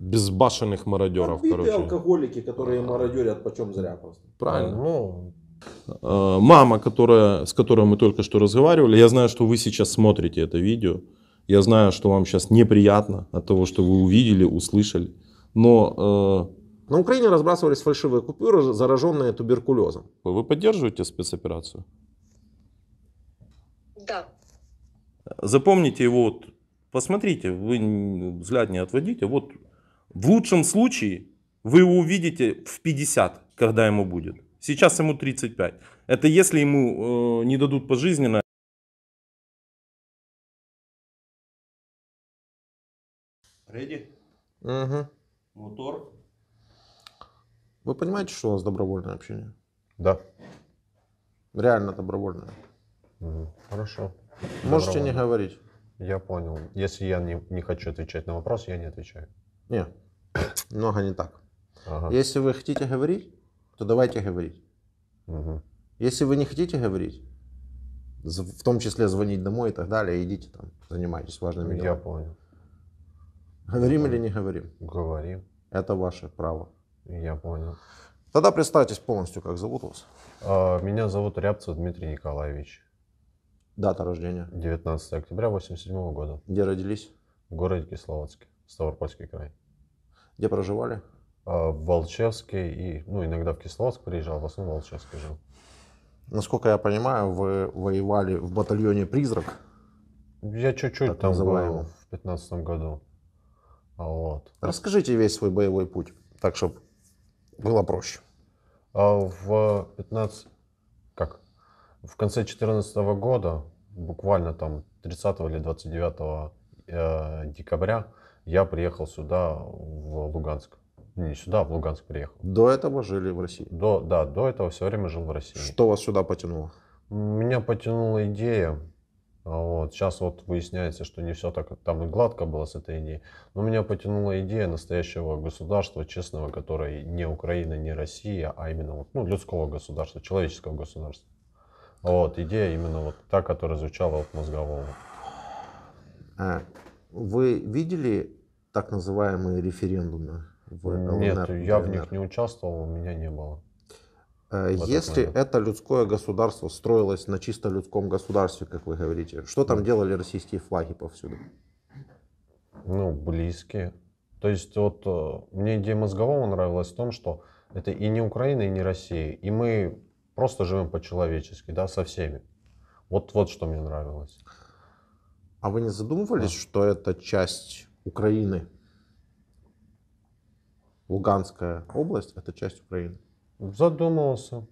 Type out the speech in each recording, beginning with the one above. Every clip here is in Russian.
безбашенных мародеров, Отбитые короче. алкоголики, которые мародерят почем зря просто. Правильно. Ну, э, Мама, которая, с которой мы только что разговаривали, я знаю, что вы сейчас смотрите это видео. Я знаю, что вам сейчас неприятно от того, что вы увидели, услышали. Но... Э, На Украине разбрасывались фальшивые купюры, зараженные туберкулезом. Вы поддерживаете спецоперацию? Да. Запомните его вот Посмотрите, вы взгляд не отводите. Вот в лучшем случае вы его увидите в 50, когда ему будет. Сейчас ему 35. Это если ему э, не дадут пожизненно. Реди. Угу. Мотор. Вы понимаете, что у нас добровольное общение? Да. Реально добровольное. Угу. Хорошо. Можете не говорить. Я понял. Если я не, не хочу отвечать на вопрос, я не отвечаю. Нет, много не так. Ага. Если вы хотите говорить, то давайте говорить. Угу. Если вы не хотите говорить, в том числе звонить домой и так далее, идите там, занимайтесь важными делами. Я понял. Говорим я или не говорим? Говорим. Это ваше право. Я понял. Тогда представьтесь полностью, как зовут вас. А, меня зовут Рябцев Дмитрий Николаевич. Дата рождения? 19 октября 87 -го года. Где родились? В городе Кисловодске, Ставропольский край. Где проживали? А, в Волчевске и, ну, иногда в Кисловодск приезжал, в основном в Волчевске жил. Насколько я понимаю, вы воевали в батальоне «Призрак». Я чуть-чуть там называемый. был в 15 году. А вот. Расскажите весь свой боевой путь, так, чтобы было проще. А в 15... Как? В конце 14 года буквально там 30 или 29 э, декабря я приехал сюда, в Луганск. Ну, не сюда, а в Луганск приехал. До этого жили в России? До, да, до этого все время жил в России. Что вас сюда потянуло? Меня потянула идея. А вот. Сейчас вот выясняется, что не все так там и гладко было с этой идеей. Но меня потянула идея настоящего государства, честного, которое не Украина, не Россия, а именно вот, ну, людского государства, человеческого государства. Вот, идея именно вот та, которая звучала от мозгового. А, вы видели так называемые референдумы? В Нет, ЛНР, я в них не участвовал, у меня не было. А, если это людское государство строилось на чисто людском государстве, как вы говорите, что там делали российские флаги повсюду? Ну, близкие. То есть вот э, мне идея мозгового нравилась в том, что это и не Украина, и не Россия. И мы Просто живем по-человечески, да, со всеми. Вот, вот что мне нравилось. А вы не задумывались, да. что это часть Украины? Луганская область — это часть Украины? Задумывался.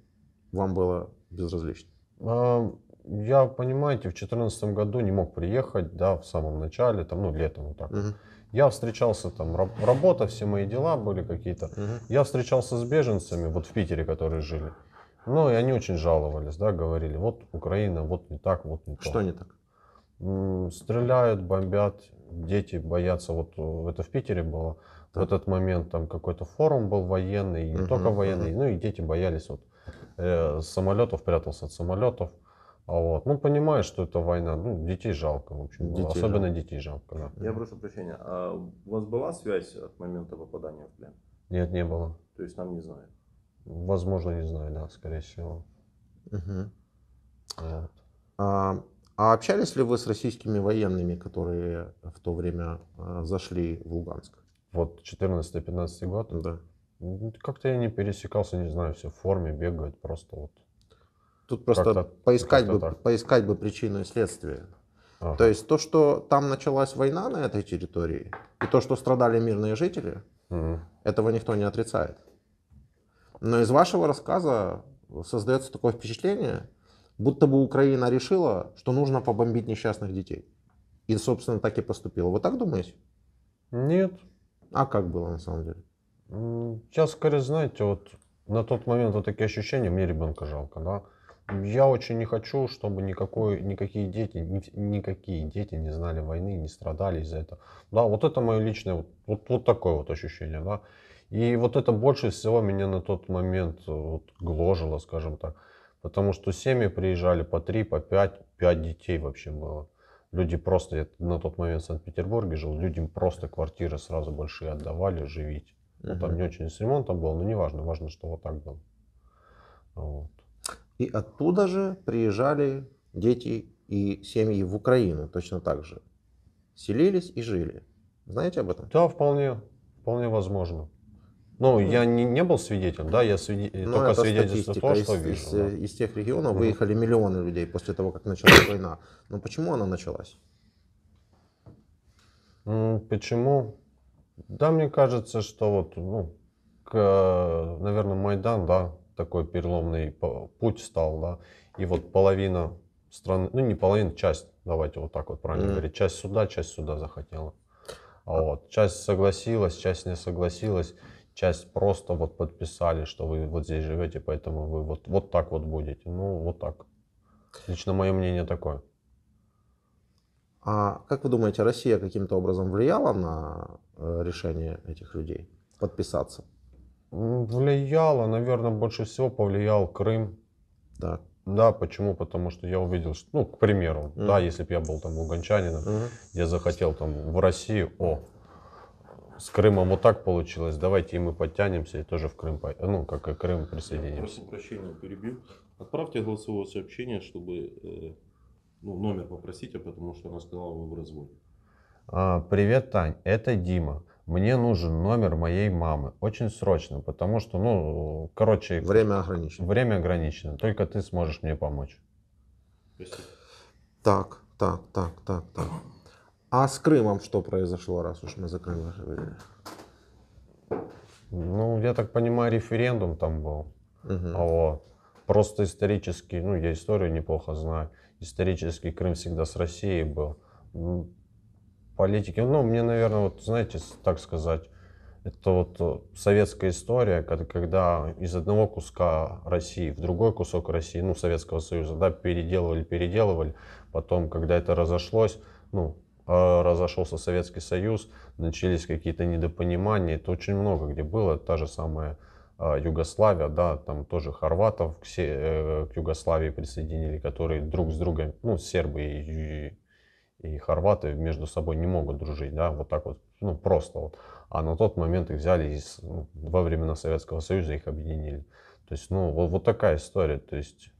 Вам было безразлично? А, я, понимаете, в 2014 году не мог приехать, да, в самом начале, там, ну, летом вот так. Угу. Я встречался там, работа, все мои дела были какие-то. Угу. Я встречался с беженцами, вот в Питере, которые жили. Ну, и они очень жаловались, да, говорили, вот Украина, вот не так, вот не так. Что не так? Стреляют, бомбят, дети боятся, вот э, это в Питере было, так. в этот момент там какой-то форум был военный, не угу, только военный, угу. ну и дети боялись вот э, самолетов, прятался от самолетов. А вот. Ну, понимаешь, что это война. Ну, детей жалко, в общем. Детей Особенно жалко. детей жалко, да. Я прошу прощения, а у вас была связь от момента попадания в плен? Нет, не было. То есть нам не знают? Возможно, не знаю, да, скорее всего. Угу. Вот. А, а общались ли вы с российскими военными, которые в то время а, зашли в Луганск? Вот 14-15 год? Да. Как-то я не пересекался, не знаю, все в форме бегают, просто вот. Тут просто поискать бы, поискать бы причину и следствие. Ага. То есть то, что там началась война на этой территории, и то, что страдали мирные жители, угу. этого никто не отрицает. Но из вашего рассказа создается такое впечатление, будто бы Украина решила, что нужно побомбить несчастных детей. И, собственно, так и поступила. Вы так думаете? Нет. А как было на самом деле? Сейчас, скорее, знаете, вот на тот момент вот такие ощущения, мне ребенка жалко, да. Я очень не хочу, чтобы никакой, никакие дети, ни, никакие дети не знали войны, не страдали из-за этого. Да, вот это мое личное, вот, вот, вот такое вот ощущение, да. И вот это больше всего меня на тот момент э, вот, гложило, скажем так. Потому что семьи приезжали по три, по пять, пять детей вообще было. Люди просто, я на тот момент в Санкт-Петербурге жил, людям просто квартиры сразу большие отдавали, живите. Ну, там не очень с ремонтом было, но не важно, важно, что вот так было. Вот. И оттуда же приезжали дети и семьи в Украину точно так же. Селились и жили. Знаете об этом? Да, вполне, вполне возможно. Ну, я не, не был свидетелем, да, я свиде... ну, только свидетельство то, что из, вижу. Из, да. из тех регионов угу. выехали миллионы людей после того, как началась война. Но ну, почему она началась? Почему? Да, мне кажется, что вот, ну, к, наверное, Майдан, да, такой переломный путь стал, да, и вот половина страны, ну не половина, часть, давайте вот так вот правильно mm. говорить, часть сюда, часть сюда захотела. А вот, часть согласилась, часть не согласилась часть просто вот подписали, что вы вот здесь живете, поэтому вы вот, вот так вот будете. Ну, вот так. Лично мое мнение такое. А как вы думаете, Россия каким-то образом влияла на э, решение этих людей подписаться? Влияла, наверное, больше всего повлиял Крым. Да. Да, почему? Потому что я увидел, что, ну, к примеру, mm. да, если бы я был там луганчанин, mm. я захотел там в Россию, о, с Крымом вот так получилось, давайте и мы подтянемся и тоже в Крым, ну, как и Крым присоединимся. Прошу прощения, перебью. Отправьте голосовое сообщение, чтобы э, ну, номер попросите, а потому что она сказала, вы в разводе. А, привет, Тань, это Дима. Мне нужен номер моей мамы. Очень срочно, потому что, ну, короче... Время ограничено. Время ограничено. Только ты сможешь мне помочь. Спасибо. Так, так, так, так, так. А с Крымом что произошло, раз уж мы за Ну, я так понимаю, референдум там был. Угу. Вот. Просто исторически, ну, я историю неплохо знаю. Исторически Крым всегда с Россией был. Политики, ну, мне, наверное, вот, знаете, так сказать, это вот э, советская история, когда из одного куска России в другой кусок России, ну, Советского Союза, да, переделывали, переделывали. Потом, когда это разошлось, ну, а, разошелся Советский Союз, начались какие-то недопонимания. Это очень много где было. Та же самая а, Югославия, да, там тоже хорватов к, се- э, к Югославии присоединили, которые друг с другом, ну, сербы и, и, хорваты между собой не могут дружить, да, вот так вот, ну, просто вот. А на тот момент их взяли из, ну, во времена Советского Союза их объединили. То есть, ну, вот, вот такая история, то есть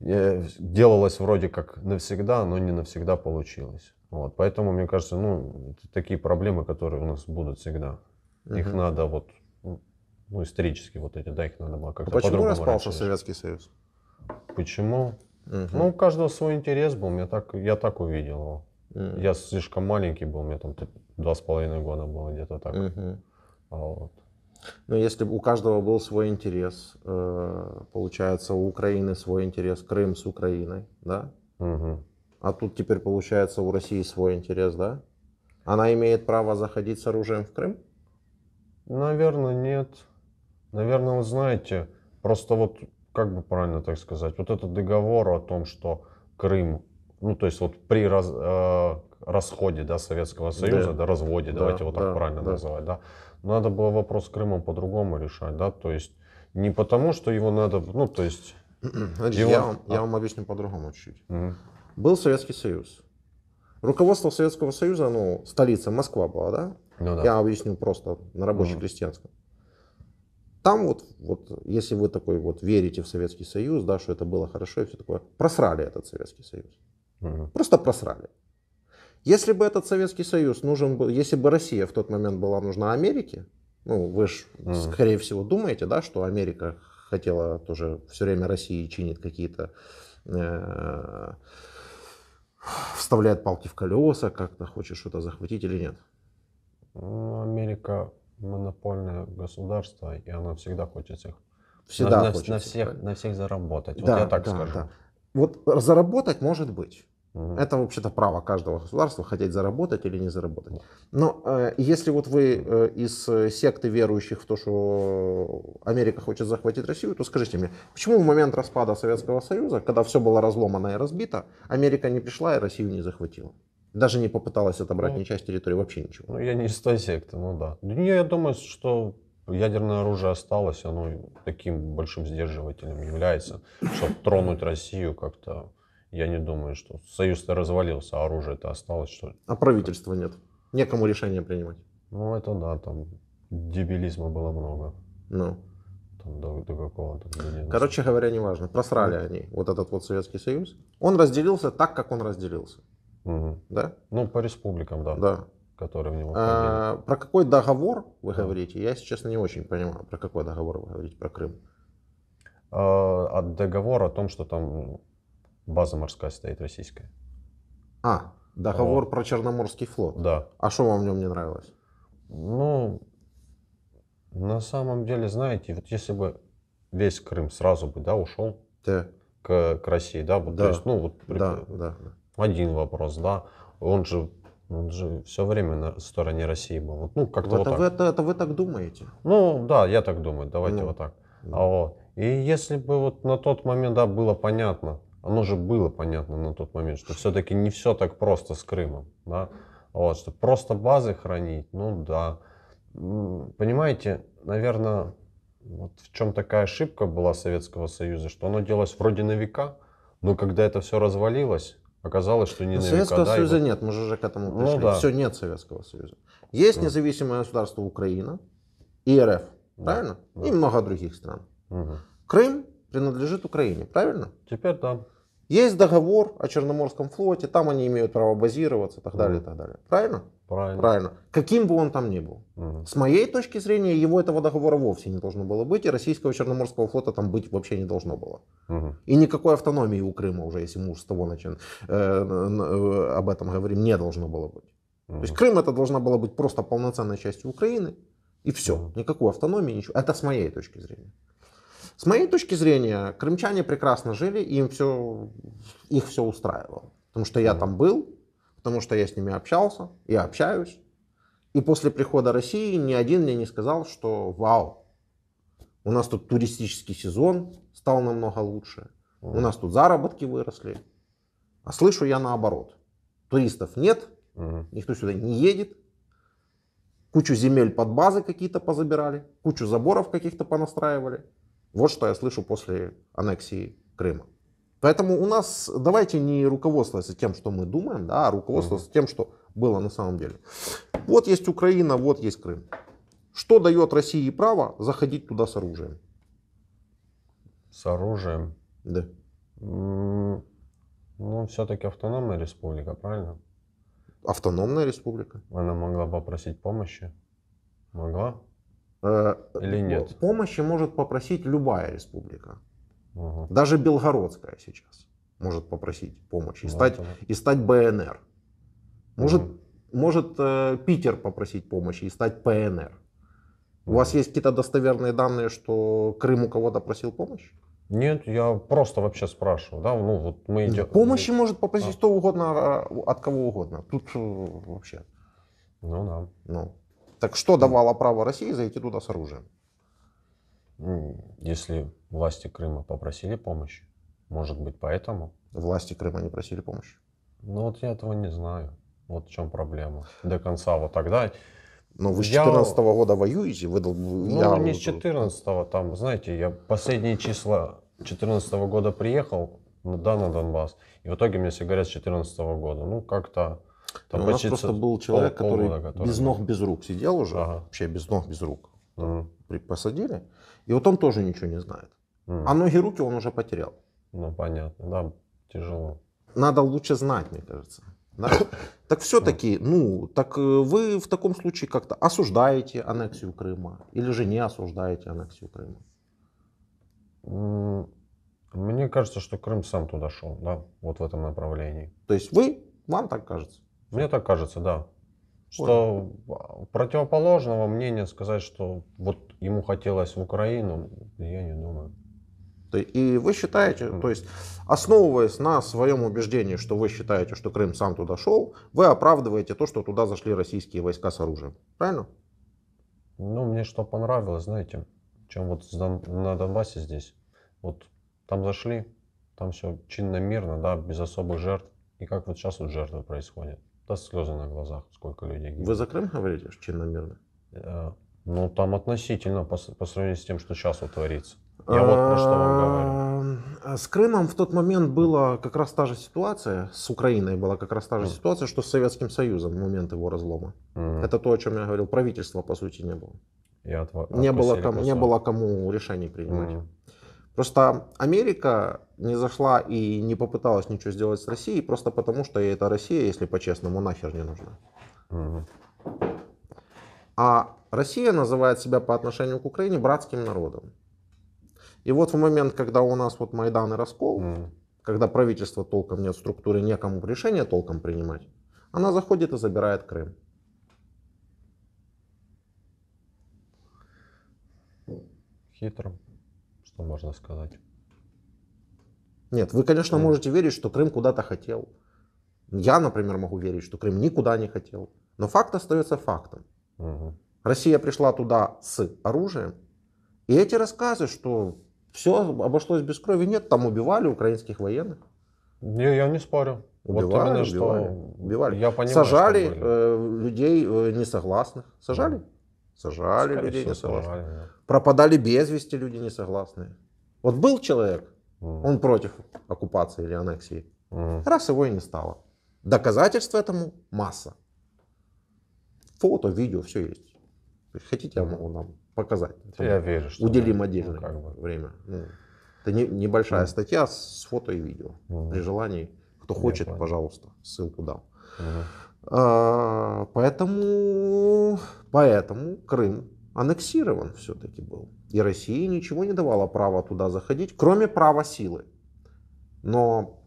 Э, делалось вроде как навсегда, но не навсегда получилось. Вот, поэтому, мне кажется, ну, такие проблемы, которые у нас будут всегда. Угу. Их надо вот, ну, ну, исторически вот эти, да, их надо было как-то а Почему распался Советский Союз? Почему? Угу. Ну, у каждого свой интерес был, я так, я так увидел его. Угу. Я слишком маленький был, мне там типа, два с половиной года было где-то так. Угу. А вот. Но ну, если бы у каждого был свой интерес, э, получается, у Украины свой интерес, Крым с Украиной, да? Угу. А тут теперь, получается, у России свой интерес, да? Она имеет право заходить с оружием в Крым? Наверное, нет. Наверное, вы знаете, просто вот, как бы правильно так сказать, вот этот договор о том, что Крым, ну, то есть вот при раз, э, расходе да, Советского Союза, да. Да, разводе, да, давайте вот да, так правильно да. называть, да, надо было вопрос с Крымом по-другому решать, да, то есть не потому, что его надо, ну, то есть... его... я, вам, я вам объясню по-другому чуть-чуть. Угу. Был Советский Союз. Руководство Советского Союза, ну, столица Москва была, да? Ну, да. Я объясню просто на рабоче-крестьянском. Там вот, вот, если вы такой вот верите в Советский Союз, да, что это было хорошо и все такое, просрали этот Советский Союз. Угу. Просто просрали. Если бы этот Советский Союз нужен был, если бы Россия в тот момент была нужна Америке, ну, вы же, mm. скорее всего, думаете, да, что Америка хотела тоже все время России чинит какие-то э, вставляет палки в колеса, как-то хочет что-то захватить или нет? Ну, Америка монопольное государство, и она всегда хочет их Всегда на, хочет. На всех, на всех заработать. Да, вот я так да, скажу. Да. Вот заработать может быть. Угу. Это вообще-то право каждого государства хотеть заработать или не заработать. Но э, если вот вы э, из э, секты верующих в то, что Америка хочет захватить Россию, то скажите мне, почему в момент распада Советского Союза, когда все было разломано и разбито, Америка не пришла и Россию не захватила? Даже не попыталась отобрать ну, ни часть территории, вообще ничего. Ну, я не из той секты, ну да. Я, я думаю, что ядерное оружие осталось, оно таким большим сдерживателем является, чтобы тронуть Россию как-то я не думаю, что союз-то развалился, а оружие-то осталось, что ли. А правительства нет? Некому решение принимать? Ну, это да, там дебилизма было много. Ну. Там до, до какого-то... Короче говоря, неважно. Просрали ну. они вот этот вот Советский Союз. Он разделился так, как он разделился. Угу. Да? Ну, по республикам, да. Да. Которые в него а, Про какой договор вы да. говорите? Я, если честно, не очень понимаю, про какой договор вы говорите, про Крым. А, договор о том, что там база морская стоит российская. А, договор вот. про Черноморский флот. Да. А что вам в нем не нравилось? Ну, на самом деле, знаете, вот если бы весь Крым сразу бы, да, ушел да. К, к России, да, вот, да. то есть, ну, вот да, да. один вопрос, да, он же он же все время на стороне России был. Вот, ну, как-то это, вот так. Вы, это, это вы так думаете? Ну, да, я так думаю. Давайте ну. вот так. Да. А вот. И если бы вот на тот момент, да, было понятно, оно же было понятно на тот момент, что все-таки не все так просто с Крымом, да, вот, что просто базы хранить, ну да, понимаете, наверное, вот в чем такая ошибка была Советского Союза, что оно делалось вроде на века, но когда это все развалилось, оказалось, что не но ну, на Советского века. Союза да, нет, мы же уже к этому ну пришли. Ну, да. Все, нет Советского Союза. Есть да. независимое государство Украина и РФ, да. правильно? Да. И много других стран. Угу. Крым принадлежит Украине, правильно? Теперь да. Есть договор о Черноморском флоте, там они имеют право базироваться и так далее, и так далее. Правильно? Правильно. Правильно. Каким бы он там ни был. Mm. С моей точки зрения, его этого договора вовсе не должно было быть, и российского Черноморского флота там быть вообще не должно было. Mm. И никакой автономии у Крыма уже, если мы уже с того начин, э, э, об этом говорим, не должно было быть. Mm. То есть Крым это должна была быть просто полноценной частью Украины, и все. Mm. Никакой автономии, ничего. Это с моей точки зрения. С моей точки зрения, крымчане прекрасно жили, им все, их все устраивало. Потому что я там был, потому что я с ними общался, и общаюсь. И после прихода России ни один мне не сказал, что вау, у нас тут туристический сезон стал намного лучше, у нас тут заработки выросли. А слышу я наоборот. Туристов нет, никто сюда не едет, кучу земель под базы какие-то позабирали, кучу заборов каких-то понастраивали. Вот что я слышу после аннексии Крыма. Поэтому у нас давайте не руководствоваться тем, что мы думаем, да, а руководствоваться тем, что было на самом деле. Вот есть Украина, вот есть Крым. Что дает России право заходить туда с оружием? С оружием? Да. Ну, все-таки автономная республика, правильно? Автономная республика. Она могла попросить помощи. Могла? Э, Или нет? Помощи может попросить любая республика. Угу. Даже Белгородская сейчас может попросить помощи и стать, да. и стать БНР. Может, угу. может э, Питер попросить помощи и стать ПНР. У вас есть какие-то достоверные данные, что Крым у кого-то просил помощи? Нет, я просто вообще спрашиваю, да, ну вот мы идем. Помощи ну, может попросить а. кто угодно, а, от кого угодно. Тут э, вообще. Ну да. Ну. Так что давало право России зайти туда с оружием? Ну, если власти Крыма попросили помощи, может быть, поэтому? Власти Крыма не просили помощи. Ну вот я этого не знаю. Вот в чем проблема. До конца вот тогда... Но ну, вы с 14 я... года воюете? Вы... Ну, я... не с 14 там, знаете, я последние числа 14 года приехал, да, на Донбасс. И в итоге мне все говорят с 14 года. Ну, как-то там у нас просто был человек, пол, который, который без ног, без рук сидел уже, ага. вообще без ног, без рук. Угу. Посадили. И вот он тоже ничего не знает. Угу. А ноги, руки он уже потерял. Ну, понятно, да, тяжело. Надо лучше знать, мне кажется. Да? Так все-таки, ну, так э, вы в таком случае как-то осуждаете аннексию Крыма или же не осуждаете аннексию Крыма? Мне кажется, что Крым сам туда шел, да, вот в этом направлении. То есть вы, вам так кажется? Мне так кажется, да. Что Ой. противоположного мнения сказать, что вот ему хотелось в Украину, я не думаю. И вы считаете, то есть основываясь на своем убеждении, что вы считаете, что Крым сам туда шел, вы оправдываете то, что туда зашли российские войска с оружием. Правильно? Ну, мне что понравилось, знаете, чем вот на Донбассе здесь. Вот там зашли, там все чинно, мирно, да, без особых жертв. И как вот сейчас вот жертвы происходят. Да, слезы на глазах, сколько людей гибнет. Вы за Крым говорите, что намеренно? Э, ну, там относительно, по, сравнению с тем, что сейчас вот творится. Я вот про что вам говорю. А, с Крымом в тот момент была как раз та же ситуация, с Украиной была как раз та же ситуация, что с Советским Союзом в момент его разлома. Это то, о чем я говорил, правительства по сути не было. Не было, ком... не было кому решений принимать. Просто Америка не зашла и не попыталась ничего сделать с Россией, просто потому что это Россия, если по-честному, нахер не нужна. А Россия называет себя по отношению к Украине братским народом. И вот в момент, когда у нас вот Майдан и раскол, угу. когда правительство толком нет структуры, некому решения толком принимать, она заходит и забирает Крым. Хитро что можно сказать. Нет, вы, конечно, можете верить, что Крым куда-то хотел. Я, например, могу верить, что Крым никуда не хотел. Но факт остается фактом. Угу. Россия пришла туда с оружием. И эти рассказы, что все обошлось без крови, нет, там убивали украинских военных. Не, я не спорю. Убивали, вот именно, убивали, что убивали. Я понимаю, Сажали что э, людей э, несогласных. Сажали? Да. Сажали Скорее людей несогласных. да. Пропадали без вести люди несогласные. Вот был человек, mm. он против оккупации или аннексии. Mm. Раз его и не стало. Доказательства этому масса. Фото, видео, все есть. Хотите, я могу нам показать. Там я верю, что уделим мы, ну, отдельное ну, как бы. время. Ну, это не, небольшая mm. статья с фото и видео. Mm. При желании, кто хочет, пожалуйста, ссылку дам. Mm. А, поэтому Поэтому Крым аннексирован все-таки был. И России ничего не давало права туда заходить, кроме права силы. Но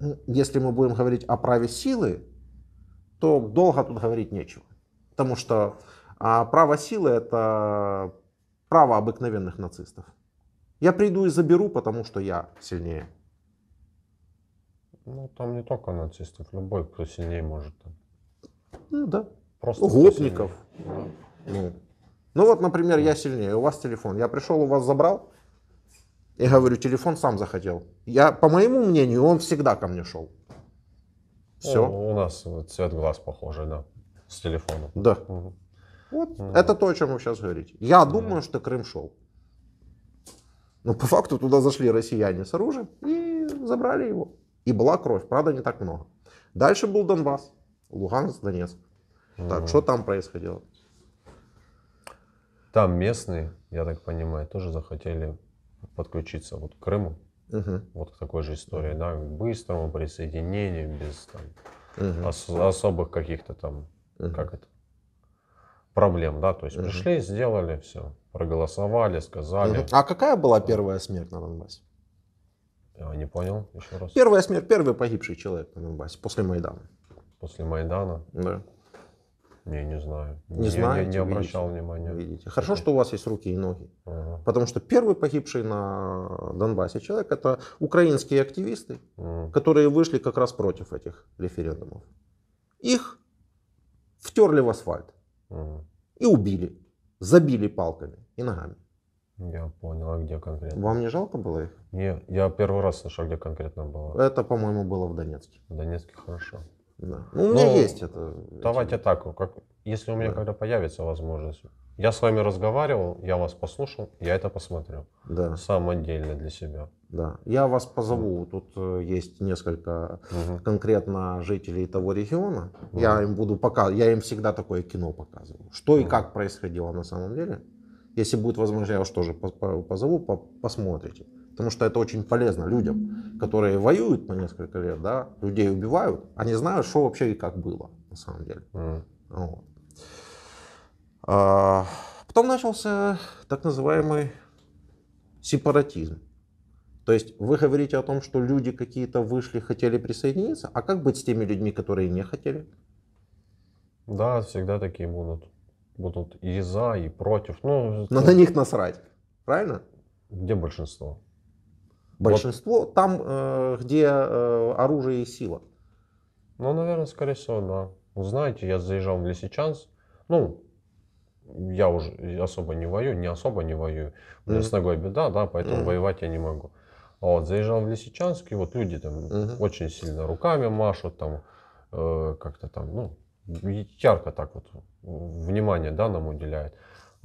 ну, если мы будем говорить о праве силы, то долго тут говорить нечего. Потому что а, право силы это право обыкновенных нацистов. Я приду и заберу, потому что я сильнее. Ну, там не только нацистов, любой, кто сильнее может. Ну да. Просто гопников. Ну. ну вот, например, я сильнее, у вас телефон. Я пришел, у вас забрал. и говорю, телефон сам захотел. Я, по моему мнению, он всегда ко мне шел. Все. Ну, у нас цвет глаз похожий, да, с телефоном. Да. Угу. Вот угу. это то, о чем вы сейчас говорите. Я думаю, что Крым шел. Но по факту туда зашли россияне с оружием и забрали его. И была кровь, правда, не так много. Дальше был Донбасс, Луганск, Донецк. Ну. Так, что там происходило? Там местные, я так понимаю, тоже захотели подключиться вот к Крыму. Угу. Вот к такой же истории, да, к быстрому присоединению, без там, угу. ос- особых каких-то там, угу. как это, проблем, да, то есть угу. пришли, сделали все, проголосовали, сказали. Угу. А какая была первая смерть на Донбассе? Я не понял, еще раз. Первая смерть, первый погибший человек на Донбассе после Майдана. После Майдана? Да. Не, не знаю. Не знаю, Не, обращал видите, внимания. Видите. Хорошо, что у вас есть руки и ноги. Ага. Потому что первый погибший на Донбассе человек это украинские активисты, ага. которые вышли как раз против этих референдумов. Их втерли в асфальт ага. и убили. Забили палками и ногами. Я понял, а где конкретно? Вам не жалко было их? Не, я первый раз слышал, где конкретно было. Это, по-моему, было в Донецке. В Донецке хорошо. Да. Ну, у меня ну, есть это. Давайте это... так, как, если у меня да. когда появится возможность. Я с вами разговаривал, я вас послушал, я это посмотрю. Да. Сам отдельно для себя. Да. Я вас позову. Тут э, есть несколько угу. конкретно жителей того региона. Угу. Я им буду показывать. я им всегда такое кино показываю. Что угу. и как происходило на самом деле. Если будет возможность, я вас тоже позову, посмотрите. Потому что это очень полезно людям, которые воюют по несколько лет, да, людей убивают, они знают, что вообще и как было, на самом деле. Mm. Вот. А, потом начался так называемый сепаратизм. То есть вы говорите о том, что люди какие-то вышли, хотели присоединиться, а как быть с теми людьми, которые не хотели? Да, всегда такие будут. Будут и за, и против. Ну, Но ну, на них насрать, правильно? Где большинство? Большинство вот. там, э, где э, оружие и сила. Ну, наверное, скорее всего, да. Ну, знаете, я заезжал в Лисичанск, ну, я уже особо не воюю, не особо не воюю. У меня mm с ногой беда, да, поэтому mm воевать я не могу. А вот, заезжал в Лисичанск, и вот люди там mm-hmm. очень сильно руками машут, там, э, как-то там, ну, ярко так вот внимание данному уделяют.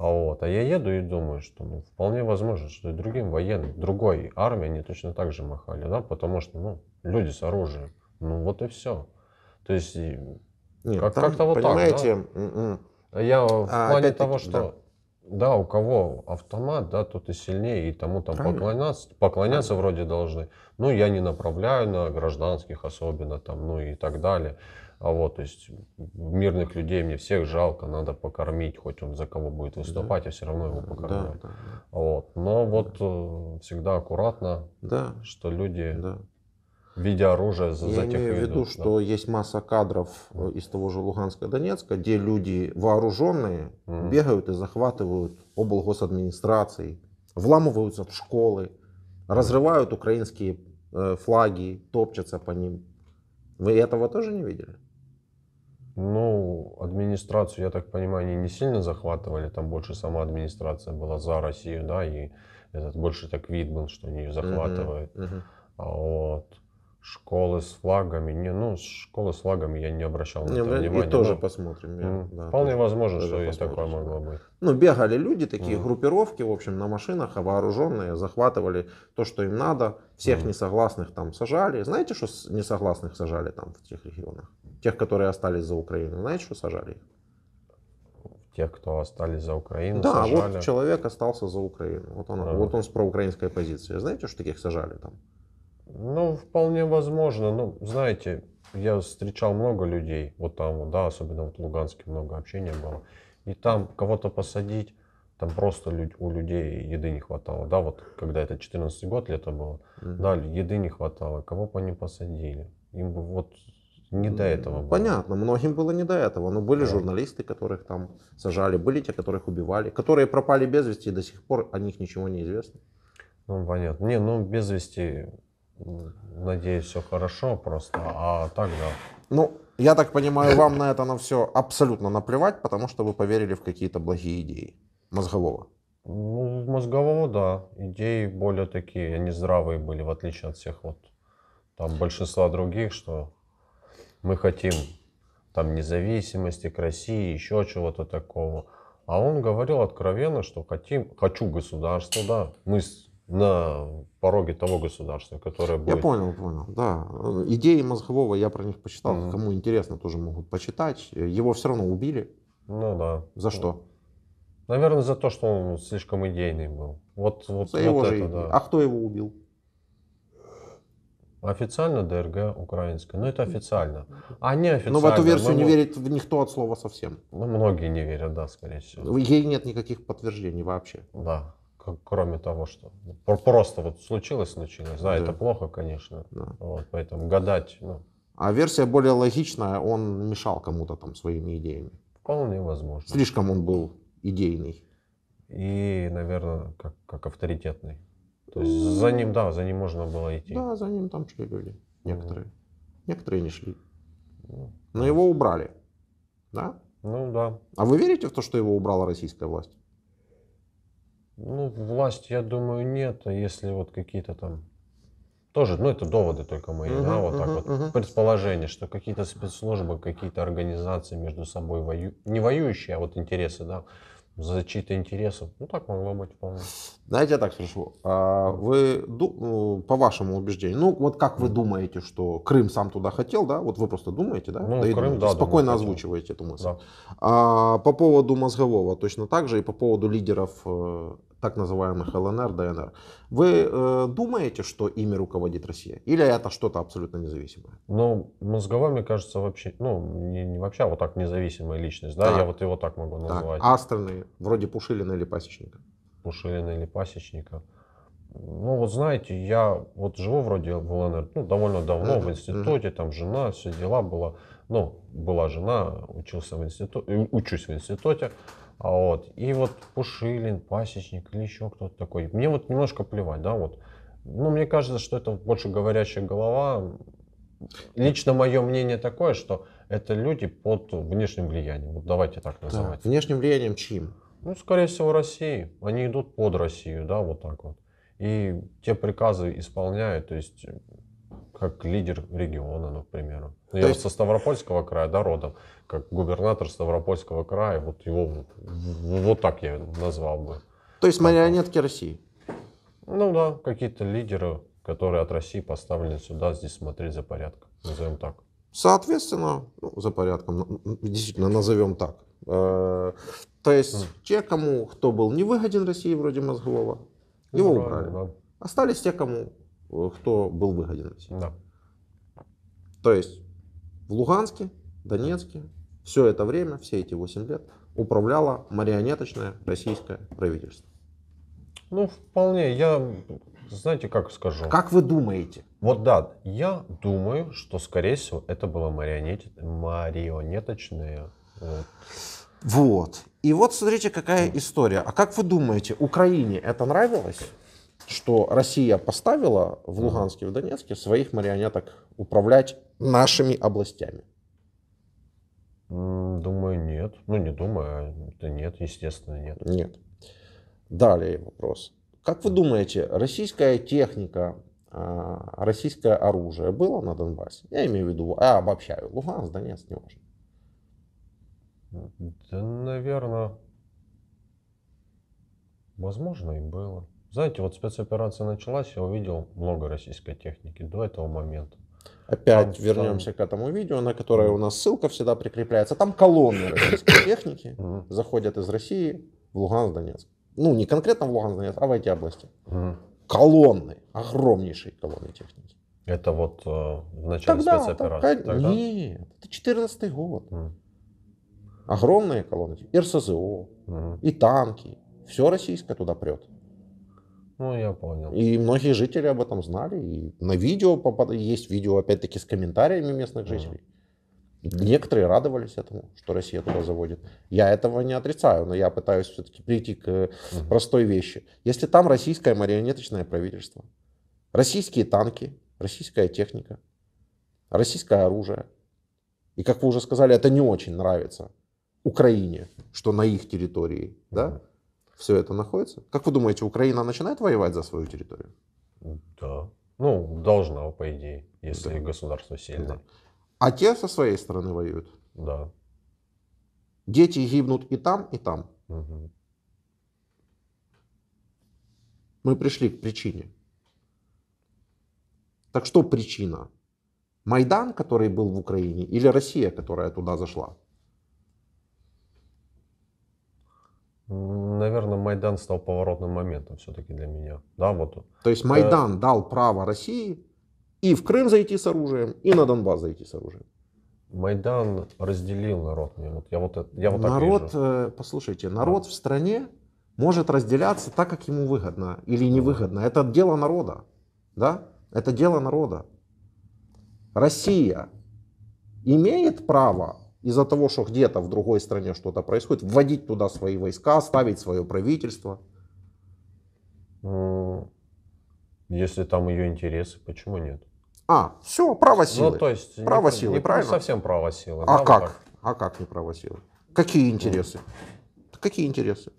А вот, а я еду и думаю, что ну, вполне возможно, что и другим военным, другой армии они точно так же махали, да, потому что, ну, люди с оружием. Ну, вот и все. То есть, как- там, как-то вот понимаете, так, да? М-м. А я в а, плане того, что да. да, у кого автомат, да, тот и сильнее, и тому там Правильно. поклоняться, поклоняться Правильно. вроде должны. Ну, я не направляю на гражданских особенно там, ну и так далее. А вот, то есть мирных людей мне всех жалко, надо покормить, хоть он за кого будет выступать, да. я все равно его покормлю. Да, да, да. Вот. Но вот да. Э, всегда аккуратно, да. что люди да виде оружия за, Я за тех имею в виду, да. что есть масса кадров э, из того же Луганска, Донецка, где люди вооруженные mm-hmm. бегают и захватывают облгосадминистрации, вламываются в школы, разрывают украинские э, флаги, топчатся по ним. Вы этого тоже не видели? Ну, администрацию, я так понимаю, они не сильно захватывали, там больше сама администрация была за Россию, да, и этот больше так вид был, что они ее захватывают. Uh-huh, uh-huh. вот школы с флагами, не, ну, школы с флагами я не обращал на не, это внимания. И тоже но, посмотрим. Я, да, вполне возможно, что и такое могло быть. Ну, бегали люди, такие mm. группировки, в общем, на машинах, а вооруженные, захватывали то, что им надо, всех mm. несогласных там сажали. Знаете, что несогласных сажали там в тех регионах? Тех, которые остались за Украину, знаете, что сажали их? Тех, кто остались за Украину, Да, сажали. вот человек остался за Украину. Вот он, а. вот он с проукраинской позиции. Знаете, что таких сажали там? Ну, вполне возможно. Ну, знаете, я встречал много людей, вот там, да, особенно вот в Луганске много общения было. И там кого-то посадить, там просто люд, у людей еды не хватало, да, вот когда это 14 год лето было, mm-hmm. да, еды не хватало, кого бы они посадили, им бы вот не до этого было. Понятно, многим было не до этого. Но были да. журналисты, которых там сажали, были те, которых убивали, которые пропали без вести, и до сих пор о них ничего не известно. Ну, понятно. Не, ну, без вести, надеюсь, все хорошо просто, а так да. Ну, я так понимаю, вам на это на все абсолютно наплевать, потому что вы поверили в какие-то благие идеи мозгового. Ну, мозгового, да. Идеи более такие, они здравые были, в отличие от всех вот там большинства других, что мы хотим там независимости к России, еще чего-то такого. А он говорил откровенно, что хотим, хочу государство, да, мы на пороге того государства, которое будет. Я понял, понял, да. Идеи мозгового я про них почитал, mm кому интересно, тоже могут почитать. Его все равно убили. Ну да. За что? Ну, Наверное, за то, что он слишком идейный был. Вот, вот, за вот его это, же да. А кто его убил? Официально ДРГ украинская, но это официально. А не официально. Ну, но в эту версию мы... Ну, не верит никто от слова совсем. Ну, многие не верят, да, скорее всего. Ну, ей нет никаких подтверждений вообще. Да, кроме того, что просто вот случилось, случилось. Да, да. это плохо, конечно. Да. Вот, поэтому гадать. Ну... А версия более логичная, он мешал кому-то там своими идеями. Вполне возможно. Слишком он был идейный. И, наверное, как, как авторитетный. То есть за ним, э, да, за ним можно было идти. Да, за ним там шли люди, некоторые. Mm. Некоторые не шли. Ну, Но его убрали. Да? Ну да. А вы верите в то, что его убрала российская власть? Ну, власть, я думаю, нет, а если вот какие-то там тоже, ну это доводы только мои, uh да, вот uh так вот, uh предположение, что какие-то спецслужбы, какие-то организации между собой вою... не воюющие, а вот интересы, да, за чьи-то интересы, ну так могло быть вполне знаете я так спрошу. А вы, э, по вашему убеждению, ну вот как вы думаете, что Крым сам туда хотел, да? Вот вы просто думаете, да? Ну, да, Крым, думаете. да Спокойно думаю, озвучиваете хотел. эту мысль. Да. А, по поводу мозгового точно так же и по поводу лидеров э, так называемых ЛНР, ДНР. Вы э, думаете, что ими руководит Россия? Или это что-то абсолютно независимое? Ну, мозговой, мне кажется, вообще, ну, не, не вообще, а вот так независимая личность, да? да? Я вот его так могу да. называть. Вроде Пушилина или Пасечника? потому или пасечника. Ну, вот знаете, я вот живу вроде в ЛНР, ну, довольно давно, в институте, там жена, все дела было. Ну, была жена, учился в институте, э, учусь в институте. А вот, и вот Пушилин, Пасечник или еще кто-то такой. Мне вот немножко плевать, да, вот. Ну, мне кажется, что это больше говорящая голова. Лично мое мнение такое, что это люди под внешним влиянием. Вот давайте так называть. Да. Внешним влиянием чьим? Ну, скорее всего, России. Они идут под Россию, да, вот так вот. И те приказы исполняют, то есть как лидер региона, ну, Я есть... со Ставропольского края, да, родом, как губернатор Ставропольского края, вот его вот так я назвал бы. То есть марионетки России? Ну да, какие-то лидеры, которые от России поставлены сюда, здесь смотреть за порядком, назовем так. Соответственно, ну, за порядком, действительно, назовем так. Э, то есть mm. те, кому кто был невыгоден России, вроде Мозглова, ну, его убрали. Да. Остались те, кому э, кто был выгоден России. Да. То есть в Луганске, Донецке все это время, все эти 8 лет управляло марионеточное российское правительство. Ну, вполне. Я, знаете, как скажу. Как вы думаете? Вот да, я думаю, что, скорее всего, это было марионет... марионеточное. Вот. вот. И вот смотрите, какая история. А как вы думаете, Украине это нравилось? что Россия поставила в Луганске, в Донецке своих марионеток управлять нашими областями? Думаю, нет. Ну, не думаю, а это нет, естественно, нет. Нет. Далее вопрос. Как вы думаете, российская техника, а, российское оружие было на Донбассе? Я имею в виду, а обобщаю, Луганск, Донецк, не важно. Да, наверное, возможно и было. Знаете, вот спецоперация началась, я увидел много российской техники до этого момента. Опять там, вернемся там... к этому видео, на которое у нас ссылка всегда прикрепляется. Там колонны российской техники заходят из России в Луганск, Донецк. Ну, не конкретно в Луганск, Донецк, а в эти области. колонны, огромнейшие колонны техники. Это вот э, в начале Тогда, спецоперации? Тогда? Нет, это 14 год. Огромные колонны. И типа РСЗО, угу. и танки. Все российское туда прет. Ну, я понял. И многие жители об этом знали. И на видео попад... есть видео, опять-таки, с комментариями местных жителей. Угу. Некоторые радовались этому, что Россия туда заводит. Я этого не отрицаю, но я пытаюсь все-таки прийти к угу. простой вещи. Если там российское марионеточное правительство, российские танки, российская техника, российское оружие, и, как вы уже сказали, это не очень нравится Украине, что на их территории, да, все это находится. Как вы думаете, Украина начинает воевать за свою территорию? Да. Ну, должна, по идее, если да. государство сильное. Да. А те со своей стороны воюют? Да. Дети гибнут и там, и там. Угу. Мы пришли к причине. Так что причина? Майдан, который был в Украине, или Россия, которая туда зашла? Наверное, Майдан стал поворотным моментом все-таки для меня. Да, вот. То есть э, Майдан э... дал право России и в Крым зайти с оружием, и на Донбасс зайти с оружием. Майдан разделил народ. Я вот, я вот, я вот народ, вижу. Э, послушайте, народ да. в стране может разделяться так, как ему выгодно или невыгодно. Это дело народа. Да? Это дело народа. Россия имеет право из-за того, что где-то в другой стране что-то происходит, вводить туда свои войска, ставить свое правительство. Если там ее интересы, почему нет? А, все, право ну, силы. Ну, то есть, право не, силы, не, правильно? совсем право силы. А да, как? Вот а как не право силы? Какие интересы? Ну, Какие интересы?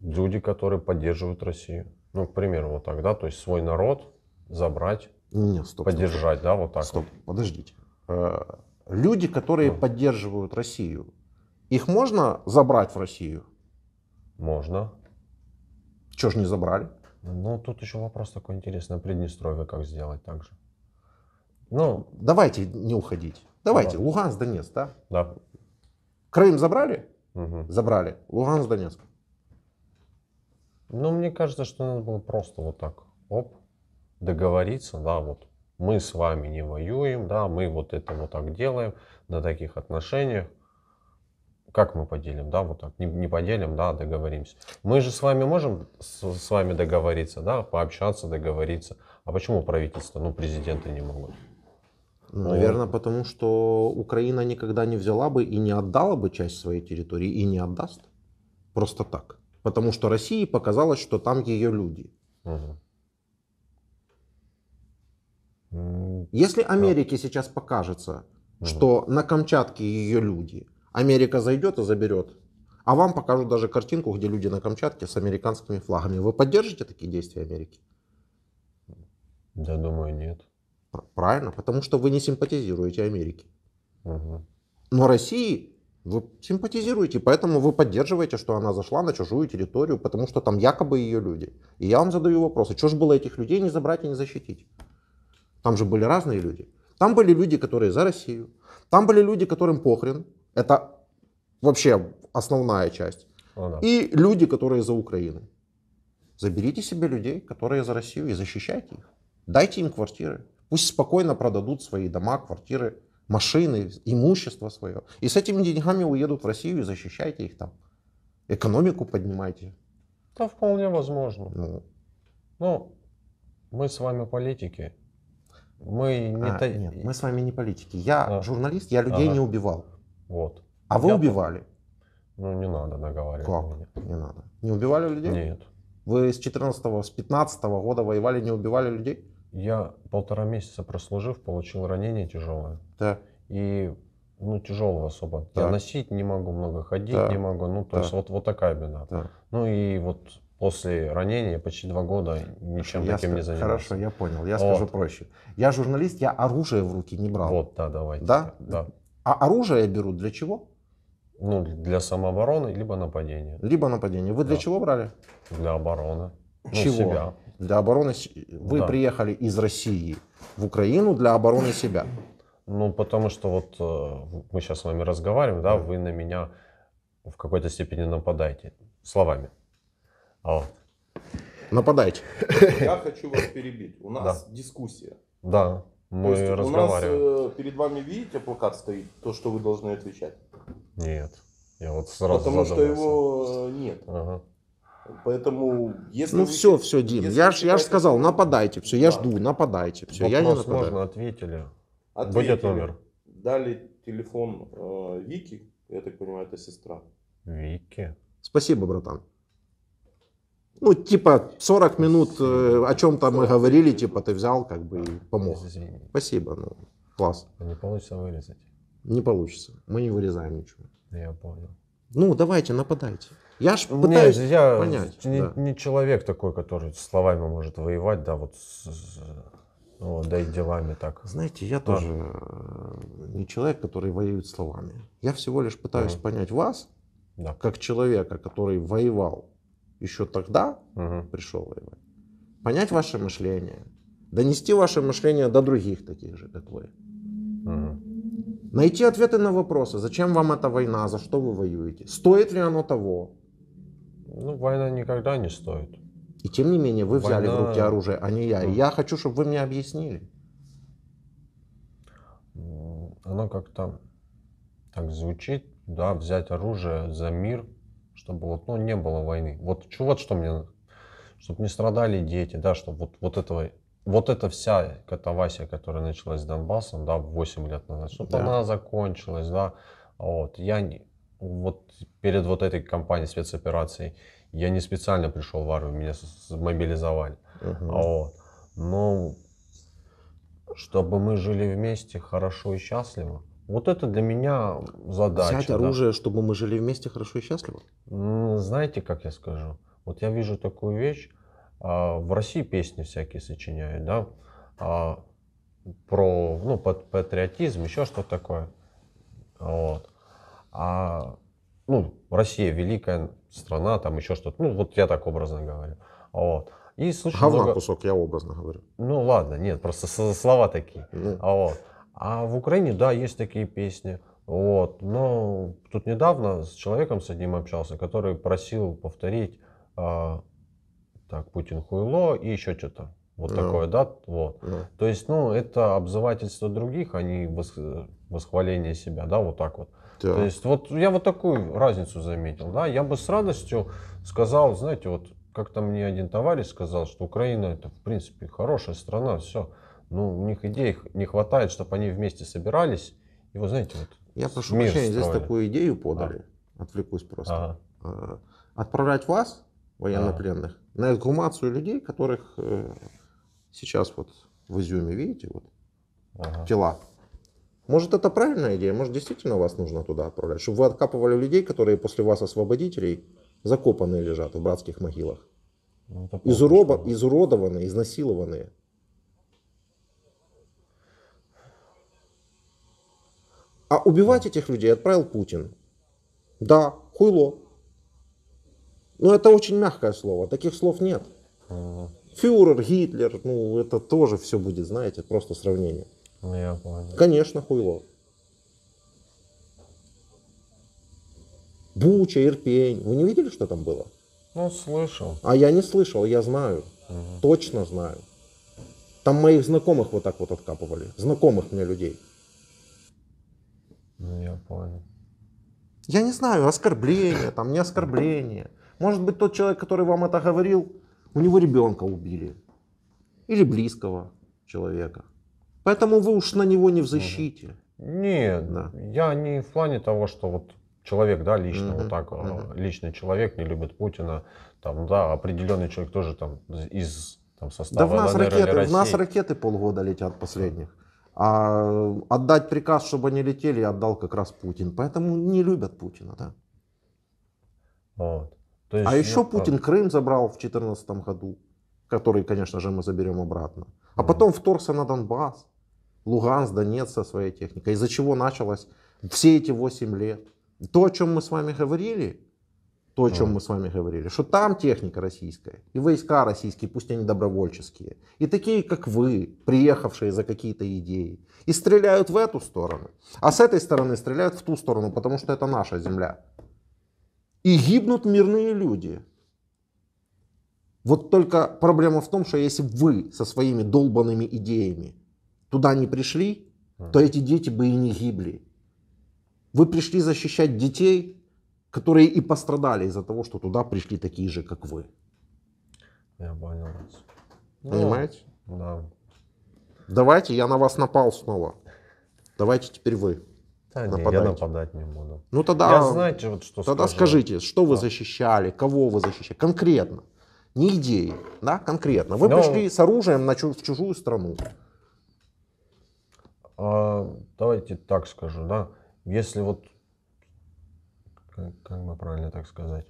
Люди, которые поддерживают Россию. Ну, к примеру, вот так, да? То есть свой народ забрать, не стоп, поддержать, стоп. да, вот так. Стоп, вот. подождите. Э, Люди, которые да. поддерживают Россию, их можно забрать в Россию? Можно. Чего ж не забрали? Ну, тут еще вопрос такой интересный. Приднестровье как сделать так же? Ну, Давайте не уходить. Давайте. Да. Луганск, Донецк, да? Да. Крым забрали? Угу. Забрали. Луганск, Донецк. Ну, мне кажется, что надо было просто вот так, оп, договориться, да, вот мы с вами не воюем, да, мы вот это вот так делаем на таких отношениях. Как мы поделим, да, вот так, не, не поделим, да, договоримся. Мы же с вами можем с, с вами договориться, да, пообщаться, договориться. А почему правительство, ну, президенты не могут? Наверное, ну, потому что Украина никогда не взяла бы и не отдала бы часть своей территории, и не отдаст. Просто так. Потому что России показалось, что там ее люди. Угу. Если Америке сейчас покажется, угу. что на Камчатке ее люди, Америка зайдет и заберет, а вам покажут даже картинку, где люди на Камчатке с американскими флагами. Вы поддержите такие действия Америки? Я думаю, нет. Правильно, потому что вы не симпатизируете Америке. Угу. Но России вы симпатизируете, поэтому вы поддерживаете, что она зашла на чужую территорию, потому что там якобы ее люди. И я вам задаю вопрос, а что же было этих людей не забрать и не защитить? Там же были разные люди. Там были люди, которые за Россию. Там были люди, которым похрен. Это вообще основная часть. Ага. И люди, которые за Украину. Заберите себе людей, которые за Россию, и защищайте их. Дайте им квартиры. Пусть спокойно продадут свои дома, квартиры, машины, имущество свое. И с этими деньгами уедут в Россию и защищайте их там. Экономику поднимайте. Это вполне возможно. Ну. Но ну, мы с вами политики, мы не а, та... Нет, мы с вами не политики. Я а. журналист, я людей ага. не убивал. Вот. А вы я убивали? Ну, не надо наговаривать. Как? Не надо. Не убивали людей? Нет. Вы с 14 с 15 -го года воевали, не убивали людей? Я полтора месяца прослужив, получил ранение тяжелое. Да. И ну, тяжелого особо. Да. Я носить не могу, много ходить да. не могу. Ну, то да. есть вот, вот такая беда. Да. Ну и вот после ранения почти два года ничем я таким не занимался. Хорошо, я понял. Я вот. скажу проще. Я журналист, я оружие в руки не брал. Вот, да, давайте. Да? Да. А оружие я беру для чего? Ну, для самообороны, либо нападения. Либо нападения. Вы да. для чего брали? Для обороны. Ну, чего? Ну, себя. Для обороны. Вы да. приехали из России в Украину для обороны себя. Ну, потому что вот э, мы сейчас с вами разговариваем, да, да. вы на меня в какой-то степени нападаете словами. О. Нападайте. Я хочу вас перебить. У нас да. дискуссия. Да, мы То есть разговариваем. У нас э, перед вами, видите, плакат стоит, то, что вы должны отвечать? Нет. Я вот сразу Потому задумался. что его э, нет. Ага. Поэтому, если... Ну вы, все, все, Дим, я же я ж сказал, нападайте, все, да. я жду, нападайте, все, я не можно ответили. ответили. Будет номер. Дали телефон э, Вики, я так понимаю, это сестра. Вики. Спасибо, братан. Ну, типа 40 минут, э, о чем там мы говорили, типа ты взял, как бы и помог. Спасибо, ну, класс. А не получится вырезать. Не получится. Мы не вырезаем ничего. Я понял. Ну, давайте, нападайте. Я ж ну, пытаюсь Нет, я понять. Не, да. не человек такой, который словами может воевать, да, вот, с, ну, вот да и делами так. Знаете, я да. тоже э, не человек, который воюет словами. Я всего лишь пытаюсь да. понять вас, да. как человека, который воевал еще тогда угу. пришел воевать. Понять ваше мышление, донести ваше мышление до других таких же, как вы. Угу. Найти ответы на вопросы, зачем вам эта война, за что вы воюете, стоит ли оно того. Ну, война никогда не стоит. И тем не менее, вы взяли в руки оружие, а не я. И я хочу, чтобы вы мне объяснили. Оно как-то так звучит, да, взять оружие за мир, чтобы вот, ну, не было войны. Вот, вот что мне, чтобы не страдали дети, да, чтобы вот, вот этого, вот эта вся катавасия, которая началась с Донбассом, да, 8 лет назад, чтобы да. она закончилась, да, вот, я не, вот перед вот этой кампанией спецоперации я не специально пришел в армию, меня мобилизовали, угу. вот, но ну, чтобы мы жили вместе хорошо и счастливо, вот это для меня задача. Взять оружие, да. чтобы мы жили вместе хорошо и счастливо? Знаете, как я скажу? Вот я вижу такую вещь. А, в России песни всякие сочиняют, да, а, про ну, патриотизм, еще что такое. Вот. А ну, Россия великая страна, там еще что-то. Ну, вот я так образно говорю. Вот. И слушаю Говна много... кусок, я образно говорю. Ну ладно, нет, просто слова такие. Mm. Вот. А в Украине, да, есть такие песни. Вот. Но тут недавно с человеком с одним общался, который просил повторить э, так, Путин хуйло и еще что-то. Вот yeah. Ну. такое, да? Вот. Yeah. Ну. То есть, ну, это обзывательство других, а не восхваление себя, да, вот так вот. Yeah. То есть, вот я вот такую разницу заметил, да. Я бы с радостью сказал, знаете, вот как-то мне один товарищ сказал, что Украина это, в принципе, хорошая страна, все. Ну, у них идей не хватает, чтобы они вместе собирались. И вот знаете, вот Я прошу прощения, здесь такую идею подали. Да. Отвлекусь просто. Ага. А, отправлять вас, военнопленных, ага. на эксгумацию людей, которых э, сейчас вот в Изюме, видите, вот ага. тела. Может, это правильная идея, может, действительно вас нужно туда отправлять, чтобы вы откапывали людей, которые после вас освободителей закопанные лежат в братских могилах. Ну, Изуроб... Изуродованные, изнасилованные. А убивать этих людей отправил Путин. Да, хуйло. Но это очень мягкое слово, таких слов нет. Фюрер, Гитлер, ну это тоже все будет, знаете, просто сравнение. Ну, я понял. Конечно, хуйло. Буча, Ирпень. Вы не видели, что там было? Ну, слышал. А я не слышал, я знаю. Угу. Точно знаю. Там моих знакомых вот так вот откапывали. Знакомых мне людей. Ну, я понял. Я не знаю, оскорбление, там не оскорбление. Может быть, тот человек, который вам это говорил, у него ребенка убили. Или близкого человека. Поэтому вы уж на него не в защите. Нет, да. я не в плане того, что вот человек, да, лично, mm-hmm. вот так, mm-hmm. личный человек не любит Путина, там, да, определенный человек тоже там из там, состава Да в нас, ракеты, в нас ракеты полгода летят последних. А отдать приказ, чтобы они летели, отдал как раз Путин. Поэтому не любят Путина, да. Вот. То а есть а еще нет, Путин правда. Крым забрал в 2014 году, который, конечно же, мы заберем обратно. А угу. потом вторгся на Донбасс, Луганск, Донец со своей техникой. Из-за чего началось все эти 8 лет. То, о чем мы с вами говорили, то, о чем мы с вами говорили, что там техника российская и войска российские, пусть они добровольческие, и такие, как вы, приехавшие за какие-то идеи, и стреляют в эту сторону, а с этой стороны стреляют в ту сторону, потому что это наша земля. И гибнут мирные люди. Вот только проблема в том, что если вы со своими долбанными идеями туда не пришли, то эти дети бы и не гибли. Вы пришли защищать детей, которые и пострадали из-за того, что туда пришли такие же, как вы. Я понял вас. Ну, Понимаете? Да. Давайте, я на вас напал снова. Давайте теперь вы. Да, не, я нападать не буду. Ну тогда, я, знаете, вот что тогда скажу. скажите, что вы защищали, кого вы защищали, конкретно, не идеи, да, конкретно. Вы Но... Ну, пришли с оружием на чу- в чужую страну. А, давайте так скажу, да, если вот как, как бы правильно так сказать.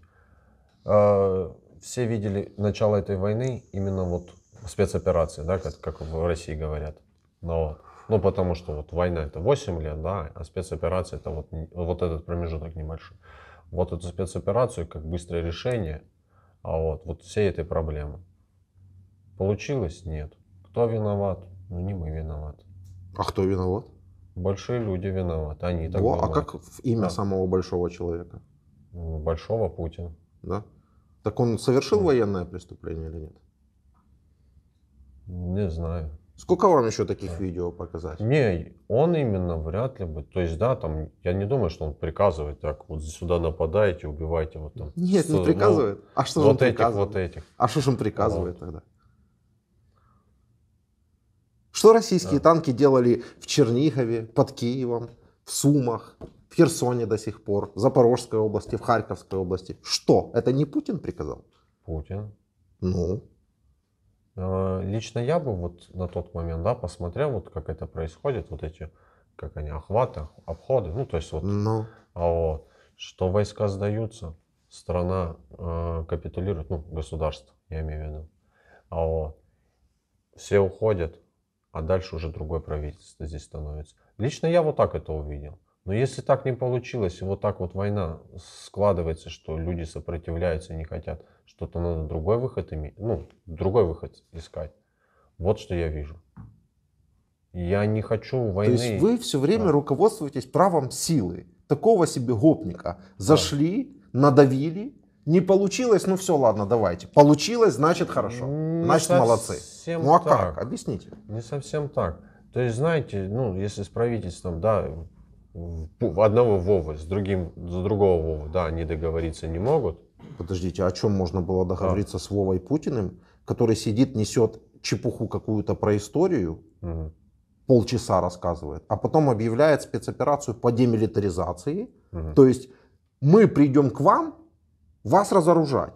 А, все видели начало этой войны именно вот спецоперации, да, как, как в России говорят. Но, ну, ну, потому что вот война это 8 лет, да, а спецоперация это вот, вот этот промежуток небольшой. Вот эту спецоперацию как быстрое решение, а вот, вот всей этой проблемы. Получилось? Нет. Кто виноват? Ну, не мы виноваты. А кто виноват? Большие люди виноваты, они так Во, А как имя да. самого большого человека? Большого Путин. Да? Так он совершил да. военное преступление или нет? Не знаю. Сколько вам еще таких да. видео показать? Не, он именно вряд ли бы. То есть, да, там, я не думаю, что он приказывает так, вот сюда нападаете, убивайте вот там. Нет, что, не ну, приказывает. Ну, а что же вот он этих, приказывает? Вот этих. А что же он приказывает вот. тогда? Что российские да. танки делали в Чернигове, под Киевом, в Сумах, в Херсоне до сих пор, в Запорожской области, в Харьковской области? Что? Это не Путин приказал? Путин. Ну, а, Лично я бы вот на тот момент, да, посмотрел, вот как это происходит, вот эти, как они, охваты, обходы, ну, то есть вот, ну. а вот что войска сдаются, страна э, капитулирует, ну, государство, я имею в виду, а вот все уходят, а дальше уже другое правительство здесь становится. Лично я вот так это увидел. Но если так не получилось, и вот так вот война складывается, что люди сопротивляются и не хотят, что-то надо другой выход иметь, ну, другой выход искать. Вот что я вижу. Я не хочу войны. То есть вы все время да. руководствуетесь правом силы. Такого себе гопника. Зашли, да. надавили, не получилось, ну все, ладно, давайте. Получилось, значит хорошо. Не значит молодцы. Ну а так. как? Объясните. Не совсем так. То есть, знаете, ну, если с правительством, да, одного Вовы с другим, за другого Вовы, да, они договориться не могут. Подождите, а о чем можно было а. договориться а. с Вовой Путиным, который сидит, несет чепуху какую-то про историю, угу. полчаса рассказывает, а потом объявляет спецоперацию по демилитаризации. Угу. То есть мы придем к вам, вас разоружать.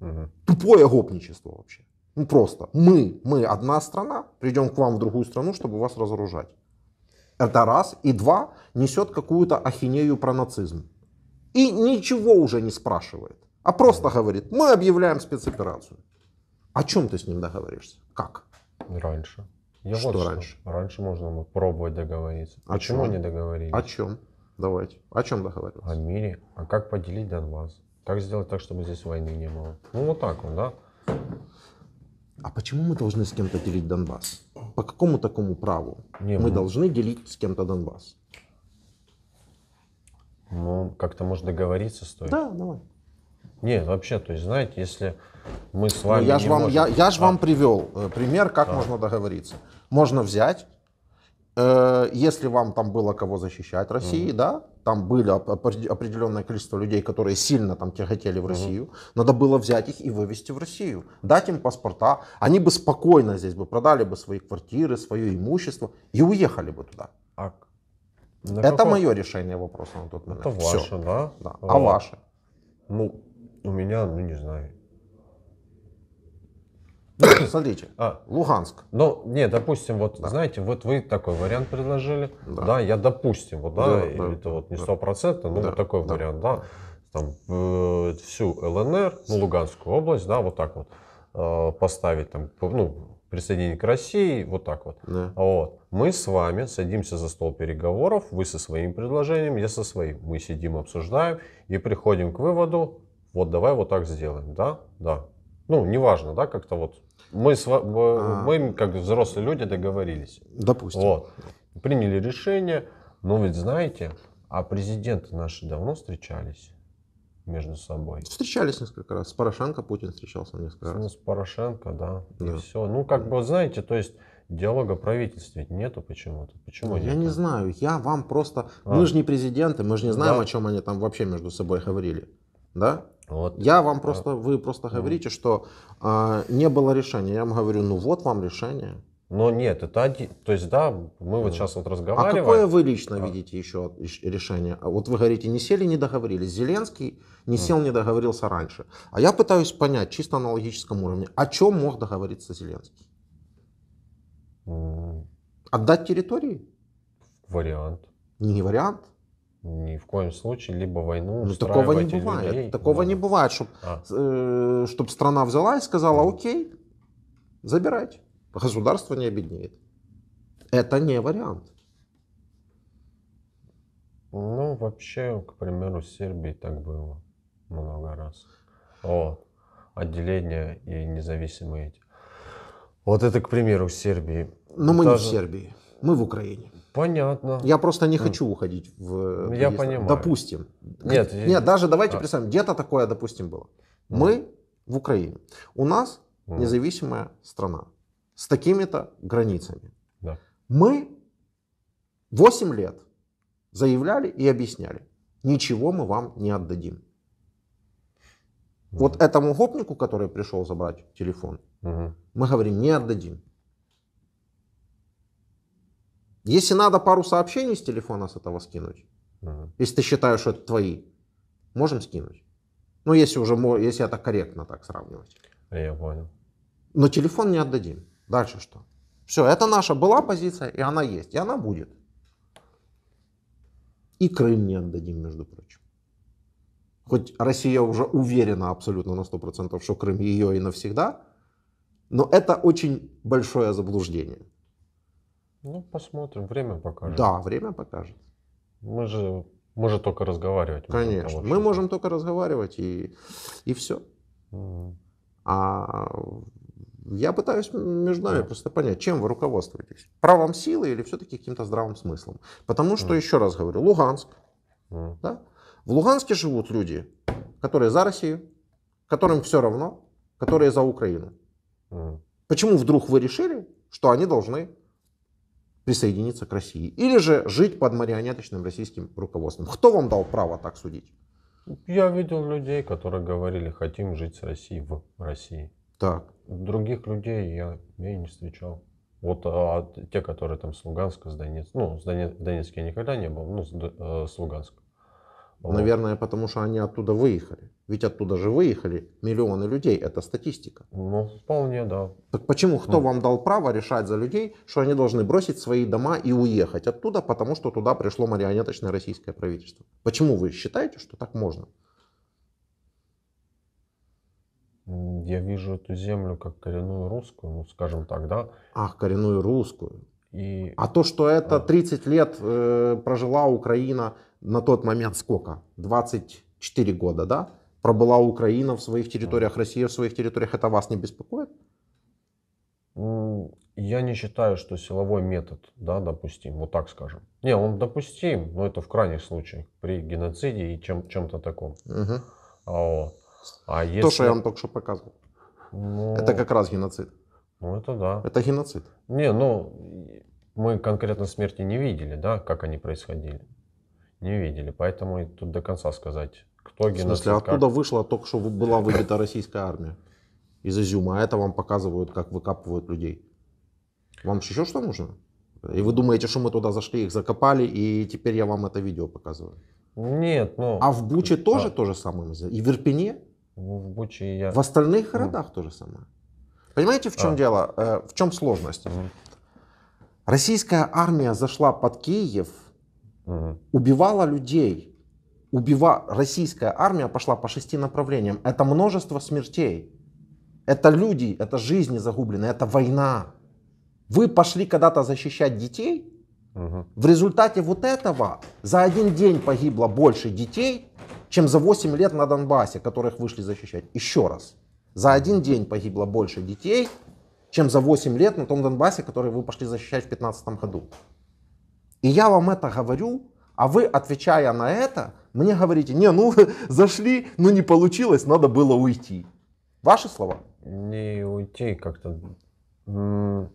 Угу. Тупое гопничество вообще. Ну просто мы, мы одна страна, придем к вам в другую страну, чтобы вас разоружать. Это раз. И два, несет какую-то ахинею про нацизм. И ничего уже не спрашивает. А просто говорит, мы объявляем спецоперацию. О чем ты с ним договоришься? Как? Раньше. Я что вот раньше? Раньше можно было пробовать договориться. О Почему чем? не договорились? О чем? Давайте. О чем договорились? О мире. А как поделить Донбасс? Как сделать так, чтобы здесь войны не было? Ну, вот так вот, да? А почему мы должны с кем-то делить Донбасс? По какому такому праву не, мы ну... должны делить с кем-то Донбасс? Ну, как-то, может, договориться стоит. Да, давай. Нет, вообще, то есть, знаете, если мы с ну, вами... я же вам, можем... я, я ж а. вам привел э, пример, как а. можно договориться. Можно взять Э, если вам там было кого защищать России, mm да, там были определенное количество людей, которые сильно там тяготели в Россию, mm надо было взять их и вывести в Россию, дать им паспорта, они бы спокойно здесь бы продали бы свои квартиры, свое имущество и уехали бы туда. А это каком? мое решение вопроса на тот момент. Это ваше, Все. да? да. А вот. А ваше? Ну, у меня, ну не знаю, смотрите, а. Луганск. Ну, не, допустим, вот, да. знаете, вот вы такой вариант предложили, да, да я допустим, вот, да, да, да это вот не сто процентов, но да. вот такой да. вариант, да, там э, всю ЛНР, ну, Луганскую область, да, вот так вот э, поставить, там, ну, присоединение к России, вот так вот. Да. вот. Мы с вами садимся за стол переговоров, вы со своим предложением, я со своим. Мы сидим, обсуждаем и приходим к выводу, вот давай вот так сделаем, да, да, ну, неважно, да, как-то вот. Мы, с, мы, а. мы, как взрослые люди, договорились. Допустим. Вот. Приняли решение. Ну, ведь знаете, а президенты наши давно встречались между собой. Встречались несколько раз. С Порошенко Путин встречался несколько ну, раз. с Порошенко, да. да. И все. Ну, как бы, знаете, то есть диалога правительств ведь нету почему-то. Почему Я не знаю. Я вам просто... А. Мы же не президенты, мы же не знаем, да. о чем они там вообще между собой говорили. Да? Вот. Я вам просто, вы просто говорите, mm. что э, не было решения. Я вам говорю, ну вот вам решение. Но ну, нет, это один. То есть, да, мы вот сейчас вот а разговариваем. А какое вы лично а. видите еще решение? А вот вы говорите, не сели, не договорились. Зеленский не сел, не договорился раньше. А я пытаюсь понять чисто на логическом уровне, о чем мог договориться Зеленский? Отдать территории? Вариант. Не вариант. Ни в коем случае, либо войну ну, такого не бывает. Людей. Такого да. не бывает, чтобы а. Э, чтоб страна взяла и сказала, окей, забирайте. Государство не обеднеет. Это не вариант. Ну, вообще, к примеру, в Сербии так было много раз. О, отделение и независимые эти. Вот это, к примеру, в Сербии. Но Даже... мы не в Сербии, мы в Украине. Понятно. Я просто не хочу уходить в... Я понимаю. Допустим. Нет, нет, я... даже давайте а. представим, где-то такое, допустим, было. Mm. Мы в Украине. У нас mm. независимая страна с такими-то границами. Да. Мы 8 лет заявляли и объясняли, ничего мы вам не отдадим. Mm. Вот этому гопнику, который пришел забрать телефон, mm. мы говорим, не отдадим. Если надо пару сообщений с телефона с этого скинуть, угу. если ты считаешь, что это твои, можем скинуть. Ну, если уже, если это корректно так сравнивать. Я понял. Но телефон не отдадим. Дальше что? Все, это наша была позиция, и она есть, и она будет. И Крым не отдадим, между прочим. Хоть Россия уже уверена абсолютно на 100%, что Крым ее и навсегда, но это очень большое заблуждение. Ну, посмотрим, время покажет. Да, время покажет. Мы же, можем только разговаривать Конечно, можем, мы можем только разговаривать и, и все. Mm. А я пытаюсь между нами mm. просто понять, чем вы руководствуетесь? Правом силы или все-таки каким-то здравым смыслом? Потому что, mm. еще раз говорю, Луганск. Mm. Да? В Луганске живут люди, которые за Россию, которым все равно, которые за Украину. Mm. Почему вдруг вы решили, что они должны присоединиться к России. Или же жить под марионеточным российским руководством. Кто вам дал право так судить? Я видел людей, которые говорили, хотим жить с Россией в России. Так. Других людей я, я не встречал. Вот а, а те, которые там с Луганска, с Донецка. Ну, с Донецка я никогда не был, ну, с, э, с Луганска. О. Наверное, потому что они оттуда выехали. Ведь оттуда же выехали миллионы людей. Это статистика. Ну, вполне, да. Так почему, кто ну. вам дал право решать за людей, что они должны бросить свои дома и уехать оттуда, потому что туда пришло марионеточное российское правительство? Почему вы считаете, что так можно? Я вижу эту землю как коренную русскую, ну, скажем так, да. Ах, коренную русскую. И... А то, что это 30 а. лет э, прожила Украина на тот момент сколько? 24 года, да? Пробыла Украина в своих территориях, Россия в своих территориях. Это вас не беспокоит? Я не считаю, что силовой метод, да, допустим, вот так скажем. Не, он допустим, но это в крайних случаях, при геноциде и чем, чем-то таком. Угу. А, если... А То, что я вам только что показывал. Ну... Это как раз геноцид. Ну, это да. Это геноцид. Не, ну, мы конкретно смерти не видели, да, как они происходили не видели. Поэтому и тут до конца сказать, кто геноцид. В смысле, как... оттуда вышла только что была выбита российская армия из Изюма, а это вам показывают, как выкапывают людей. Вам еще что нужно? И вы думаете, что мы туда зашли, их закопали, и теперь я вам это видео показываю? Нет, ну... А в Буче да. тоже то же самое? И в Ирпене? Ну, в Буче я... В остальных ну. городах ну. то же самое. Понимаете, в чем а. дело? Э, в чем сложность? Угу. Российская армия зашла под Киев убивала людей. Убива... Российская армия пошла по шести направлениям. Это множество смертей. Это люди, это жизни загублены, это война. Вы пошли когда-то защищать детей, угу. в результате вот этого за один день погибло больше детей, чем за 8 лет на Донбассе, которых вышли защищать. Еще раз. За один день погибло больше детей, чем за 8 лет на том Донбассе, который вы пошли защищать в 2015 году. И я вам это говорю, а вы, отвечая на это, мне говорите, не, ну зашли, ну не получилось, надо было уйти. Ваши слова? Не уйти как-то. Ну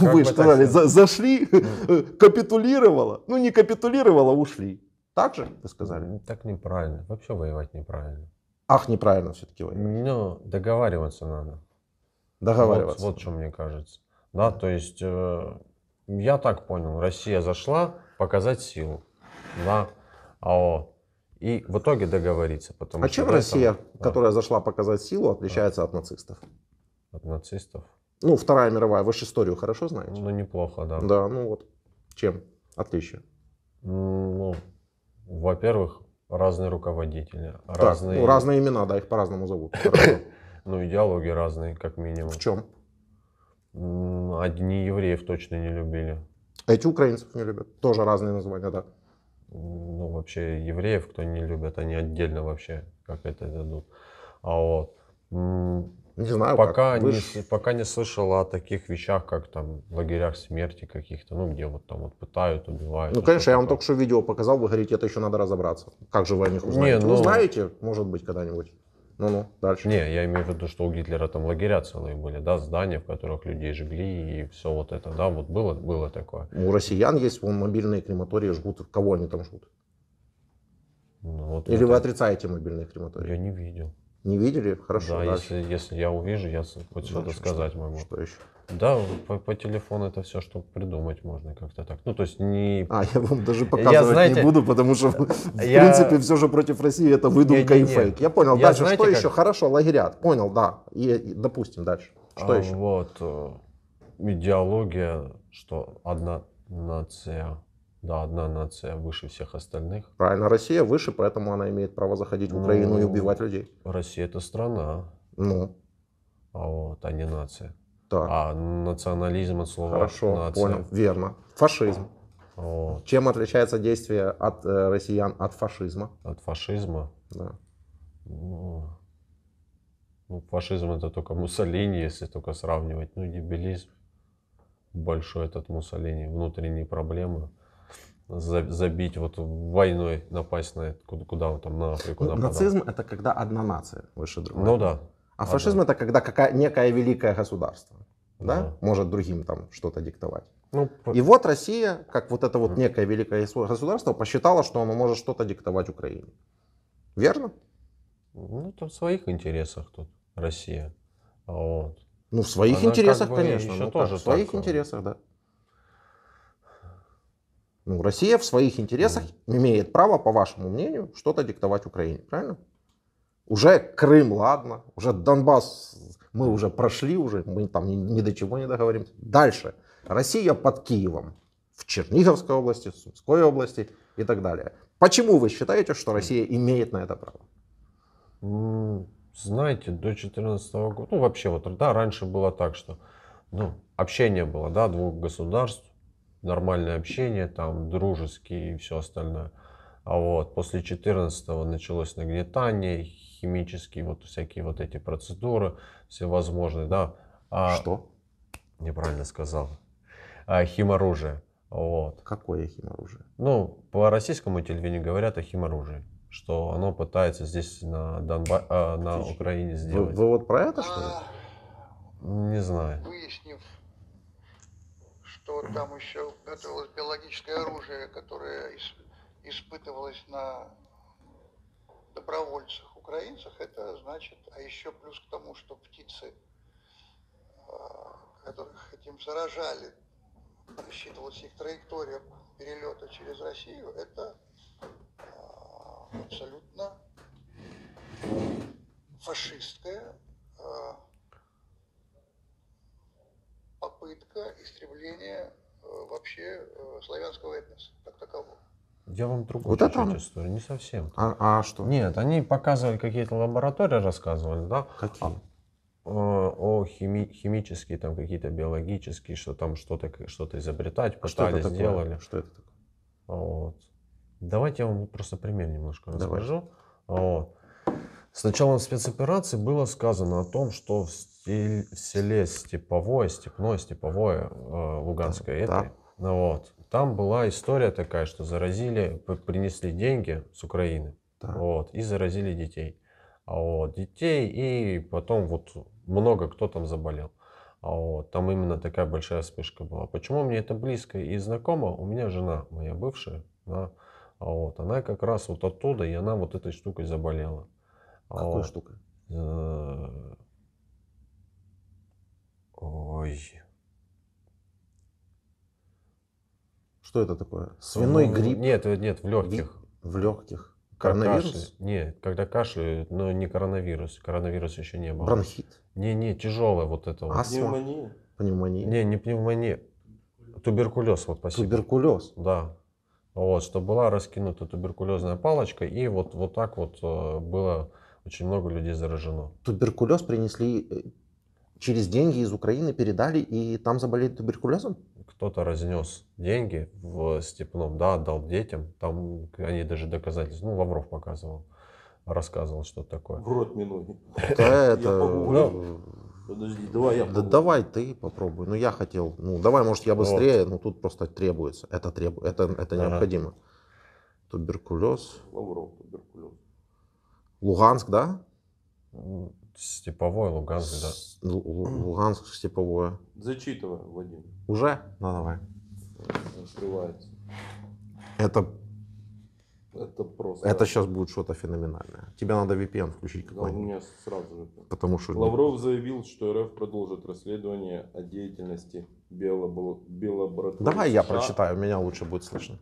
как вы же сказали, за, зашли, капитулировала, ну не капитулировала, ушли. Так же вы сказали? Так неправильно, вообще воевать неправильно. Ах, неправильно все-таки воевать. Ну, договариваться надо. Договариваться. Вот, вот что мне кажется. Да, то есть э, я так понял, Россия зашла показать силу на АО. И в итоге договориться. Потому а что чем этом, Россия, да. которая зашла показать силу, отличается да. от нацистов? От нацистов? Ну, Вторая мировая, вы же историю хорошо знаете? Ну, неплохо, да. Да, ну вот. Чем отличие? Ну, во-первых, разные руководители. Так, ну, разные... Ну, разные имена, да, их по-разному зовут. Ну, идеологии разные, как минимум. В чем? Одни евреев точно не любили. Эти украинцев не любят. Тоже разные названия, да. Ну, вообще, евреев, кто не любят, они отдельно вообще как это дадут. А вот. Не знаю, пока как. не, Вы... пока не слышал о таких вещах, как там в лагерях смерти каких-то, ну где вот там вот пытают, убивают. Ну конечно, я вам только что видео показал, вы говорите, это еще надо разобраться. Как же вы о них узнаете? Не, ну... Узнаете, может быть, когда-нибудь. Ну-ну, дальше. Не, я имею в виду, что у Гитлера там лагеря целые были, да, здания, в которых людей жгли и все вот это, да, вот было, было такое. У россиян есть вон мобильные крематории, жгут, кого они там жгут? Ну, вот Или это... вы отрицаете мобильные крематории? Я не видел. Не видели? Хорошо. Да, если, если я увижу, я хоть что-то сказать что, могу. Что еще? Да, по, по телефону это все, что придумать можно как-то так. Ну, то есть не... А, я вам даже показывать я, знаете, не буду, потому что, в я... принципе, все же против России это выдумка не, не, не. и фейк. Я понял. Я, дальше знаете, что как... еще? Хорошо, лагерят. Понял, да. И, и, допустим, дальше. Что а, еще? Вот. Э, идеология, что одна нация, да, одна нация выше всех остальных. Правильно, Россия выше, поэтому она имеет право заходить в Украину ну, и убивать людей. Россия это страна. Ну. А вот, а не нация. Так. А национализм от слова Хорошо, нация. понял, верно. Фашизм. А вот. Чем отличается действие от э, россиян от фашизма? От фашизма? Да. Ну, ну, фашизм это только Муссолини, если только сравнивать. Ну, дебилизм большой этот Муссолини, внутренние проблемы забить вот войной, напасть на куда, куда он там на Африку ну, Нацизм это когда одна нация выше другой. Ну да. А фашизм это когда какая, некое великое государство, да, да? может другим там что-то диктовать. Ну, и по... вот Россия, как вот это вот некое великое государство, посчитала, что оно может что-то диктовать Украине. Верно? Ну, там в своих интересах тут Россия. Вот. Ну, в своих Она интересах, как бы конечно. Еще ну, тоже как, в своих так, э, интересах, да. Ну, Россия в своих интересах mm. имеет право, по вашему мнению, что-то диктовать Украине, правильно? Уже Крым, ладно, уже Донбасс мы уже прошли, уже мы там ни, ни до чего не договоримся. Дальше. Россия под Киевом, в Черниговской области, в Сумской области и так далее. Почему вы считаете, что Россия имеет на это право? знаете, до 2014 года, ну вообще вот, да, раньше было так, что ну, общение было, да, двух государств, нормальное общение, там, дружеские и все остальное. А вот после 14-го началось нагнетание, химические вот всякие вот эти процедуры всевозможные, да. А, Что? Неправильно сказал. А, химоружие. Вот. Какое химоружие? Ну, по российскому телевидению говорят о химоружии, что оно пытается здесь на, Донба... а, на Украине сделать. Вы, вы вот про это что ли? А, Не знаю. Выяснив что вот там еще готовилось биологическое оружие, которое испытывалось на добровольцах украинцах, это значит, а еще плюс к тому, что птицы, а, которых этим заражали, рассчитывалась их траектория перелета через Россию, это а, абсолютно фашистская а, попытка истребления э, вообще э, славянского этноса как такового. Я вам другую вот это историю, не совсем. А, а что? Нет, они показывали какие-то лаборатории, рассказывали, да? Какие? А, э, о хими, химические, там какие-то биологические, что там что-то что изобретать, пытались, что это сделали. Что это такое? Вот. Давайте я вам просто пример немножко Давай. расскажу. Вот. С началом спецоперации было сказано о том, что в, стиль, в селе Степовое, Степное, Степовое, э, Луганское, да. это, ну, вот, там была история такая, что заразили, принесли деньги с Украины, да. вот, и заразили детей. А вот, детей, и потом вот много кто там заболел. А вот, там именно такая большая вспышка была. Почему мне это близко и знакомо? У меня жена, моя бывшая, да, а вот, она как раз вот оттуда, и она вот этой штукой заболела. Какой штукой? Э, ой. Что это такое? Свиной ну, грипп? Нет, э, нет, в легких. В легких. Коронавирус? Нет, когда кашляют, но не коронавирус. Коронавирус еще не было. Бронхит? Не, не, тяжелое вот это вот. Астма? Пневмония? Пневмония? Не, не пневмония. Туберкулез, вот спасибо. Туберкулез? Да. Вот, что была раскинута туберкулезная палочка, и вот, вот так вот э, было очень много людей заражено. Туберкулез принесли э, через деньги из Украины, передали, и там заболели туберкулезом? Кто-то разнес деньги в Степном, да, отдал детям. Там они даже доказательства, ну, Лавров показывал, рассказывал, что такое. В рот минуй. это... Ну, Подожди, давай я. Да давай ты попробуй. Ну я хотел. Ну давай, может я быстрее, вот. но тут просто требуется. Это требу, это это необходимо. Туберкулез. Лавров, туберкулез. Луганск, да? Степовое, Луганск, да. Луганск, степовое. Зачитывай, Вадим. Уже? Ну, давай. Открывается. Это это просто. Это сейчас будет что-то феноменальное. Тебе надо VPN включить Да, у меня сразу же. Потому что Лавров заявил, что РФ продолжит расследование о деятельности Белобл- Белобратвы Давай я США прочитаю, меня лучше будет слышно.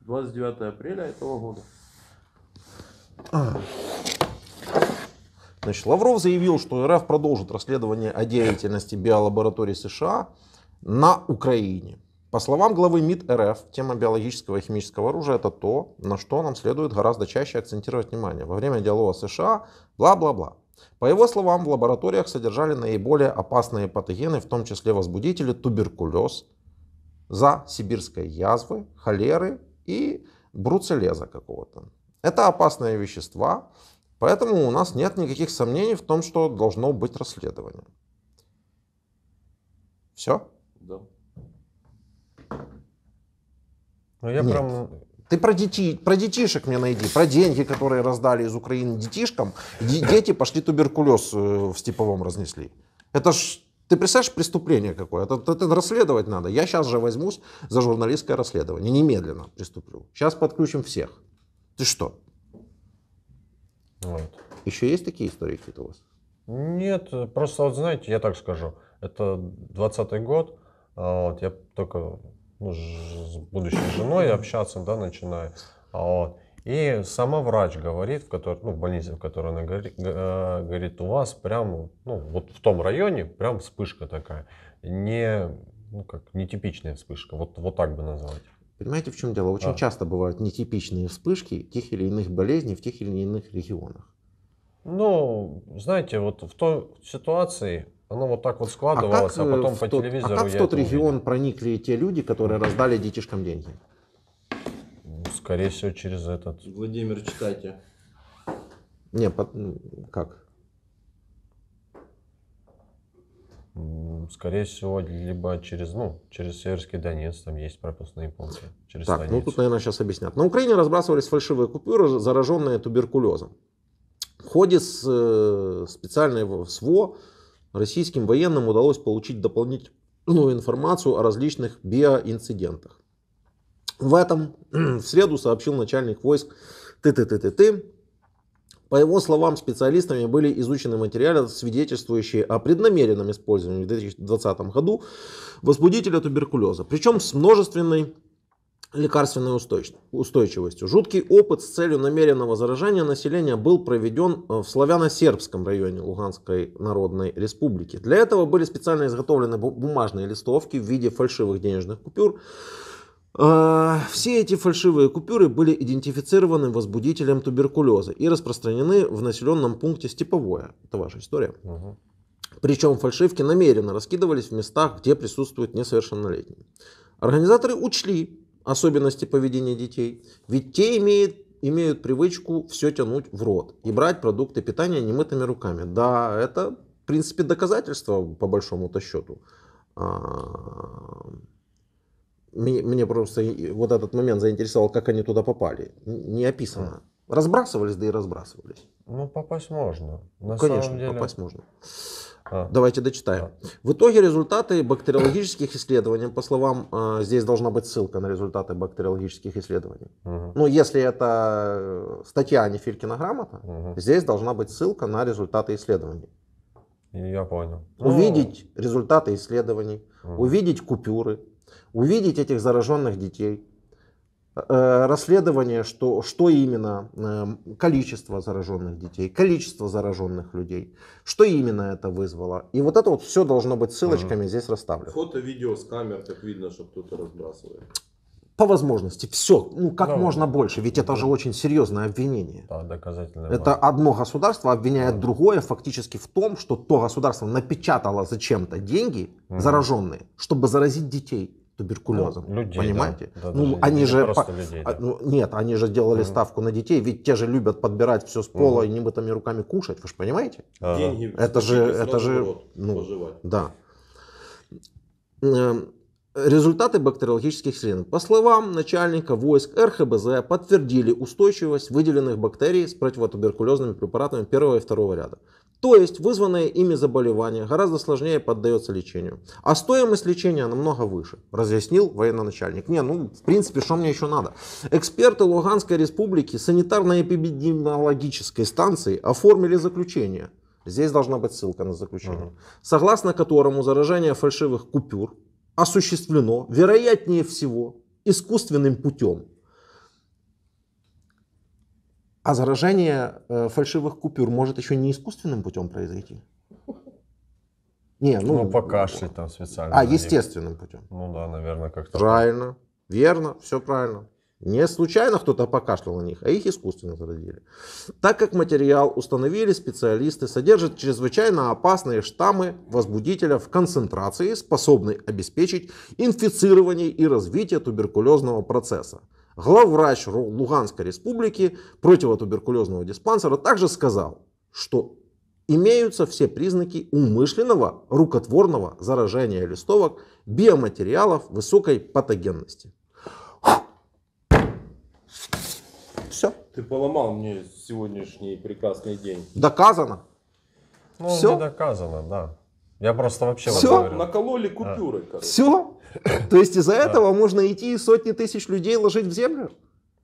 29 апреля этого года. А. Значит, Лавров заявил, что РФ продолжит расследование о деятельности биолаборатории США на Украине. По словам главы МИД РФ, тема биологического и химического оружия это то, на что нам следует гораздо чаще акцентировать внимание во время диалога США, бла-бла-бла. По его словам, в лабораториях содержали наиболее опасные патогены, в том числе возбудители, туберкулез, за сибирской язвы, холеры и бруцеллеза какого-то. Это опасные вещества, Поэтому у нас нет никаких сомнений в том, что должно быть расследование. Все? Да. Ну я Нет. прям... Ты про, дети, про детишек мне найди, про деньги, которые раздали из Украины детишкам. Дети пошли туберкулез э, в Степовом разнесли. Это ж ты представляешь преступление какое? Это, это, это расследовать надо. Я сейчас же возьмусь за журналистское расследование. Немедленно приступлю. Сейчас подключим всех. Ты что? Вот. Еще есть такие истории какие-то у вас? Нет, просто вот знаете, я так скажу, это 20 год, а, вот, я только ну, с будущей женой общаться, да, начинаю, а, вот, и сама врач говорит, в которой, ну, в больнице, в которой она говорит, э, говорит, у вас прям, ну, вот в том районе прям вспышка такая, не, ну, как, нетипичная вспышка, вот, вот так бы назвать. Понимаете, в чем дело? Очень а. часто бывают нетипичные вспышки тех или иных болезней в тех или иных регионах. Ну, знаете, вот в той ситуации оно вот так вот а складывалось, а, а потом э, по тот, телевизору. А как в тот регион увидел? проникли те люди, которые раздали детишкам деньги? Ну, скорее всего, через этот. Владимир, читайте. Не, под... как? Скорее всего, либо через, ну, через Северский Донец, там есть пропускные пункты. Через так, Донец. ну тут, наверное, сейчас объяснят. На Украине разбрасывались фальшивые купюры, зараженные туберкулезом. В ходе э, специальной СВО российским военным удалось получить дополнительную информацию о различных биоинцидентах. В этом в среду сообщил начальник войск ты-ты-ты-ты-ты по его словам, специалистами были изучены материалы, свидетельствующие о преднамеренном использовании в 2020 году возбудителя туберкулеза, причем с множественной лекарственной устойчивостью. Жуткий опыт с целью намеренного заражения населения был проведен э, в славяно-сербском районе Луганской Народной Республики. Для этого были специально изготовлены бумажные листовки в виде фальшивых денежных купюр, а, все эти фальшивые купюры были идентифицированы возбудителем туберкулеза и распространены в населенном пункте Степовое. Это ваша история. Угу. Причем фальшивки намеренно раскидывались в местах, где присутствуют несовершеннолетние. Организаторы учли особенности поведения детей, ведь те имеют, имеют привычку все тянуть в рот и брать продукты питания немытыми руками. Да, это, в принципе, доказательство по большому-то счету. А, мне, мне просто вот этот момент заинтересовал, как они туда попали. Не описано. Разбрасывались, да и разбрасывались. Ну, попасть можно. На Конечно, деле... попасть можно. А. Давайте дочитаем. А. В итоге результаты бактериологических исследований, по словам, э, здесь должна быть ссылка на результаты бактериологических исследований. Угу. Ну, если это э, статья, а не Филькина грамота, угу. здесь должна быть ссылка на результаты исследований. Я понял. Ну, увидеть ну... результаты исследований, угу. увидеть купюры, увидеть этих зараженных детей, э, расследование, что, что именно э, количество зараженных детей, количество зараженных людей, что именно это вызвало. И вот это вот все должно быть ссылочками угу. здесь расставлено. Фото, видео с камер, как видно, что кто-то разбрасывает. По возможности, все, ну как да, можно да. больше, ведь это да. же очень серьезное обвинение. Да, Это база. одно государство обвиняет да. другое фактически в том, что то государство напечатало зачем-то деньги, угу. зараженные, чтобы заразить детей туберкулезом. Ну, людей, понимаете? Да, да, ну, они же по... людей, а, да. ну, нет, они же делали mm. ставку на детей, ведь те же любят подбирать все с пола mm. и небытыми руками кушать, вы же понимаете? А. Деньги. Это же, это же, ну, да. Эм, результаты бактериологических исследований. По словам начальника войск РХБЗ, подтвердили устойчивость выделенных бактерий с противотуберкулезными препаратами первого и второго ряда. То есть вызванное ими заболевание гораздо сложнее поддается лечению. А стоимость лечения намного выше, разъяснил военноначальник. Не, ну в принципе, что мне еще надо? Эксперты Луганской республики санитарно-эпидемиологической станции оформили заключение. Здесь должна быть ссылка на заключение. Угу. Согласно которому заражение фальшивых купюр осуществлено, вероятнее всего, искусственным путем. А заражение э, фальшивых купюр может еще не искусственным путем произойти? Не, ну, ну покашли там специально. А, естественным путем. Ну да, наверное, как-то. Правильно, верно, все правильно. Не случайно кто-то покашлял на них, а их искусственно зародили. Так как материал установили специалисты, содержит чрезвычайно опасные штаммы возбудителя в концентрации, способной обеспечить инфицирование и развитие туберкулезного процесса главврач Луганской республики противотуберкулезного диспансера, также сказал, что имеются все признаки умышленного рукотворного заражения листовок биоматериалов высокой патогенности. Все. Ты поломал мне сегодняшний прекрасный день. Доказано. Ну, Все? доказано, да. Я просто вообще Все? накололи купюры. Да. Все? То есть из-за этого можно идти и сотни тысяч людей ложить в землю?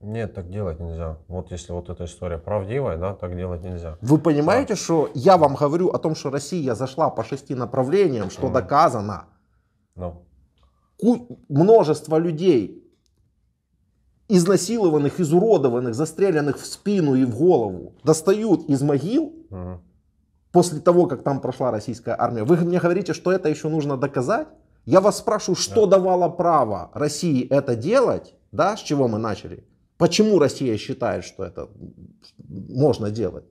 Нет, так делать нельзя. Вот если вот эта история правдивая, да, так делать нельзя. Вы понимаете, да. что я вам говорю о том, что Россия зашла по шести направлениям, что mm. доказано. No. Ну. множество людей изнасилованных, изуродованных, застреленных в спину и в голову достают из могил. Mm после того, как там прошла российская армия. Вы мне говорите, что это еще нужно доказать? Я вас спрашиваю, что да. давало право России это делать, да, с чего мы начали? Почему Россия считает, что это можно делать?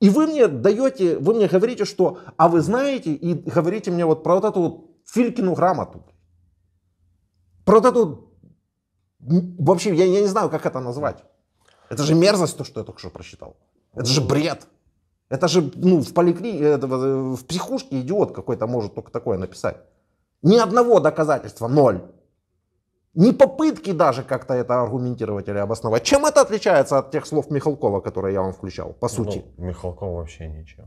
И вы мне даете, вы мне говорите, что, а вы знаете, и говорите мне вот про вот эту вот Филькину грамоту. Про вот эту, вообще, я, я не знаю, как это назвать. Это же мерзость, то, что я только что прочитал. Это же бред. Это же ну, в поликлинике, э, в психушке идиот какой-то может только такое написать. Ни одного доказательства, ноль. Ни попытки даже как-то это аргументировать или обосновать. Чем это отличается от тех слов Михалкова, которые я вам включал, по сути? Ну, Михалков вообще ничем.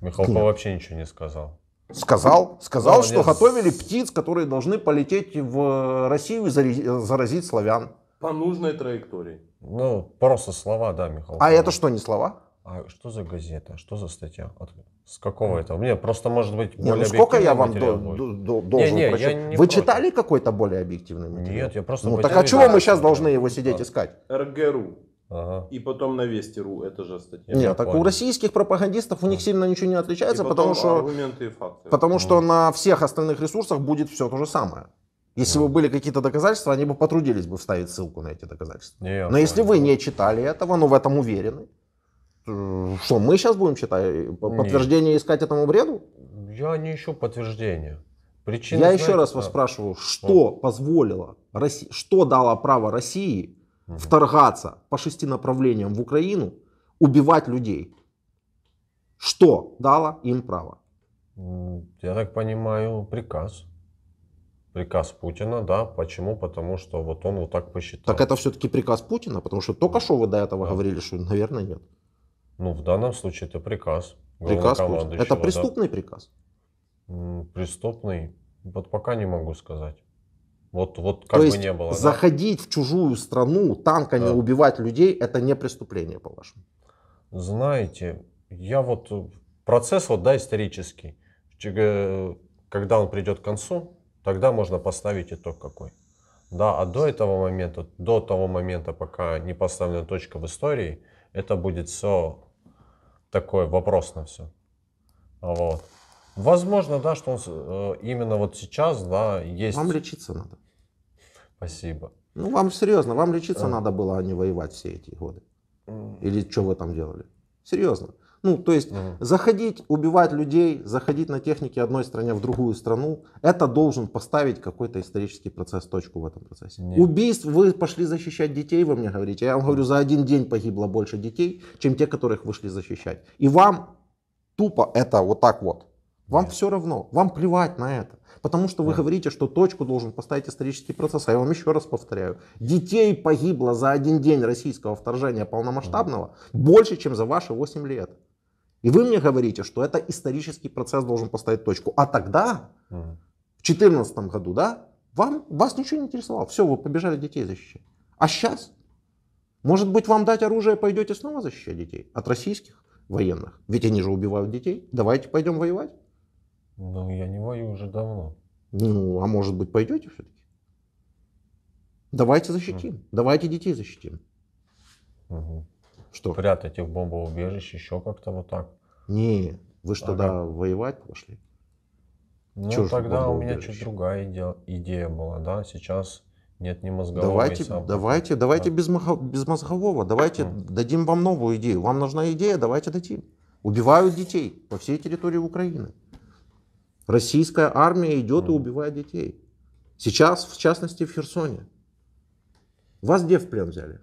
Михалков Нет. вообще ничего не сказал. Сказал, сказал, ну, что нет. готовили птиц, которые должны полететь в Россию и заразить славян. По нужной траектории. Ну, просто слова, да, Михалков. А это что, не слова? а что за газета, что за статья, От, с какого это? Мне просто может быть ну более не, более ну сколько я вам до, до, должен не, не, прочитать? не Вы против. читали какой-то более объективный материал? Нет, я просто... Ну так а чего мы сейчас должны его сидеть а. искать? РГРУ. Ага. И потом на Вести.ру, это же статья. Нет, так понял. у российских пропагандистов у них сильно ничего не отличается, и потому что... Аргументы и факты. Потому что на всех остальных ресурсах будет все то же самое. Если mm. бы были какие-то доказательства, они бы потрудились бы вставить ссылку на эти доказательства. Не, Но если вы не читали этого, но в этом уверены, Э, что, мы сейчас будем, читать подтверждение Нет. искать этому бреду? Я не ищу подтверждения. Причина, Я знаете, еще раз вас а... спрашиваю, что а? позволило, России, что дало право России угу. вторгаться по шести направлениям в Украину, убивать людей? Что дало им право? Я так понимаю, приказ. Приказ Путина, да. Почему? Потому что вот он вот так посчитал. Так это все-таки приказ Путина? Потому что только да. что вы до этого да. говорили, что, наверное, нет. Ну, в данном случае это приказ. Приказ Это преступный да? приказ. Преступный? Вот пока не могу сказать. Вот, вот как То бы есть не было. Заходить да? в чужую страну танками да. убивать людей это не преступление, по-вашему. Знаете, я вот э, процесс вот да исторический, э, когда он придет к концу, тогда можно поставить итог какой. Да, а до этого момента, до того момента, пока не поставлена точка в истории, это будет все такой вопрос на все. Вот. Возможно, да, что он э, именно вот сейчас, да, есть... Вам лечиться надо. Спасибо. Ну, вам серьезно, вам лечиться а... надо было, а не воевать все эти годы. Или что вы там делали? Серьезно. Ну, то есть угу. заходить, убивать людей, заходить на технике одной стране в другую страну, это должен поставить какой-то исторический процесс, точку в этом процессе. Нет. Убийств, вы пошли защищать детей, вы мне говорите. Я вам говорю, за один день погибло больше детей, чем те, которых вышли защищать. И вам тупо это вот так вот. Вам Нет. все равно, вам плевать на это. Потому что вы Нет. говорите, что точку должен поставить исторический процесс. А я вам еще раз повторяю. Детей погибло за один день российского вторжения полномасштабного Нет. больше, чем за ваши 8 лет. И вы мне говорите, что это исторический процесс должен поставить точку. А тогда, угу. в 2014 году, да, вам, вас ничего не интересовало. Все, вы побежали детей защищать. А сейчас? Может быть, вам дать оружие, пойдете снова защищать детей от российских военных? Ведь они же убивают детей. Давайте пойдем воевать. Ну, я не вою уже давно. Ну, а может быть, пойдете все-таки? Давайте защитим. Угу. Давайте детей защитим. Угу. Что? Прятать их в бомбоубежище, еще как-то вот так. Не, вы что, тогда ага. воевать пошли? Ну, Чего тогда у меня чуть другая идея, идея была, да, сейчас нет ни мозгового. Давайте, сам... давайте, давайте без, мозго, без мозгового, давайте mm. дадим вам новую идею. Вам нужна идея, давайте дадим. Убивают детей по всей территории Украины. Российская армия идет mm. и убивает детей. Сейчас, в частности, в Херсоне. Вас где в плен взяли?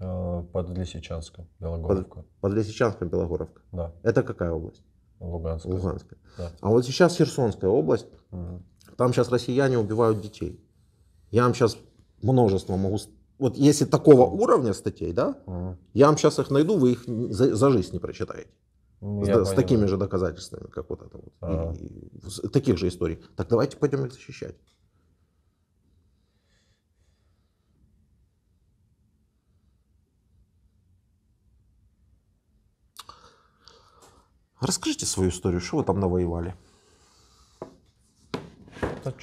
Э, под Лисичанском, Белогоровка. Под, под Лисичанском, Белогоровка. Да. Это какая область? Луганская. Луганская. Да. А вот сейчас Херсонская область, угу. там сейчас россияне убивают детей. Я вам сейчас множество могу... Вот если такого уровня статей, да, угу. я вам сейчас их найду, вы их за, за жизнь не прочитаете. Ну, с, с такими же доказательствами, как вот это вот. Ага. И, и, таких же историй. Так давайте пойдем их защищать. Расскажите свою историю, что вы там навоевали?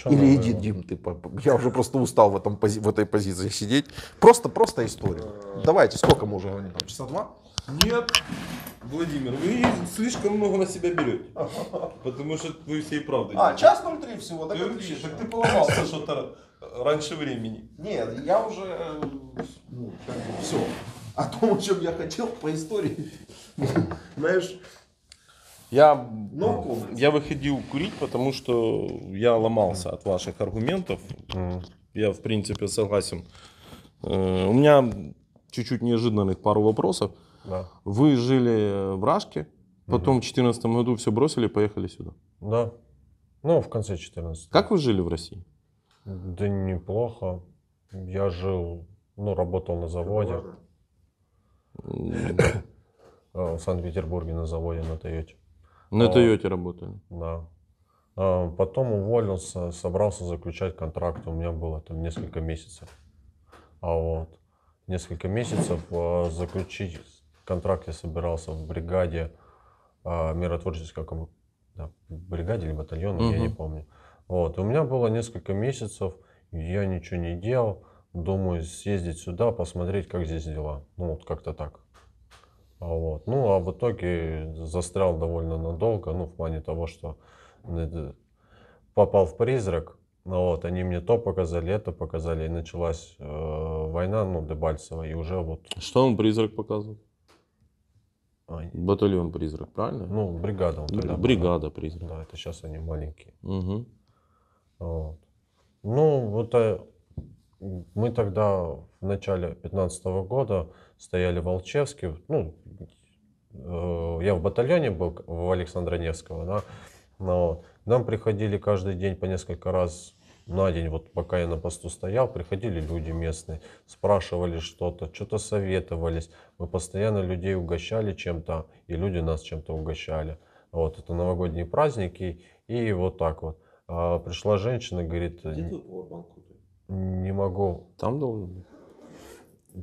Или иди, Дим, ты, я уже просто устал в, этом, в этой позиции сидеть. Просто, просто история. Давайте, сколько мы уже говорим? часа два? Нет, Владимир, вы слишком много на себя берете. Потому что вы все и правда. А, делаете. час 03 всего, так ты, видишь, так ты поломался что-то раньше времени. Нет, я уже, э, ну, как бы, все. О том, о чем я хотел по истории, знаешь, я, no ну, я выходил курить, потому что я ломался от ваших аргументов. Я, в принципе, согласен. Э, у меня чуть-чуть неожиданных пару вопросов. Да. Вы жили в Рашке, потом угу. в 2014 году все бросили и поехали сюда. Да. Ну, в конце 14 Как вы жили в России? Да неплохо. Я жил, ну, работал на заводе. Э, в Санкт-Петербурге на заводе на Тойоте. На а, Тойоте работали? Да. А, потом уволился, собрался заключать контракт. У меня было там несколько месяцев. А вот несколько месяцев а, заключить контракт я собирался в бригаде миротворческого да, бригаде или батальона, угу. я не помню. Вот. У меня было несколько месяцев, я ничего не делал. Думаю, съездить сюда, посмотреть, как здесь дела. Ну, вот как-то так. Вот. Ну, а в итоге застрял довольно надолго, ну, в плане того, что попал в призрак. Ну, вот, они мне то показали, это показали, и началась э, война, ну, Дебальцева, и уже вот... Что он призрак показывал? А, Батальон призрак, правильно? Ну, бригада. Он тогда бригада была. призрак. Да, это сейчас они маленькие. Угу. Вот. Ну, вот э, мы тогда в начале 15 года стояли в Волчевске, ну, Э, я в батальоне был в Александра Невского, да, но ну нам приходили каждый день по несколько раз на день, вот пока я на посту стоял, приходили люди местные, спрашивали что-то, что-то советовались. Мы постоянно людей угощали чем-то, и люди нас чем-то угощали. Вот, это новогодние праздники, и вот так вот. А пришла женщина, говорит... Не могу. Там должен быть.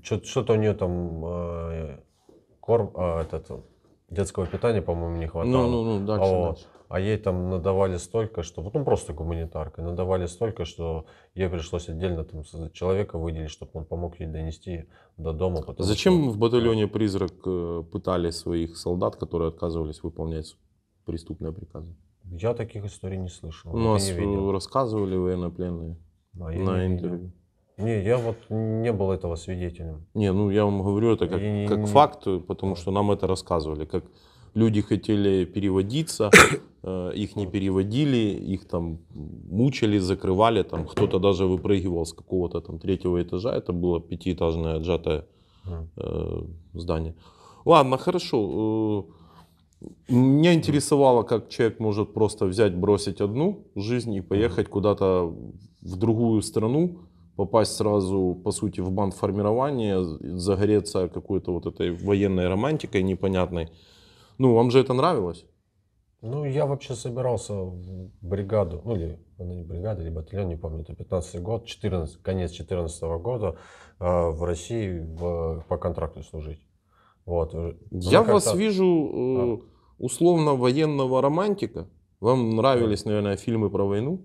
Что-то у нее там а, корм, а, этот, детского питания, по-моему, не хватало. Ну, ну, ну, да, а, а ей там надавали столько, что, ну, просто гуманитарка, надавали столько, что ей пришлось отдельно там человека выделить, чтобы он помог ей донести до дома. Зачем что... в батальоне «Призрак» э, пытали своих солдат, которые отказывались выполнять преступные приказы? Я таких историй не слышал. У ну, нас не видел. рассказывали военнопленные ну, а на интервью. Видел. Не, я вот не был этого свидетелем. Не, ну я вам говорю это как, и... как факт, потому что нам это рассказывали, как люди хотели переводиться, э, их не переводили, их там мучили, закрывали, там кто-то даже выпрыгивал с какого-то там третьего этажа, это было пятиэтажное отжатое э, здание. Ладно, хорошо. Э, меня интересовало, как человек может просто взять, бросить одну жизнь и поехать куда-то в другую страну, попасть сразу, по сути, в банд формирования, загореться какой-то вот этой военной романтикой непонятной. Ну, вам же это нравилось? Ну, я вообще собирался в бригаду, ну, или она ну, не бригада, или батальон, не помню, это 15 год, 14, конец 14 -го года э, в России в, по контракту служить. Вот. Э, ну, я вас вижу э, условно военного романтика. Вам нравились, наверное, фильмы про войну?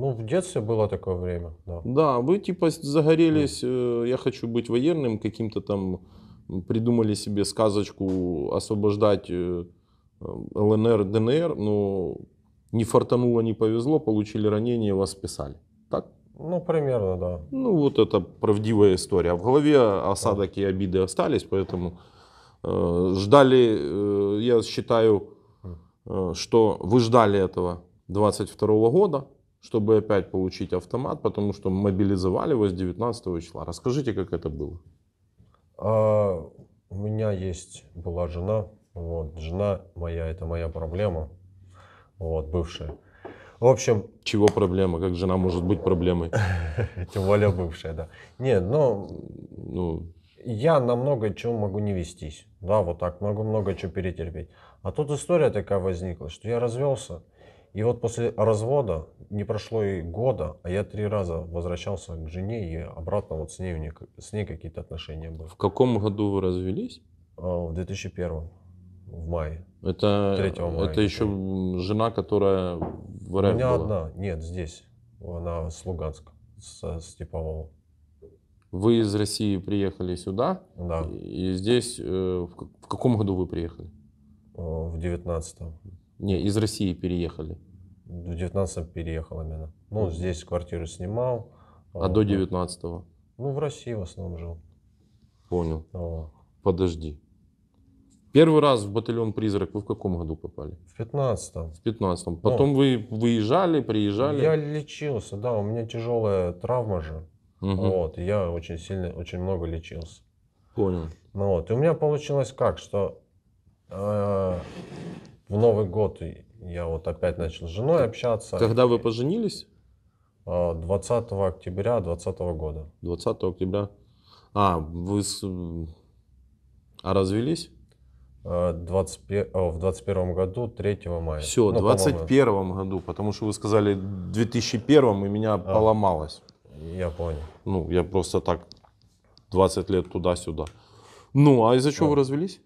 Ну, в детстве было такое время, да. Да, вы типа загорелись, э, я хочу быть военным, каким-то там придумали себе сказочку освобождать э, э, ЛНР, ДНР, но не фартануло, не повезло, получили ранение, вас списали. Так? Ну, примерно, да. Ну, вот это правдивая история. В голове осадок и обиды остались, поэтому э, ждали, э, я считаю, хм. э, что вы ждали этого 22 года, чтобы опять получить автомат, потому что мобилизовали его с 19 числа. Расскажите, как это было. А, у меня есть была жена. Вот, жена моя, это моя проблема. Вот, бывшая. В общем... Чего проблема? Как жена может быть проблемой? Тем более бывшая, да. Нет, но... Ну, ну... Я на много чего могу не вестись. Да, вот так, могу много чего перетерпеть. А тут история такая возникла, что я развелся. И вот после развода, не прошло и года, а я три раза возвращался к жене, и обратно вот с ней, у нее, с ней какие-то отношения были. В каком году вы развелись? А, в 2001, в мае. Это, 3 мая. Это еще жена, которая в РФ У меня была? одна, нет, здесь. Она с Луганска, с, с Типового. Вы из России приехали сюда? Да. И здесь, э, в каком году вы приехали? Э, в 19 не, из России переехали. В 19-м переехал именно. Ну, mm. здесь квартиру снимал. А вот. до 19-го? Ну, в России в основном жил. Понял. Вот. Подожди. Первый раз в батальон «Призрак» вы в каком году попали? В 15-м. В 15-м. Ну. Потом ну, вы выезжали, приезжали? Я лечился, да. У меня тяжелая травма же. Угу. Вот. Я очень сильно, очень много лечился. Понял. Ну вот. И у меня получилось как, что э, в Новый год я вот опять начал с женой общаться. Когда вы поженились? 20 а, октября 2020 года. 20 октября. А, вы с... а развелись? 21, а, о, в 21 году 3 мая. Все, в ну, 21 году, потому что вы сказали 2001 и меня а, поломалось. Я понял. Ну, я просто так 20 лет туда-сюда. Ну, а из-за чего а. вы развелись?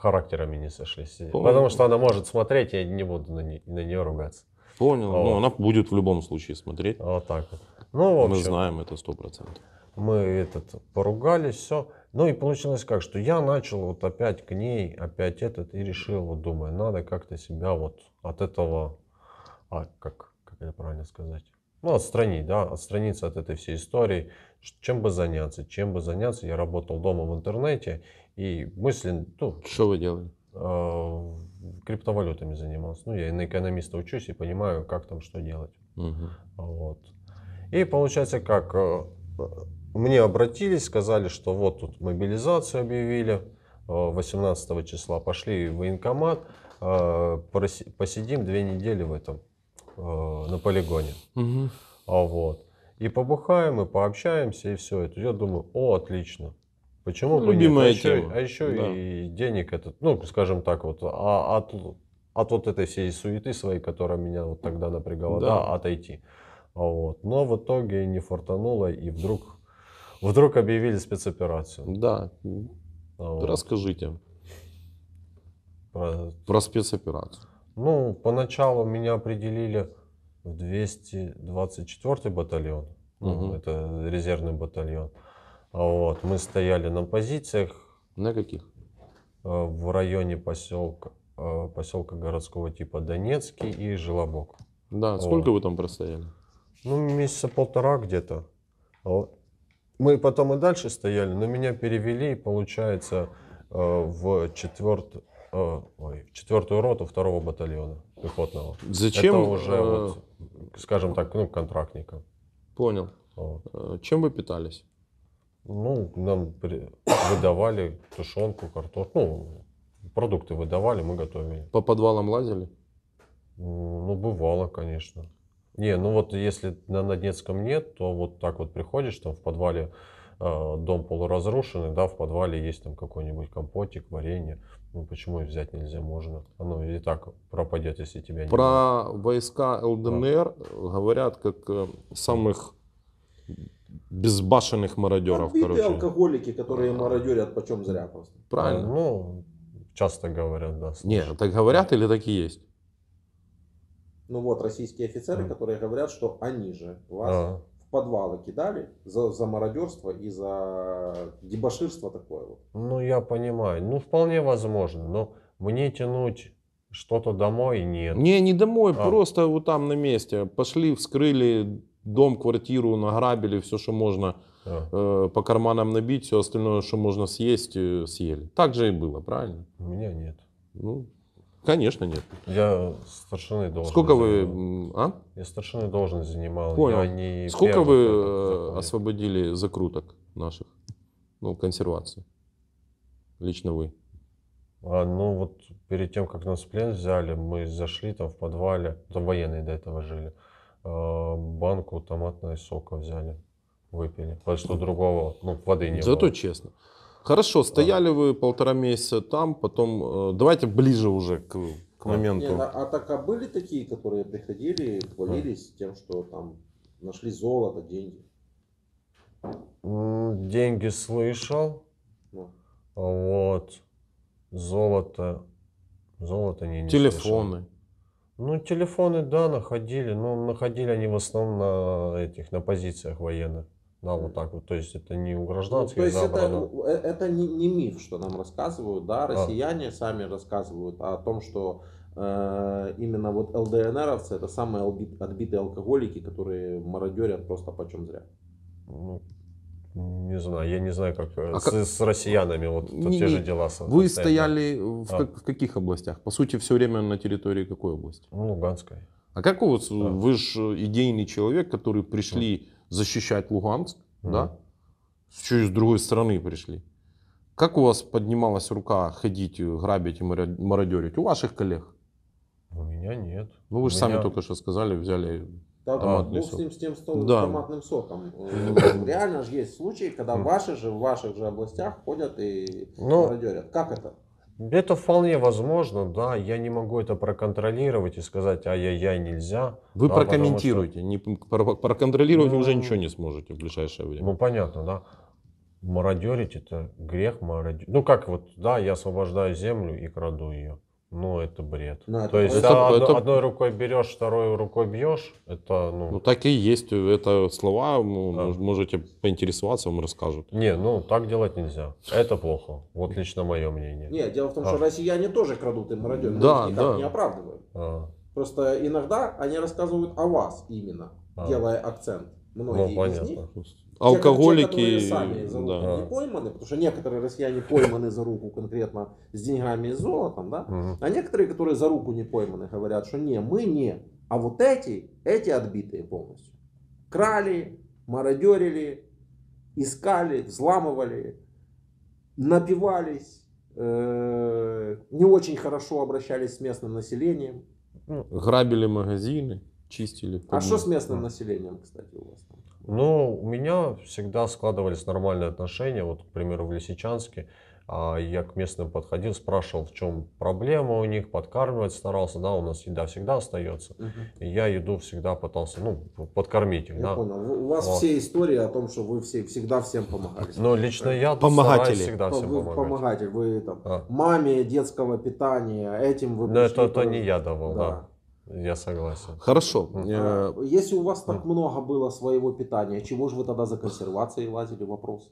характерами не сошлись. Понял. Потому что она может смотреть, я не буду на, не, на нее ругаться. Понял. Ну, вот. Ну, она будет в любом случае смотреть. Вот так вот. Ну, в общем, мы знаем это сто процентов. Мы этот поругались, все. Ну и получилось как, что я начал вот опять к ней, опять этот, и решил, вот думаю, надо как-то себя вот от этого, а как, как это правильно сказать, ну отстранить, да, отстраниться от этой всей истории, чем бы заняться, чем бы заняться. Я работал дома в интернете, и мысли... Ну, Что вы делали? Э, криптовалютами занимался. Ну, я и на экономиста учусь и понимаю, как там что делать. Угу. Вот. И получается, как э, мне обратились, сказали, что вот тут мобилизацию объявили, 18 э, числа пошли в военкомат, посидим две недели в этом, на полигоне. Угу. Вот. И побухаем, и пообщаемся, и все это. Я думаю, о, отлично. Почему ну, бы любимая нет? А еще, а еще да. и денег этот, ну, скажем так, вот а, от, от вот этой всей суеты своей, которая меня вот тогда напрягала, да, да отойти. Вот. Но в итоге не фортануло, и вдруг, вдруг объявили спецоперацию. Да. Вот. Расскажите. Про... Про спецоперацию. Ну, поначалу меня определили в 224 батальон. Угу. Ну, это резервный батальон. Вот, мы стояли на позициях. На каких? Э, в районе поселка, э, поселка городского типа Донецкий и Желобок. Да, сколько вот. вы там простояли? Ну, месяца полтора где-то. Мы потом и дальше стояли, но меня перевели, получается, э, в, четверт... Ой, в четвертую роту второго батальона пехотного. Зачем? Это уже, вот, скажем так, ну, контрактника. Понял. Вот. Чем вы питались? Ну, нам выдавали тушенку, картошку, ну, продукты выдавали, мы готовили. По подвалам лазили? Ну, бывало, конечно. Не, ну вот если на Надецком нет, то вот так вот приходишь, там в подвале э, дом полуразрушенный, да, в подвале есть там какой-нибудь компотик, варенье. Ну почему и взять нельзя, можно. Оно и так пропадет, если тебя не Про будет. войска ЛДНР да. говорят как э, самых безбашенных мародеров, Отбитые короче. алкоголики, которые мародерят почем зря просто. Правильно. Ну, часто говорят, да. Слушай. Не, так говорят или такие есть? Ну вот, российские офицеры, которые говорят, что они же вас да. в подвалы кидали за, за мародерство и за дебоширство такое вот. Ну, я понимаю. Ну, вполне возможно. Но мне тянуть что-то домой нет. Не, не домой, а. просто вот там на месте. Пошли, вскрыли дом, квартиру награбили, все, что можно а. э, по карманам набить, все остальное, что можно съесть, э, съели. Так же и было, правильно? У меня нет. Ну, Конечно, нет. Я старшины должен. Сколько вы... А? Я старшины должен занимал. Понял. Я не Сколько вы это, э, освободили закруток наших? Ну, консервации. Лично вы. А, ну, вот перед тем, как нас в плен взяли, мы зашли там в подвале. Там военные до этого жили. Э, банку томатного сока взяли, выпили. Потому что другого, ну, воды не Зато было. честно. Хорошо, стояли да. вы полтора месяца там, потом... Э, давайте ближе уже к, к моменту. Не, а, а так, а были такие, которые приходили, хвалились да. тем, что там нашли золото, деньги? Деньги слышал. Да. Ну. Вот. Золото. Золото не, не Телефоны. Слышал. Ну, телефоны, да, находили. Но находили они в основном на этих, на позициях военных. Да, вот так вот. То есть это не у ну, гражданских. Ну, то есть забрано. это, ну, э, это не, не миф, что нам рассказывают, да, а. россияне а. сами рассказывают о том, что э, именно вот ЛДНРовцы это самые отбитые алкоголики, которые мародерят просто почем зря. Ну, не знаю, я не знаю, как, э, а с, с россиянами вот не, те не, же дела. Вы стояли в, а. как, в каких областях? По сути, все время на территории какой области? Ну, Луганской. А как у вас, да. вы же э, идейный человек, который пришли да. защищать Луганск, mm да? Еще и с другой стороны пришли. Как у вас поднималась рука ходить, э, грабить и мародерить? У ваших коллег? У меня нет. Ну, вы же меня... сами только что сказали, взяли да, томатный а, бог с ним, с тем столом, да. с томатным соком. Э, реально же есть случаи, когда ваши же в ваших же областях ходят и ну, мародерят. Как это? Это вполне возможно, да. Я не могу это проконтролировать и сказать, ай-яй-яй, нельзя. Вы да, прокомментируете, что... не, проконтролировать ну, уже ничего не сможете в ближайшее время. Ну, понятно, да. Мародерить это грех, мародерить. Ну, как вот, да, я освобождаю землю и краду ее. Ну, это бред. Ну, это То есть это, да, это... одной рукой берешь, второй рукой бьешь. Это, ну... ну, так и есть. Это слова, ну, да. можете поинтересоваться, вам расскажут. Не, ну, так делать нельзя. Это плохо. Вот лично мое мнение. Нет, дело в том, а. что россияне тоже крадут и мародеры. Да, Мы да. не оправдывают. А. Просто иногда они рассказывают о вас именно, а. делая акцент. Ну, Многие ну, понятно. из них алкоголики. Те, которые сами за руку да. не пойманы, потому что некоторые россияне пойманы за руку конкретно с деньгами и золотом, да? Угу. А некоторые, которые за руку не пойманы, говорят, что не, мы не. А вот эти, эти отбитые полностью. Крали, мародерили, искали, взламывали, напивались, э, не очень хорошо обращались с местным населением. Ну, грабили магазины, чистили. Помню. А что с местным населением, кстати, у вас? Ну, у меня всегда складывались нормальные отношения. Вот, к примеру, в Лисичанске а, я к местным подходил, спрашивал, в чем проблема у них, подкармливать старался, да, у нас еда всегда остается. Угу. И я еду всегда пытался, ну, подкормить их. Я да. понял. У вас вот. все истории о том, что вы все, всегда всем помогали. Ну, лично я Помогатели. всегда Но всем вы Помогатель, вы там, а. маме детского питания, этим вы... Ну, это, это не я давал, да. да. Я согласен. Хорошо. Угу. Если у вас так много было своего питания, чего же вы тогда за консервацией лазили? Вопрос.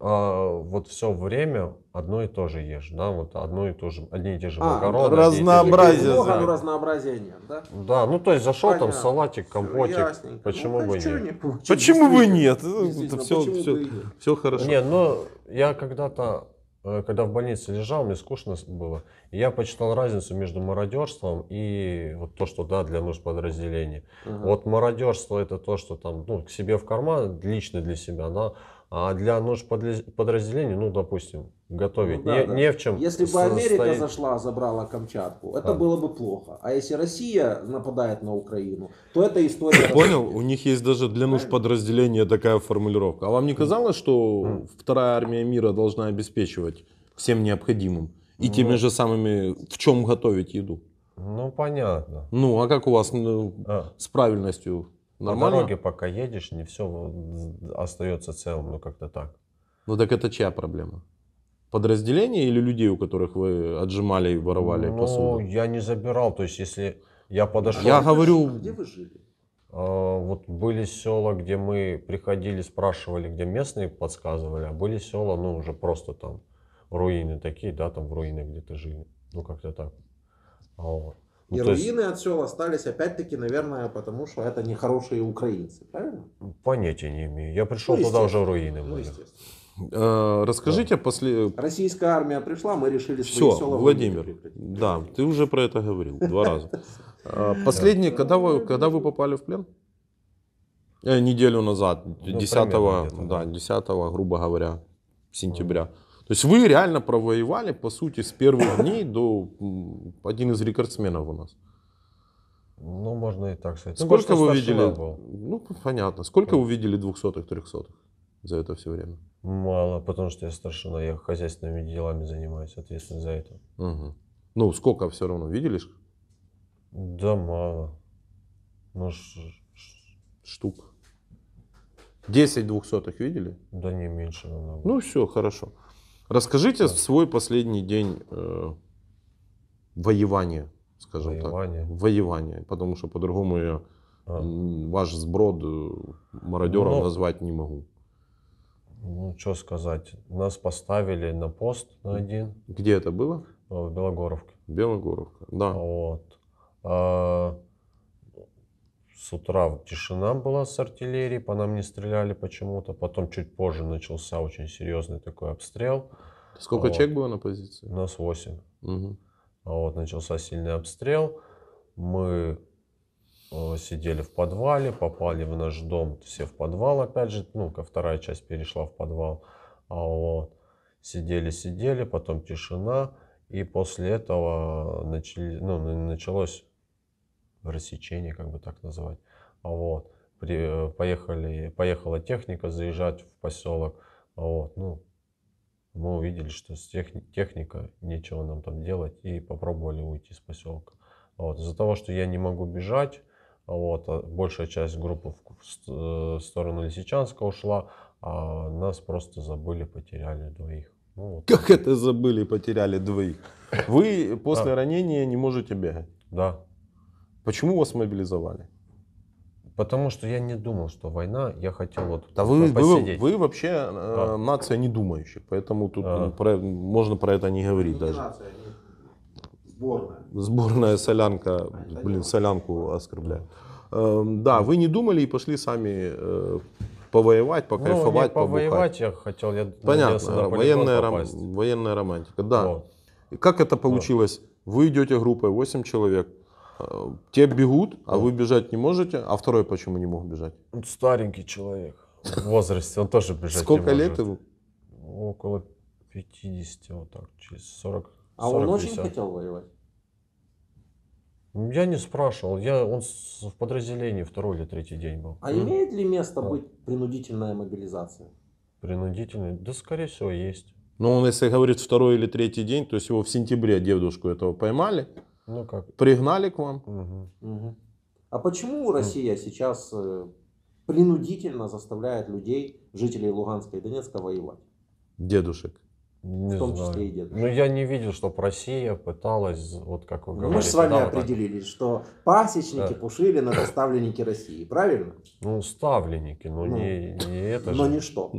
А, вот все время одно и то же ешь, да, вот одно и то же, одни и те же а, макароны. Ну, Разнообразие. Много, да. но разнообразия нет, да? Да, ну то есть зашел Понятно. там салатик, компотик, Ясненько. почему ну, бы а нет? Почему бы нет? Это все, все, все хорошо. Не, ну я когда-то Э, когда в больнице лежал, мне скучно было. И я почитал разницу между мародерством и вот то, что да, для нужд подразделения. Угу. Вот мародерство это то, что там, ну, к себе в карман, лично для себя, да. А для нож подразделений, ну, допустим, готовить ну, да, не, да. не в чем. Если бы Америка состоит... зашла, забрала Камчатку, это да. было бы плохо. А если Россия нападает на Украину, то это история... Понял, у них есть даже для нужд подразделения такая формулировка. А вам не казалось, что вторая армия мира должна обеспечивать всем необходимым? И ну. теми же самыми, в чем готовить еду? Ну, понятно. Ну, а как у вас ну, а. с правильностью Нормально? По дороге, пока едешь, не все остается целым, ну как-то так. Ну так это чья проблема? Подразделение или людей, у которых вы отжимали и воровали ну, посуду? я не забирал, то есть если я подошел... Я говорю... А где вы жили? А, вот были села, где мы приходили, спрашивали, где местные подсказывали, а были села, ну, уже просто там руины такие, да, там в руинах где-то жили. Ну, как-то так. А вот. И ну, руины есть... от сел остались, опять-таки, наверное, потому что это нехорошие украинцы, правильно? Понятия не имею. Я пришел ну, туда, уже руины ну, были. Ну, естественно. А, расскажите да. после... Российская армия пришла, мы решили Все, села Владимир, да, ты уже про это говорил два раза. Э, последний, когда вы, когда вы попали в плен? Э, неделю назад, 10, ну, да, 10 грубо говоря, сентября. То есть вы реально провоевали, по сути, с первых дней до один из рекордсменов у нас. Ну, можно и так сказать. Ну, сколько ну, вы видели? Ну, понятно. Сколько да. вы видели двухсотых, трехсотых за это все время? Мало, потому что я старшина, я хозяйственными делами занимаюсь, соответственно, за это. Угу. Ну, сколько все равно видели? Да, мало. Ну, ш... штук. десять двухсотых видели? Да не меньше намного. Ну все, хорошо. Расскажите да. свой последний день э, воевания, скажем воевание. так. Воевания. Потому что по-другому я а. ваш сброд э, мародером ну, назвать не могу. Ну, что сказать. Нас поставили на пост на один. Где это было? Э, в Белогоровке. Белогоровка, да. Вот. А, с утра тишина была с артиллерии, по нам не стреляли почему-то. Потом чуть позже начался очень серьезный такой обстрел. Сколько вот. человек было на позиции? У нас 8. Угу. А вот, начался сильный обстрел. Мы э, сидели в подвале, попали в наш дом, все в подвал опять же, ну, ка вторая часть перешла в подвал, а вот, сидели, сидели, потом тишина, и после этого начали, ну, началось рассечение, как бы так называть. Вот. При, э, поехали, поехала техника заезжать в поселок. Вот. Ну, мы увидели, что с техни- техника, нечего нам там делать, и попробовали уйти с поселка. Вот. Из-за того, что я не могу бежать, вот, а большая часть группы в, в э, сторону Лисичанска ушла, а нас просто забыли, потеряли двоих. Ну, вот. Как это забыли, потеряли двоих? Вы после ранения не можете бегать? Да. Почему вас мобилизовали? Потому что я не думал, что война, я хотел вот да вы, Вы, вы вообще э, а. нация не думающая, поэтому тут а. про, можно про это не говорить ну, не даже. Нация, не... Сборная. Сборная солянка, а, блин, солянку оскорбляю. Э, эм, да, вы не думали и пошли сами э, повоевать, ну, покайфовать, ну, повоевать побухать. я хотел, я Понятно, военная, ром, военная романтика, да. Вот. И как это получилось? Вот. Вы идете группой 8 человек, Э, те бегут, а вы бежать не можете. А второй почему не мог бежать? Он старенький человек. В возрасте он тоже бежать Сколько не лет ему? Около 50, вот так, через 40. А 40, он очень 50. хотел воевать? Я не спрашивал. Я, он в подразделении второй или третий день был. А имеет ли место Да. быть принудительная мобилизация? Принудительная, Да, скорее всего, есть. Но ну, он, если говорит второй или третий день, то есть его в сентябре девушку этого поймали, ну как? Пригнали к вам. Угу. Угу. А почему Россия угу. сейчас э, принудительно заставляет людей, жителей Луганска и Донецка, воевать? Дедушек. Не в том знаю. числе и дедушек. Ну я не видел, что Россия пыталась, вот как вы ну, говорите. Мы же с вами да, определились, так. что пасечники да. Пушилина это ставленники России, правильно? Ну, ставленники, но ну, ну, не, не это но же. Но не что.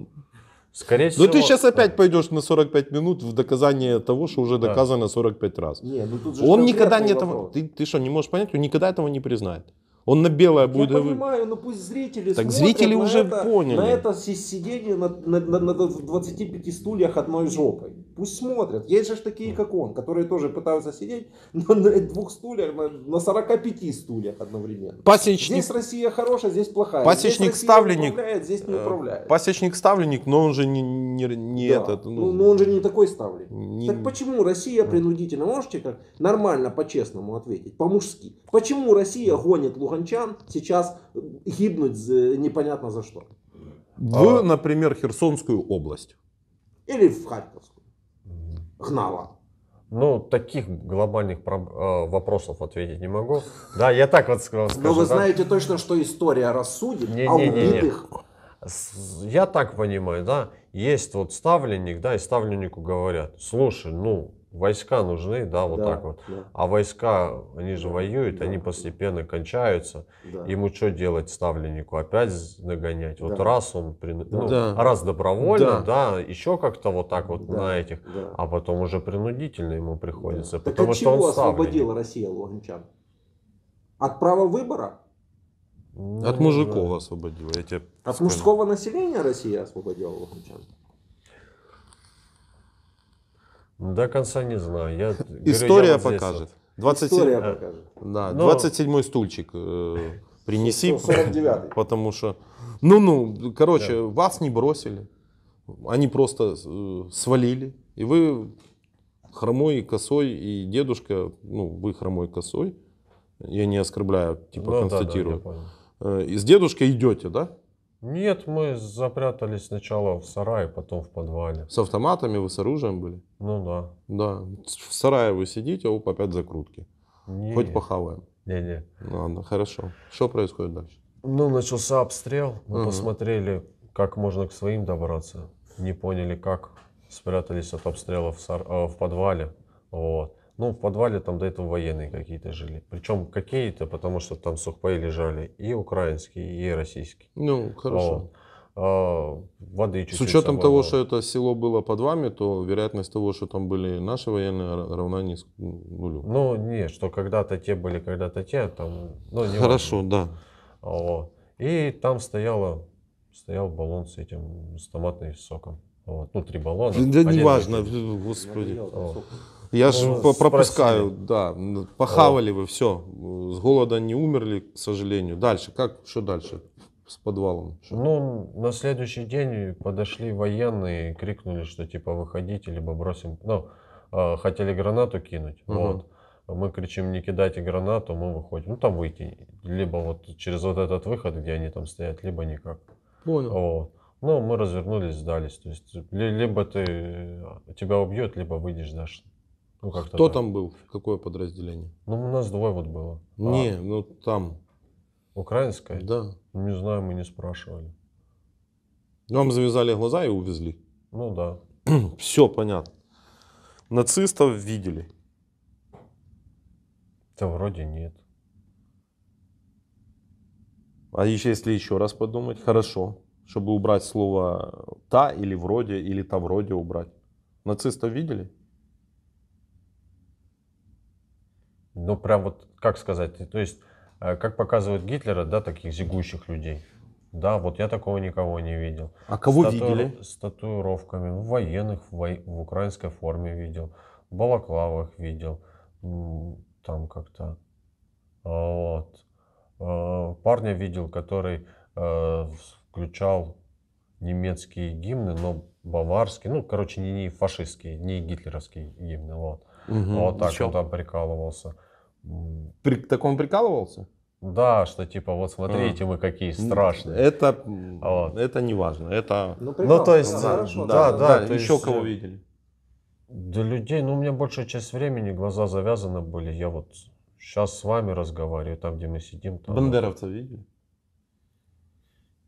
Скорее ну, всего. Но ты сейчас опять пойдешь на 45 минут в доказание того, что уже доказано да. 45 раз. Не, ну тут же он никогда не этого... Ты, ты что, не можешь понять? Он никогда этого не признает. Он на белое будет... Я понимаю, но пусть зрители Так зрители уже это, поняли. На это сидение на, на, на, на 25 стульях одной жопой. Пусть смотрят. Есть же такие, как он, которые тоже пытаются сидеть на, на двух стульях, на, на 45 стульях одновременно. Пасечник... Здесь Россия хорошая, здесь плохая. Пасечник здесь ставленник. Управляет, здесь не э, управляет. Пасечник ставленник, но он же не, не, не да. этот. Ну, ну но он же не такой ставленник. Не... Так почему Россия принудительно? Можете как нормально, по-честному ответить, по-мужски. Почему Россия гонит Луганщину? херсончан сейчас гибнуть э, непонятно за что. В, а например, Херсонскую область. Или в Харьковскую. Гнала. Ну, таких глобальных э, вопросов ответить не могу. Да, я так вот скажу. Но вы да? знаете точно, что история рассудит, не, а не, не, убитых... Не. Я так понимаю, да, есть вот ставленник, да, и ставленнику говорят, слушай, ну, войска нужны, да, вот да, так вот. Да. А войска, они же да, воюют, да. они постепенно кончаются. Да. Ему что делать ставленнику? Опять нагонять? Да. Вот раз он, ну, да. раз добровольно, да, да еще как-то вот так вот да. на этих, да. а потом уже принудительно ему приходится. Да. Потому так от а что чего он освободила Россия луганчан? От права выбора? Ну, от мужиков да. освободила. от скажу. мужского населения Россия освободила луганчан? До конца не знаю. Я, История говорю, я вот покажет. 27... История э, покажет. Да, Но... Ну. 27 стульчик э, принеси. 49 Потому что... Ну-ну, короче, да. вас не бросили. Они просто э, свалили. И вы хромой и косой, и дедушка, ну, вы хромой косой. Я не оскорбляю, типа ну, констатирую. Да, да, э, и с дедушкой идете, да? Нет, мы запрятались сначала в сарае, потом в подвале. С автоматами вы с оружием были? Ну да. Да. В сарае вы сидите, а опять закрутки. Не. Хоть похаваем. Не-не. Ладно, хорошо. Что происходит дальше? Ну, начался обстрел. Мы угу. посмотрели, как можно к своим добраться. Не поняли, как. Спрятались от обстрела в, сар... Э, в подвале. Вот. Ну, в подвале там до этого военные какие-то жили. Причем какие-то, потому что там сухпаи лежали и украинские, и российские. Ну, хорошо. А, воды чуть-чуть. С учетом того, было. что это село было под вами, то вероятность того, что там были наши военные, равна не нулю. Ну, нет, что когда-то те были, когда-то те, там, ну, не Хорошо, важно. да. Вот. И там стояло, стоял баллон с этим, с томатным соком. Вот. Ну, три баллона. Да неважно, господи. Я же ну, пропускаю, спросили. да. Похавали вы, все. С голода не умерли, к сожалению. Дальше, как, что дальше с подвалом? Что? Ну, на следующий день подошли военные крикнули, что типа выходите, либо бросим. Ну, а, хотели гранату кинуть. Угу. Вот. Мы кричим, не кидайте гранату, мы выходим. Ну, там выйти. Либо вот через вот этот выход, где они там стоят, либо никак. Понял. Вот. Ну, мы развернулись, сдались. То есть, либо ты тебя убьет, либо выйдешь дальше. Ну, как Кто да. там был? Какое подразделение? Ну, у нас двое вот было. А? Не, а, ну там. Украинское? Да. Ну, не знаю, мы не спрашивали. Вам завязали глаза и увезли? Ну да. Все понятно. Нацистов видели? Да вроде нет. А еще, если еще раз подумать, хорошо, чтобы убрать слово «та» или «вроде», или «та вроде» убрать. Нацистов видели? Ну, прям вот, как сказать, то есть, э, как показывают Гитлера, да, таких зигущих людей. Да, вот я такого никого не видел. А кого с видели? С татуировками. военных в, во... в украинской форме видел. В балаклавах видел. Там как-то. А, вот. А, парня видел, который э, включал немецкие гимны, но баварские, ну, короче, не, не фашистские, не гитлеровские гимны, вот. Угу, вот так еще. он там прикалывался. При таком прикалывался? Да, что типа вот смотрите а. мы какие страшные. Это вот. это не важно, это. Ну, ну то есть да, да, да, да, да то еще есть, кого э, видели? Да людей, ну у меня большая часть времени глаза завязаны были, я вот сейчас с вами разговариваю, там где мы сидим. Там, Бандеровца видели?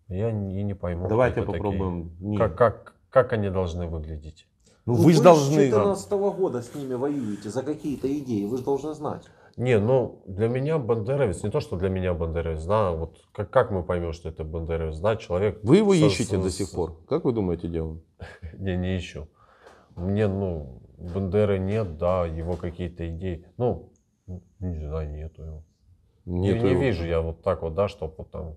Я не, не пойму. Давайте попробуем. Такие. Как как как они должны выглядеть? Ну, ну вы, вы же должны. С 2014 года с ними воюете за какие-то идеи, вы же должны знать. Не, ну для меня бандеровец, не то, что для меня бандеровец, да, вот как, как мы поймем, что это бандеровец, да, человек... Вы его со, ищете со, до сих пор? Как вы думаете, где он? Не, не ищу. Мне, ну, Бандеры нет, да, его какие-то идеи, ну, не знаю, нету его. Нету не, не вижу я вот так вот, да, чтобы вот там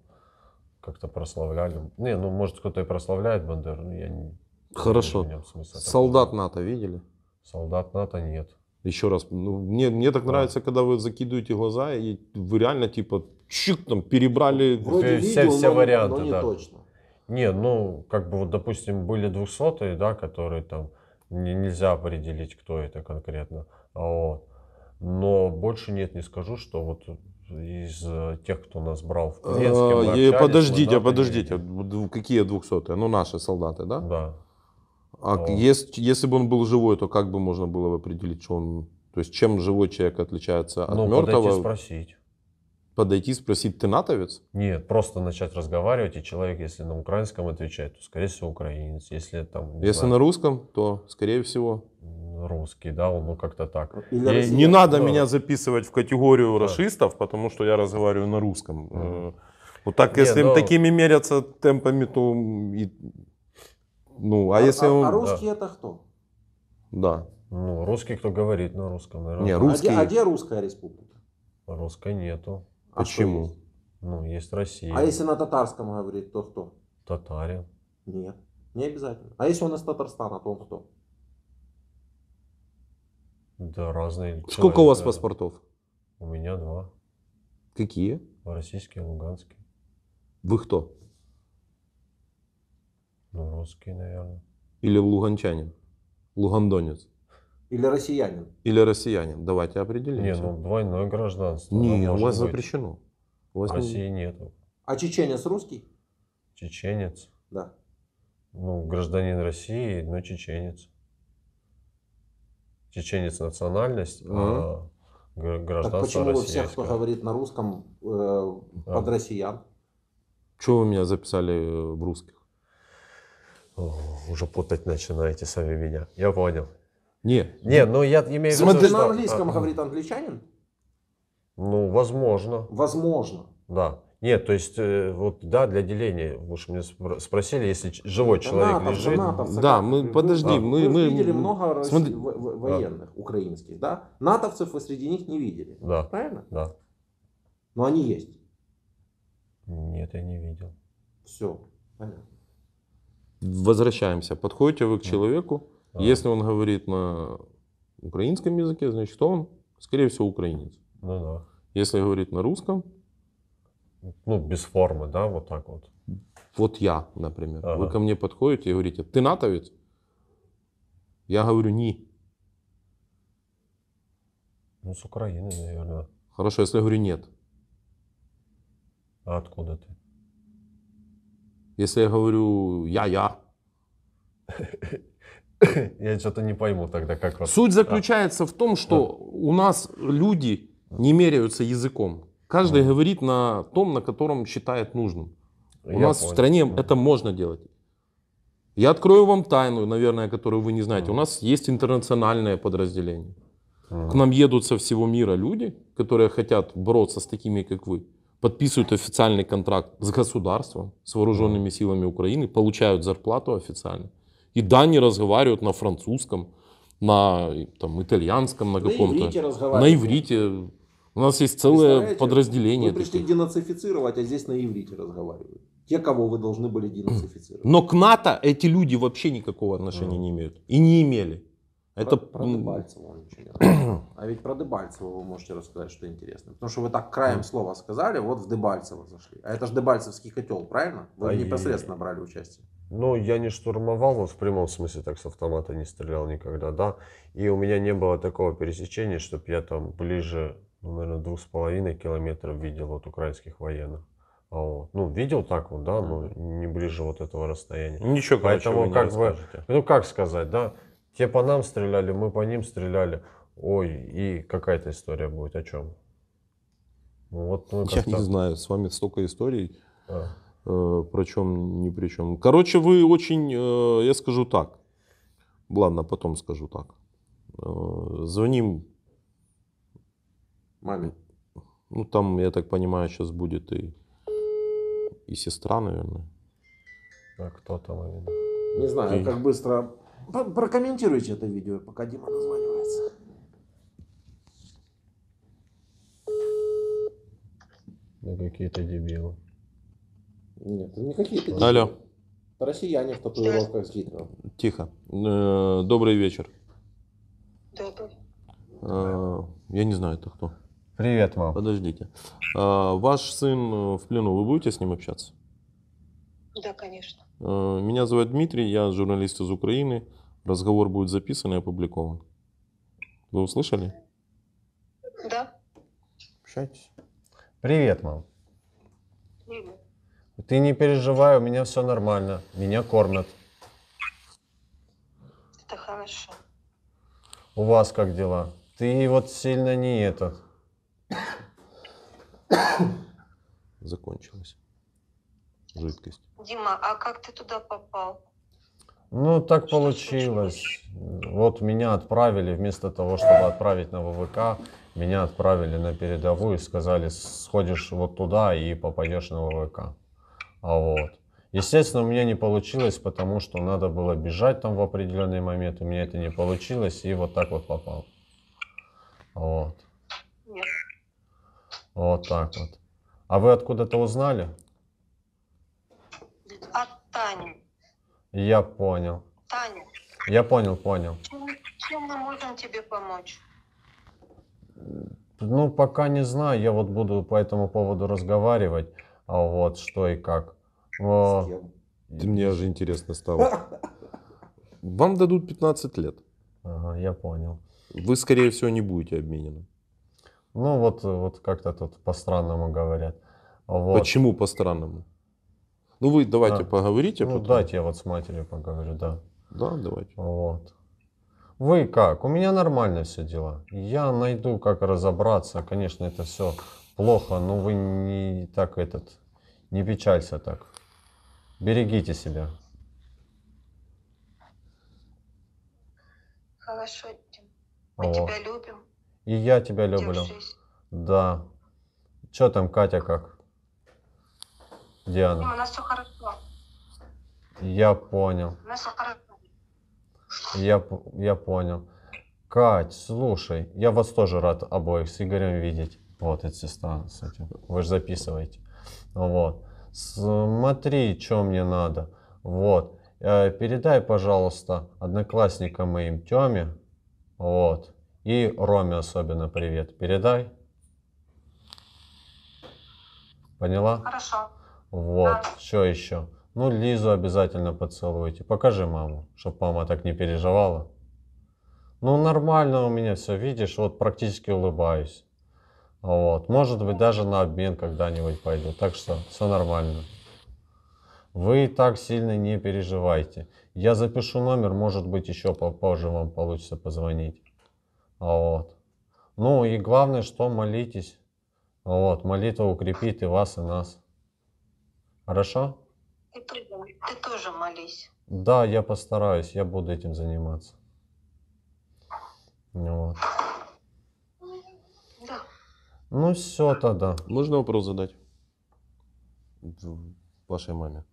как-то прославляли. Не, ну, может, кто-то и прославляет Бандеру, но я не... Хорошо. Не Солдат НАТО видели? Солдат НАТО нет. Еще раз, ну, мне, мне так нравится, когда вы закидываете глаза, и вы реально типа чик там перебрали. Вроде все, видео, все но, варианты, но не да. точно. Не, ну, как бы вот, допустим, были двухсотые, да, которые там не, нельзя определить, кто это конкретно. Вот. Но больше нет, не скажу, что вот из э, тех, кто нас брал в Курецке, а, Подождите, да, подождите, какие двухсотые? Ну, наши солдаты, да? Да. А, а. если, если бы он был живой, то как бы можно было определить, что он... То есть чем живой человек отличается от ну, мертвого? Подойти спросить. Подойти спросить, ты натовец? Нет, просто начать разговаривать, и человек, если на украинском отвечает, то, скорее всего, украинец. Если там... Если знаю, на русском, то, скорее всего... Русский, да, он ну как-то так. Э, и, и, не надо да. меня записывать в категорию да. расистов, потому что я разговариваю на русском. Mm-hmm. Вот так, не, если но... такими мерятся темпами, то и ну, а, а если а, он... А русский да. это кто? Да. Ну, русский, кто говорит на русском. не, русский... А где, а где русская республика? Русской нету. А Почему? Есть? Ну, есть Россия. А если на татарском говорить, то кто? Татарин. Нет, не обязательно. А если он из Татарстана, то он кто? Да, разные. Сколько человек, у вас да. паспортов? У меня два. Какие? Российский и луганский. Вы кто? Ну, русский, наверное. Или луганчанин. Лугандонец. Или россиянин. Или россиянин. Давайте определимся. Не, ну двойное гражданство. Не, у вас быть. запрещено. У вас России не... нету. А чеченец русский? Чеченец. Да. Ну, гражданин России, но чеченец. Чеченец национальность, угу. а гражданство Так почему у всех, кто говорит на русском, э, под а. россиян? Чего вы меня записали э, в русских? уже путать начинаете сами меня. Я понял. Не. Не, ну я имею в виду, что... на английском а, а, говорит англичанин? Ну, возможно. Возможно. Да. Нет, то есть, э, вот, да, для деления, вы же меня спросили, если живой человек Донатов, лежит... Донатовцы, да, мы, подожди, да. мы... Вы мы видели мы, много смотри, военных, да. украинских, да? Натовцев вы среди них не видели, да. правильно? Да. Но они есть. Нет, я не видел. Все, понятно. Возвращаемся. Подходите вы к человеку, а. если он говорит на украинском языке, значит он, скорее всего, украинец. Ну да. Если говорит на русском, ну, без формы, да, вот так вот. Вот я, например. Ага. Вы ко мне подходите и говорите, ты натовец? Я говорю, не. Ну, с Украины, наверное. Хорошо, если я говорю нет. А откуда ты? Если я говорю «я-я». Я что-то не пойму тогда, как вас... Суть а. заключается в том, что у нас люди не меряются языком. Каждый говорит на том, на котором считает нужным. У нас в стране это можно делать. Я открою вам тайну, наверное, которую вы не знаете. У нас есть интернациональное подразделение. К нам едут со всего мира люди, которые хотят бороться с такими, как вы подписывают официальный контракт с государством, с вооруженными силами Украины, получают зарплату официально. И да, не разговаривают на французском, на там, итальянском, на каком-то. На иврите На иврите. У нас есть целое подразделение. Вы пришли таких. денацифицировать, а здесь на иврите разговаривают. Те, кого вы должны были хм. денацифицировать. Но к НАТО эти люди вообще никакого отношения mm. не имеют. И не имели. Это... Про, про Дебальцево он ничего не рассказал. А ведь про Дебальцево вы можете рассказать, что интересно. Потому что вы так краем слова сказали, вот в Дебальцево зашли. А это же Дебальцевский котел, правильно? Вы а непосредственно и... брали участие. Ну, я не штурмовал, вот в прямом смысле так с автомата не стрелял никогда, да. И у меня не было такого пересечения, чтобы я там ближе, ну, наверное, двух с половиной километров видел от украинских военных. А вот. Ну, видел так вот, да, но не ближе вот этого расстояния. Ничего, короче, Поэтому, как бы, ну, как сказать, да, те по нам стреляли, мы по ним стреляли. Ой, и какая-то история будет, о чем? Ну, вот мы ну, Я не знаю, с вами столько историй. А. Э, причем ни при чем. Короче, вы очень, э, я скажу так. Ладно, потом скажу так. Э, звоним. Маме. Ну, там, я так понимаю, сейчас будет и, и сестра, наверное. А кто там именно? Не знаю, и... как быстро Прокомментируйте это видео, пока Дима дозванивается. Да какие-то дебилы. Нет, ну не какие-то дебилы. Алло. Это россияне в татуировках с гитлером. Тихо. Э, добрый вечер. Добрый. Э, я не знаю, это кто. Привет, мам. Подождите. Э, ваш сын в плену, вы будете с ним общаться? Ну да, конечно. Э, меня зовут Дмитрий, я журналист из Украины. Разговор будет записан и опубликован. Вы услышали? Да. Общайтесь. Привет, мам. Привет. Ты не переживай, у меня все нормально. Меня кормят. Это хорошо. У вас как дела? Ты вот сильно не этот. Закончилась жидкость. Дима, а как ты туда попал? Ну, так что получилось. Вот меня отправили, вместо того, чтобы отправить на ВВК, меня отправили на передовую и сказали, сходишь вот туда и попадешь на ВВК. А вот. Естественно, у меня не получилось, потому что надо было бежать там в определенный момент, у меня это не получилось, и вот так вот попал. Вот. Нет. Вот так вот. А вы откуда-то узнали? от а Тани. Я понял. Таня. Я понял, понял. Чем, чем мы можем тебе помочь? Ну, пока не знаю. Я вот буду по этому поводу разговаривать. А вот что и как. С кем? Мне же интересно стало. Вам дадут 15 лет. Ага, я понял. Вы, скорее всего, не будете обменены. Ну, вот, вот как-то тут по-странному говорят. Вот. Почему по-странному? Ну вы давайте да. поговорите. Ну, потом. дайте я вот с матерью поговорю, да. Да, давайте. Вот. Вы как? У меня нормально все дела. Я найду, как разобраться. Конечно, это все плохо, но вы не так этот, не печалься так. Берегите себя. Хорошо, Дим. Мы вот. тебя любим. И я тебя люблю. Держись. Да. Че там, Катя, как? Диана. Не, у нас все хорошо. Я понял. У нас все хорошо. Я, я понял. Кать, слушай, я вас тоже рад обоих с Игорем видеть. Вот, это сестра, кстати. Вы же записываете. Вот. Смотри, что мне надо. Вот. Э, передай, пожалуйста, одноклассникам моим Тёме. Вот. И Роме особенно привет. Передай. Поняла? Хорошо. Вот, что еще? Ну, Лизу обязательно поцелуйте. Покажи маму, чтобы мама так не переживала. Ну, нормально у меня все, видишь, вот практически улыбаюсь. Вот, может быть, даже на обмен когда-нибудь пойду. Так что, все нормально. Вы так сильно не переживайте. Я запишу номер, может быть, еще попозже вам получится позвонить. Вот. Ну и главное, что молитесь. Вот, молитва укрепит и вас, и нас. Хорошо? И ну, ты, ты тоже молись. Да, я постараюсь, я буду этим заниматься. Вот. Да. Ну все тогда. Можно вопрос задать? Вашей маме.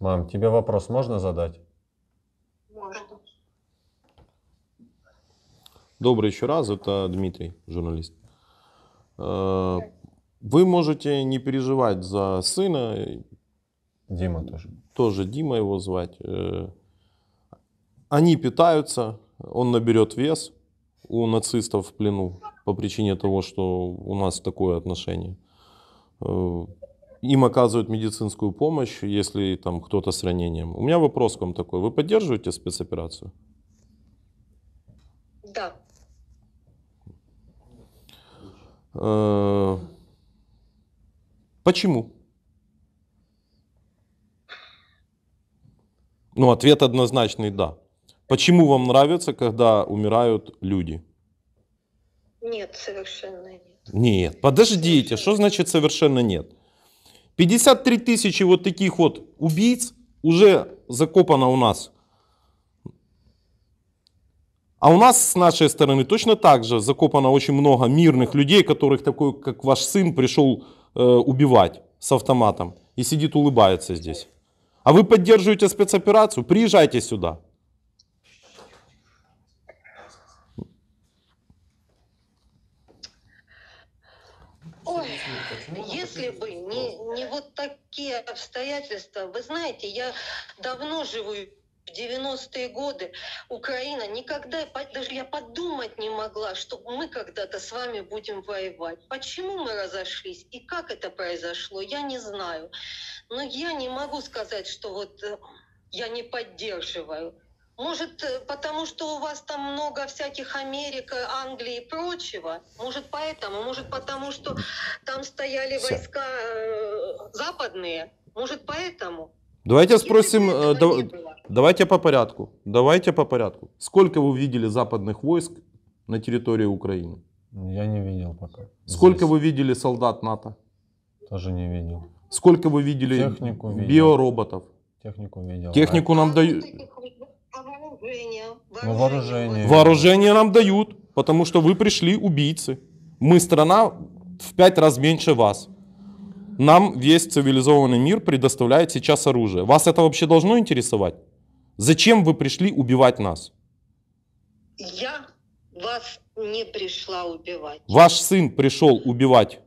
Мам, тебе вопрос можно задать? Можно. Добрый еще раз, это Дмитрий, журналист. Э, вы можете не переживать за сына, Дима тоже. Тоже Дима его звать. Э, они питаются, он наберет вес у нацистов в плену по причине того, что у нас такое отношение. Э, им оказывают медицинскую помощь, если там кто-то с ранением. У меня вопрос к вам такой. Вы поддерживаете спецоперацию? Да. Э, почему? Ну, ответ однозначный да. Почему вам нравится, когда умирают люди? Нет, совершенно нет. Нет, подождите, что значит совершенно нет? 53 тысячи вот таких вот убийц уже закопано у нас. А у нас с нашей стороны точно так же закопано очень много мирных людей, которых такой, как ваш сын, пришел э, убивать с автоматом. И сидит, улыбается здесь. А вы поддерживаете спецоперацию? Приезжайте сюда. Ой, если бы не, не вот такие обстоятельства, вы знаете, я давно живу в 90-е годы Украина никогда, даже я подумать не могла, что мы когда-то с вами будем воевать. Почему мы разошлись и как это произошло, я не знаю. Но я не могу сказать, что вот э, я не поддерживаю. Может, э, потому что у вас там много всяких Америка, Англии и прочего? Может, поэтому? Может, потому что там стояли войска э, западные? Может, поэтому? Давайте спросим, э, дав- давайте по порядку. Давайте по порядку. Сколько вы видели западных войск на территории Украины? Я не видел пока. Сколько Здесь вы видели солдат НАТО? Тоже не видел. Сколько вы видели Технику видел. биороботов? Технику видел. Технику нам а дают. А ну, вооружение. вооружение. Вооружение нам дают, потому что вы пришли убийцы. Мы страна в пять раз меньше вас нам весь цивилизованный мир предоставляет сейчас оружие. Вас это вообще должно интересовать? Зачем вы пришли убивать нас? Я вас не пришла убивать. Ваш сын пришел убивать.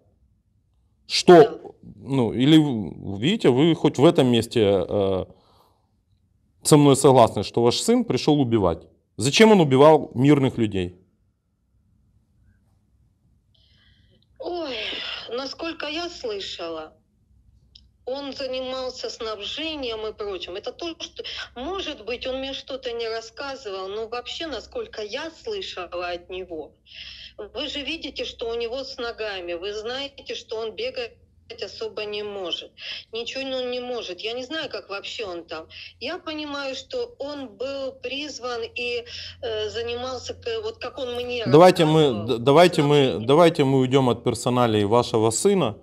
Что? Да. Ну, или видите, вы хоть в этом месте э, со мной согласны, что ваш сын пришел убивать. Зачем он убивал мирных людей? насколько я слышала, он занимался снабжением и прочим. Это то, что, может быть, он мне что-то не рассказывал, но вообще, насколько я слышала от него, вы же видите, что у него с ногами, вы знаете, что он бегает особо не может. Ничего он ну, не может. Я не знаю, как вообще он там. Я понимаю, что он был призван и э, занимался, вот как он мне... Давайте мы, давайте мы, давайте мы уйдем от персоналей вашего сына.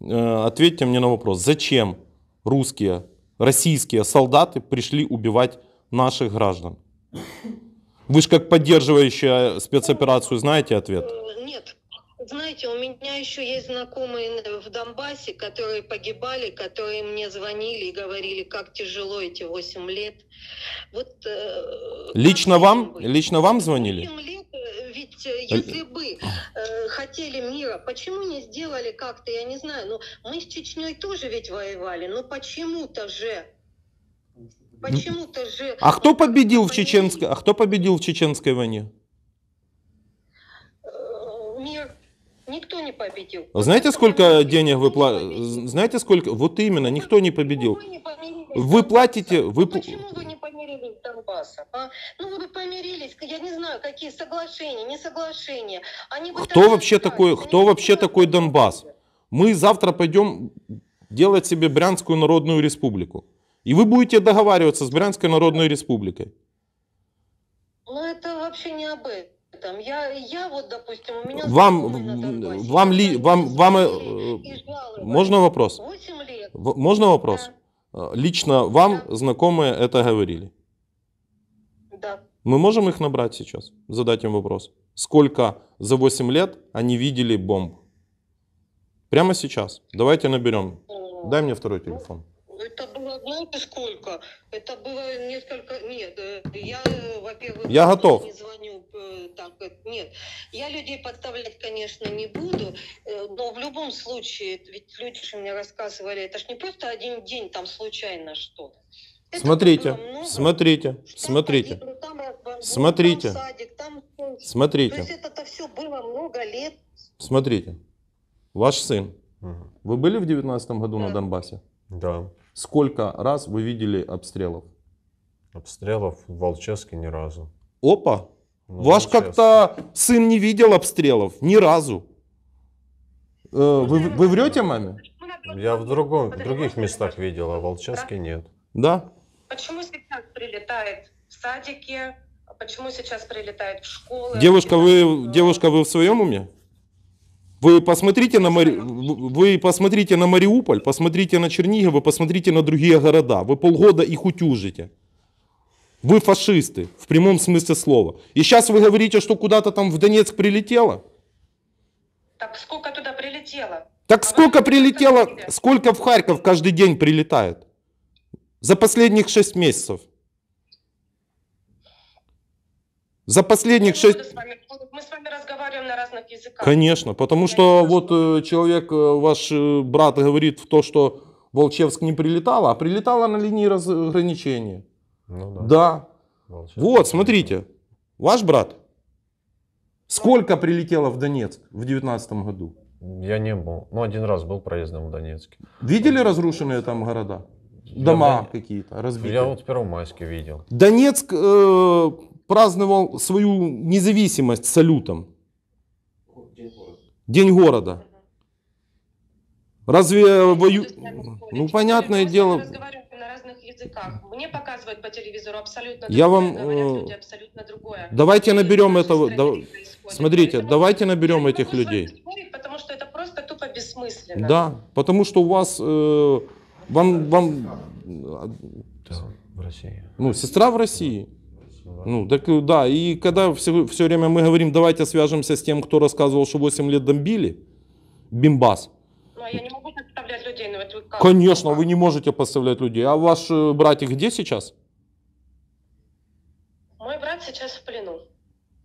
Э, ответьте мне на вопрос, зачем русские, российские солдаты пришли убивать наших граждан? Вы же как поддерживающая спецоперацию знаете ответ? Э, нет, знаете, у меня еще есть знакомые в Донбассе, которые погибали, которые мне звонили и говорили, как тяжело эти 8 лет. Вот, э, Лично вам? Быть? Лично вам звонили? 8 лет э, ведь э, если бы э, хотели мира, почему не сделали как-то, я не знаю, но ну, мы с Чечней тоже ведь воевали, но почему-то же почему-то же. А кто победил в чеченской? А кто победил в чеченской войне? Мир. Никто не победил. А знаете, сколько денег вы платите? Знаете, сколько? Вот именно, никто не победил. Вы, платите... Вы... Почему вы не помирились с Донбассом? А? Ну, вы помирились, я не знаю, какие соглашения, не соглашения. Они кто вообще сказали, такой, они кто вообще такой Донбасс? Мы завтра пойдем делать себе Брянскую Народную Республику. И вы будете договариваться с Брянской Народной Республикой. Ну, это вообще не об этом этом. Я, я вот, допустим, у меня... Вам, вам, ли, вам, вам э, э можно вопрос? 8 лет. В, можно вопрос? Да. Э, лично вам да. знакомые это говорили? Да. Мы можем их набрать сейчас? Задать им вопрос. Сколько за 8 лет они видели бомб? Прямо сейчас. Давайте наберем. Дай мне второй телефон. Это было, знаете, сколько? Это было несколько... Нет, э, я, э, во-первых... Я готов. Не звоню, э, так, нет. Я людей подставлять, конечно, не буду, но в любом случае, ведь люди же мне рассказывали, это ж не просто один день там случайно что-то. Это смотрите, много, смотрите, смотрите, погибло, там разбомбил, смотрите, там садик, там... смотрите. То есть это все было много лет. Смотрите, ваш сын, угу. вы были в девятнадцатом году да. на Донбассе? Да. Сколько раз вы видели обстрелов? Обстрелов в Волчевске ни разу. Опа! Ну, Ваш как-то сын не видел обстрелов ни разу. Э, вы, вы врете маме? Я в, другом, в других местах видел, а в Волчевске нет. Да? Почему сейчас прилетает в садике? Почему сейчас прилетает в школы? Девушка, вы, девушка, вы в своем уме? Вы посмотрите, на Мари... вы посмотрите на Мариуполь, посмотрите на Чернигов, вы посмотрите на другие города. Вы полгода их утюжите. Вы фашисты, в прямом смысле слова. И сейчас вы говорите, что куда-то там в Донецк прилетело? Так сколько туда прилетело? Так а сколько прилетело, прилетело, сколько в Харьков каждый день прилетает? За последних шесть месяцев. За последних 6... Мы с вами на разных языках. Конечно, потому что вот э, человек, э, ваш э, брат говорит в то, что Волчевск не прилетала, а прилетала на линии разграничения. Ну, да. да. Вот, смотрите, ваш брат, ну, сколько прилетело в Донецк в девятнадцатом году? Я не был. Ну, один раз был проездом в Донецке. Видели разрушенные там города? Дома я, какие-то разбитые? Я вот в Первомайске видел. Донецк э, праздновал свою независимость салютом. День города. Разве вою... Ну, понятное дело... Мне показывают по телевизору абсолютно Я вам... Э, люди абсолютно другое. Давайте наберем этого... Да... Смотрите, поэтому давайте наберем этих людей. Спорить, потому что это просто тупо бессмысленно. Да, потому что у вас... Э, вам... вам... Да, в России. Ну, сестра в России. Ну, ну, так э, да, и когда все, все время мы говорим, давайте свяжемся с тем, кто рассказывал, что 8 лет бомбили, бимбас. Ну, а я не могу подставлять людей, но вот вы как? Конечно, вы не можете подставлять людей. А ваш э, братик где сейчас? Мой брат сейчас в плену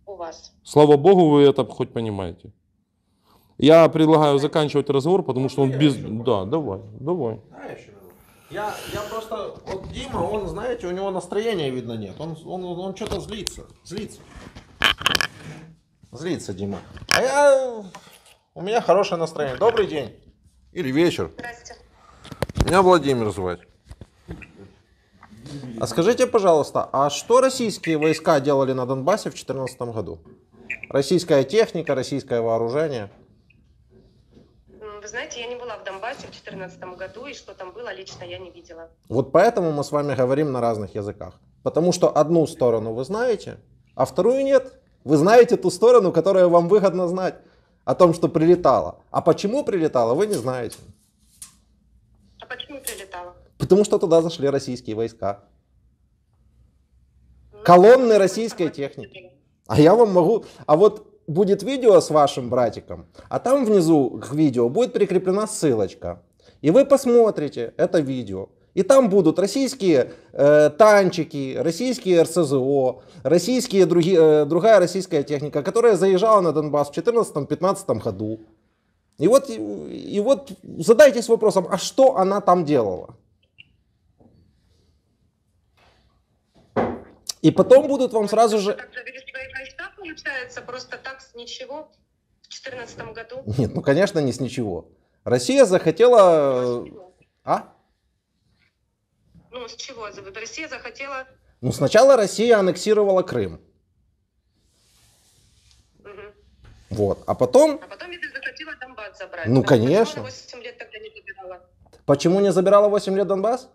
у вас. Слава богу, вы это хоть понимаете. Я предлагаю заканчивать разговор, потому что он без... Да, давай, давай. Я, я просто, вот Дима, он, знаете, у него настроения видно нет. Он, он, он что-то злится. Злится. Злится, Дима. А я, у меня хорошее настроение. Добрый день. Или вечер. Здравствуйте. Меня Владимир звать. А скажите, пожалуйста, а что российские войска делали на Донбассе в 2014 году? Российская техника, российское вооружение? Вы знаете, я не была в Донбассе в 2014 году, и что там было, лично я не видела. Вот поэтому мы с вами говорим на разных языках. Потому что одну сторону вы знаете, а вторую нет. Вы знаете ту сторону, которая вам выгодно знать о том, что прилетало. А почему прилетало, вы не знаете. А почему прилетало? Потому что туда зашли российские войска. Ну, Колонны российской техники. А я вам могу... А вот будет видео с вашим братиком, а там внизу к видео будет прикреплена ссылочка. И вы посмотрите это видео. И там будут российские э, танчики, российские РСЗО, российские други, э, другая российская техника, которая заезжала на Донбасс в 2014-2015 году. И вот, и, и вот задайтесь вопросом, а что она там делала? И потом будут вам сразу же получается просто так с ничего в 2014 году? Нет, ну конечно не с ничего. Россия захотела... Ну, а? Ну с чего? Россия захотела... Ну сначала Россия аннексировала Крым. Угу. Вот, а потом... А потом, видно, захотела Донбасс забрать. Ну, конечно. Почему 8 лет тогда не забирала? Почему не забирала 8 лет Донбасс?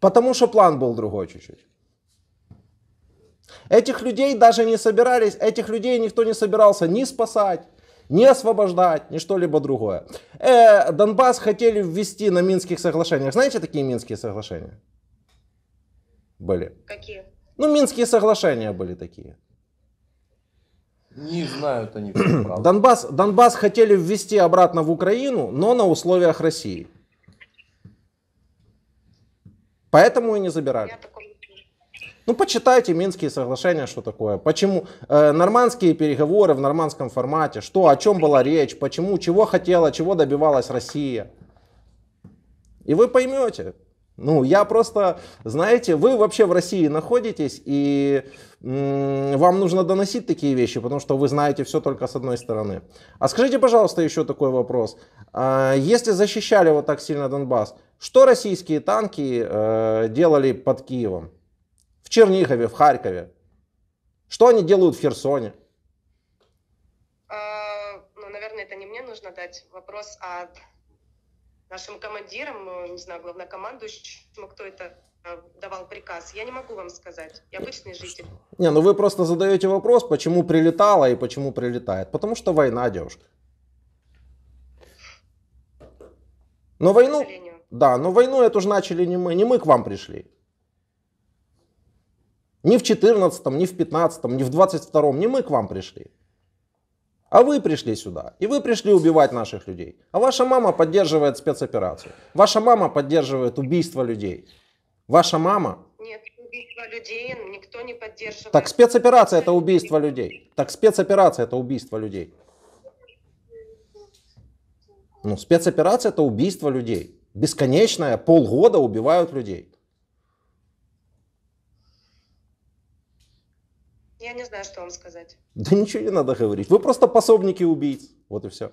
Потому что план был другой чуть-чуть. Этих людей даже не собирались, этих людей никто не собирался ни спасать, не освобождать, ни что-либо другое. Э, Донбасс хотели ввести на Минских соглашениях. Знаете такие Минские соглашения? Были. Какие? Ну, Минские соглашения были такие. Не знают они. Донбасс, Донбасс хотели ввести обратно в Украину, но на условиях России. Поэтому и не забирали. Я ну, почитайте Минские соглашения, что такое. Почему э, нормандские переговоры в нормандском формате, что, о чем была речь, почему, чего хотела, чего добивалась Россия. И вы поймете. Ну, я просто, знаете, вы вообще в России находитесь, и вам нужно доносить такие вещи, потому что вы знаете все только с одной стороны. А скажите, пожалуйста, еще такой вопрос. А, если защищали вот так сильно Донбасс, что российские танки э, делали под Киевом? в Чернигове, в Харькове? Что они делают в Херсоне? А, ну, наверное, это не мне нужно дать вопрос, а нашим командирам, э, не знаю, главнокомандующему, кто это э, давал приказ, я не могу вам сказать. Я обычный житель. Не, ну вы просто задаете вопрос, почему прилетала и почему прилетает. Потому что война, девушка. Но войну... Да, но войну это уже начали не мы, не мы к вам пришли. Ни в 14, ни в 15, ни в 22, не мы к вам пришли. А вы пришли сюда, и вы пришли убивать наших людей. А ваша мама поддерживает спецоперацию. Ваша мама поддерживает убийство людей. Ваша мама... Нет, убийство людей никто не поддерживает. Так спецоперация это убийство людей. Так спецоперация это убийство людей. Ну, спецоперация это убийство людей. Бесконечное, полгода убивают людей. Я не знаю, что вам сказать. Да ничего не надо говорить. Вы просто пособники убийц. Вот и все.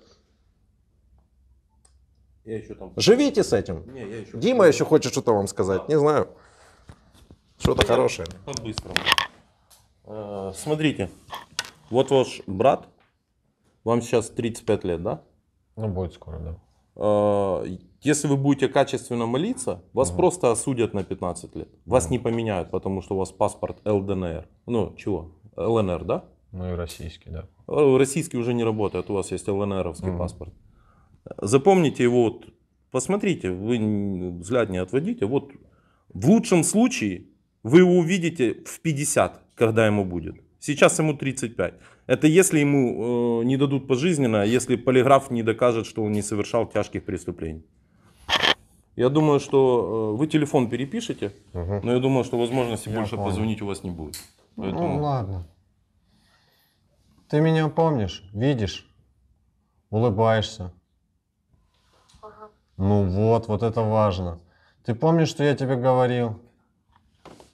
Я еще там... Живите с этим. Не, я еще Дима еще хочет что-то вам сказать. Не знаю. Что-то я хорошее. По-быстрому. Э, смотрите. Вот ваш брат. Вам сейчас 35 лет, да? Ну, будет скоро, да. Э, если вы будете качественно молиться, вас угу. просто осудят на 15 лет. Вас угу. не поменяют, потому что у вас паспорт ЛДНР. Ну, чего? ЛНР, да? Ну и российский, да. Э, российский уже не работает, у вас есть ЛНРовский угу. паспорт. Запомните его, вот, посмотрите, вы взгляд не отводите. Вот в лучшем случае вы его увидите в 50, когда ему будет. Сейчас ему 35. Это если ему э, не дадут пожизненно, а если полиграф не докажет, что он не совершал тяжких преступлений. Я думаю, что э, вы телефон перепишете, угу. но я думаю, что возможности я больше понял. позвонить у вас не будет. Поэтому... Ну ладно. Ты меня помнишь, видишь, улыбаешься. Ага. Ну вот, вот это важно. Ты помнишь, что я тебе говорил?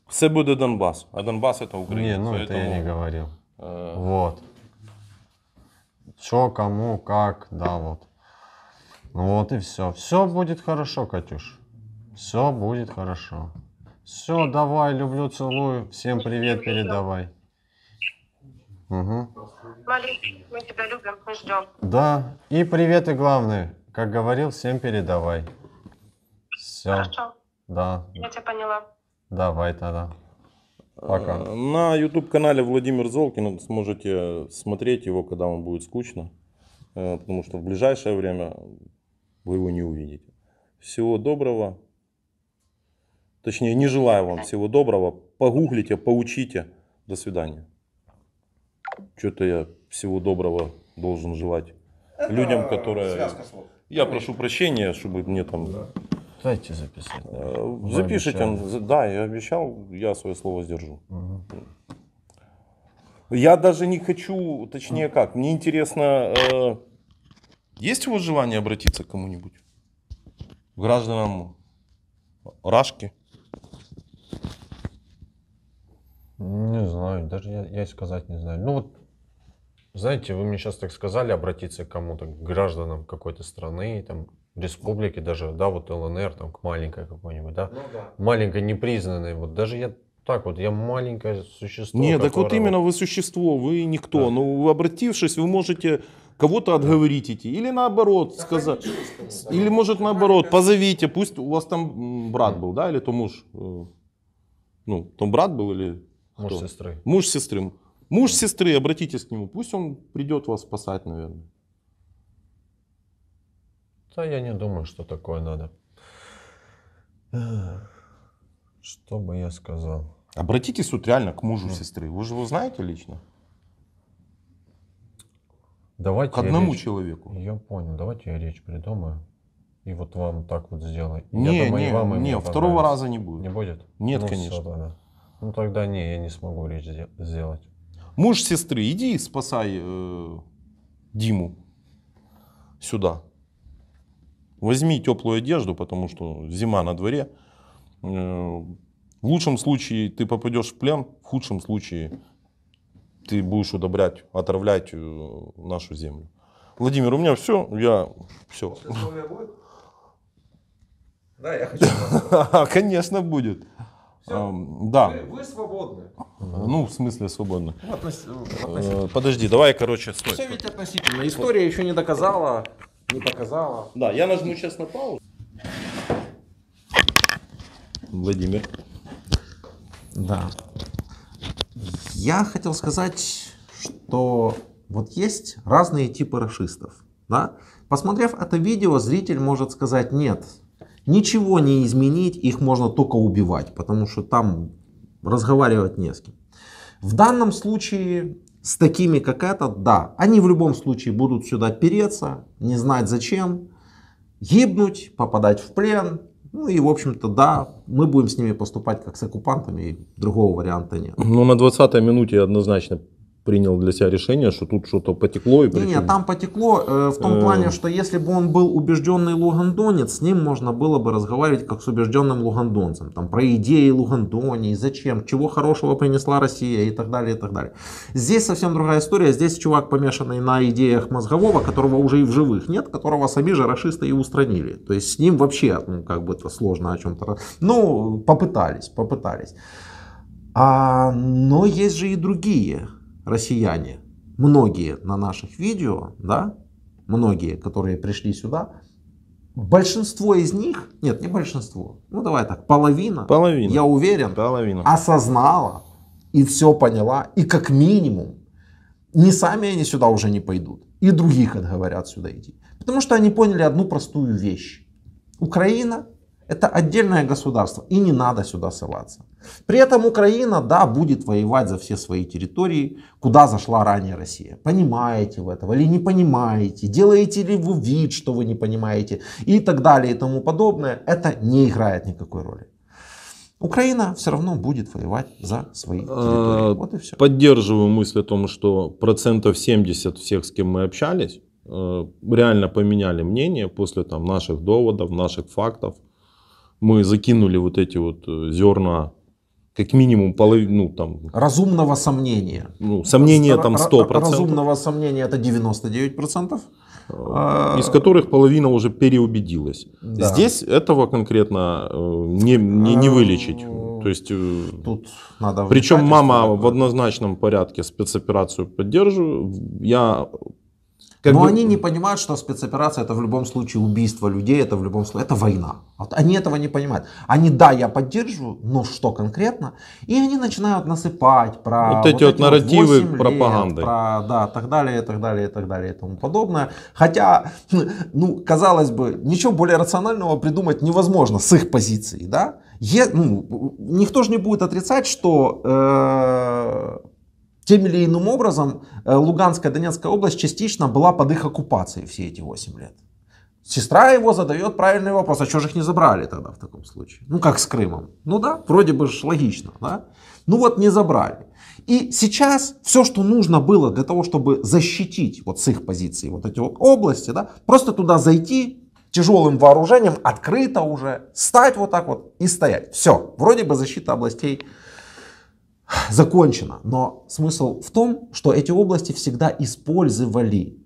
Все буде Донбасс. А Донбасс это Украина. Не, ну поэтому... это я не говорил. Э... Вот. Че, кому, как, да, вот. Ну вот и все. Все будет хорошо, Катюш. Все будет хорошо. Все, давай, люблю, целую. Всем привет передавай. Угу. Малик, мы тебя любим, мы ждем. Да, и привет и главное, как говорил, всем передавай. Все. Хорошо. Да. Я тебя поняла. Давай тогда. Пока. Э, на YouTube-канале Владимир Золкин сможете смотреть его, когда вам будет скучно. Э, потому что в ближайшее время вы его не увидите. Всего доброго. Точнее, не желаю вам всего доброго. Погуглите, поучите. До свидания. Что-то я всего доброго должен желать Это людям, которые... Я прошу прощения, чтобы мне там... Да. Дайте записать. Да. Э, запишите. Да, я обещал, я свое слово сдержу. Угу. Я даже не хочу, точнее как, мне интересно, э, есть у вас желание обратиться к кому-нибудь? Гражданам Рашки? Не знаю, даже я, я сказать не знаю. Ну вот, знаете, вы мне сейчас так сказали обратиться к кому-то, к гражданам какой-то страны, там, республики даже, да, вот ЛНР, там, к маленькой какой-нибудь, да? Ну, да. Маленькой, непризнанной, вот даже я так вот, я маленькое существо. Нет, которое... так вот именно вы существо, вы никто. Да. Но ну, обратившись, вы можете кого-то отговорить идти. Или наоборот, да, сказать. Конечно, или может наоборот, позовите, пусть у вас там брат был, да, или то муж. Э, ну, там брат был или... Кто? Муж сестры. Муж сестры. Муж сестры, обратитесь к нему, пусть он придет вас спасать, наверное. Да я не думаю, что такое надо. Что бы я сказал? Обратитесь вот реально к мужу да. сестры. Вы же его знаете лично? Давайте к одному речь... человеку. Я понял. Давайте я речь придумаю и вот вам так вот сделай. Не, я думаю, не, и вам, и не, второго раза не будет. Не будет? Нет, ну, конечно. Все, да. Ну тогда не, я не смогу речь сделать. Муж сестры, иди спасай э, Диму сюда. Возьми теплую одежду, потому что зима на дворе. Э, в лучшем случае ты попадешь в плен, в худшем случае ты будешь удобрять, отравлять э, нашу землю. Владимир, у меня все, я все. Да, я хочу. Конечно, будет. Все. да. Вы свободны. Ну, в смысле свободны. Ну, э, э, подожди, давай, короче, стой. Все ведь относительно. История еще не доказала, не показала. Да, я нажму сейчас на паузу. Владимир. Да. Я хотел сказать, что вот есть разные типы расистов. Да? Посмотрев это видео, зритель может сказать, нет, Ничего не изменить, их можно только убивать, потому что там разговаривать не с кем. В данном случае с такими, как этот, да, они в любом случае будут сюда переться, не знать зачем, гибнуть, попадать в плен. Ну и, в общем-то, да, мы будем с ними поступать как с оккупантами, и другого варианта нет. Ну, на 20-й минуте однозначно принял для себя решение, что тут что-то потекло и причем... Нет, там потекло э, в том плане, э. что если бы он был убежденный лугандонец, с ним можно было бы разговаривать как с убежденным лугандонцем. Там про идеи Лугандонии, зачем, чего хорошего принесла Россия и так далее, и так далее. Здесь совсем другая история. Здесь чувак, помешанный на идеях мозгового, которого уже и в живых нет, которого сами же расисты и устранили. То есть с ним вообще ну, как бы это сложно о чем-то... Ну, попытались, попытались. А, но есть же и другие россияне, многие на наших видео, да, многие, которые пришли сюда, большинство из них, нет, не большинство, ну давай так, половина, половина. я уверен, половина. осознала и все поняла, и как минимум, не сами они сюда уже не пойдут, и других отговорят сюда идти. Потому что они поняли одну простую вещь. Украина это отдельное государство, и не надо сюда ссылаться. При этом Украина, да, будет воевать за все свои территории, куда зашла ранее Россия. Понимаете вы этого или не понимаете, делаете ли вы вид, что вы не понимаете и так далее и тому подобное, это не играет никакой роли. Украина все равно будет воевать за свои а, территории. Вот и все. Поддерживаю мысль о том, что процентов 70 всех, с кем мы общались, э, реально поменяли мнение после там, наших доводов, наших фактов мы закинули вот эти вот э, зерна как минимум половину, ну, там... Разумного сомнения. Ну, сомнения там 100%. Разумного сомнения это 99%. Э, из которых половина уже переубедилась. Да. Здесь этого конкретно э, не, не, не вылечить. То есть, Тут надо причем мама в однозначном порядке спецоперацию поддерживает. Я как Но бы... они не понимают, что спецоперация это в любом случае убийство людей, это в любом случае, это война. Вот они этого не понимают. Они, да, я поддерживаю, но что конкретно? И они начинают насыпать про вот эти вот, эти нарративы вот пропаганды. Лет, про, да, так далее, так далее, так далее и тому подобное. Хотя, ну, казалось бы, ничего более рационального придумать невозможно с их позиции, да? Е, ну, никто же не будет отрицать, что э, тем или иным образом э, Луганская Донецкая область частично была под их оккупацией все эти 8 лет. Сестра его задает правильный вопрос, а что же их не забрали тогда в таком случае? Ну как с Крымом? Ну да, вроде бы же логично, да? Ну вот не забрали. И сейчас все, что нужно было для того, чтобы защитить вот с их позиции вот эти вот области, да, просто туда зайти тяжелым вооружением, открыто уже, стать вот так вот и стоять. Все, вроде бы защита областей закончено. Но смысл в том, что эти области всегда использовали.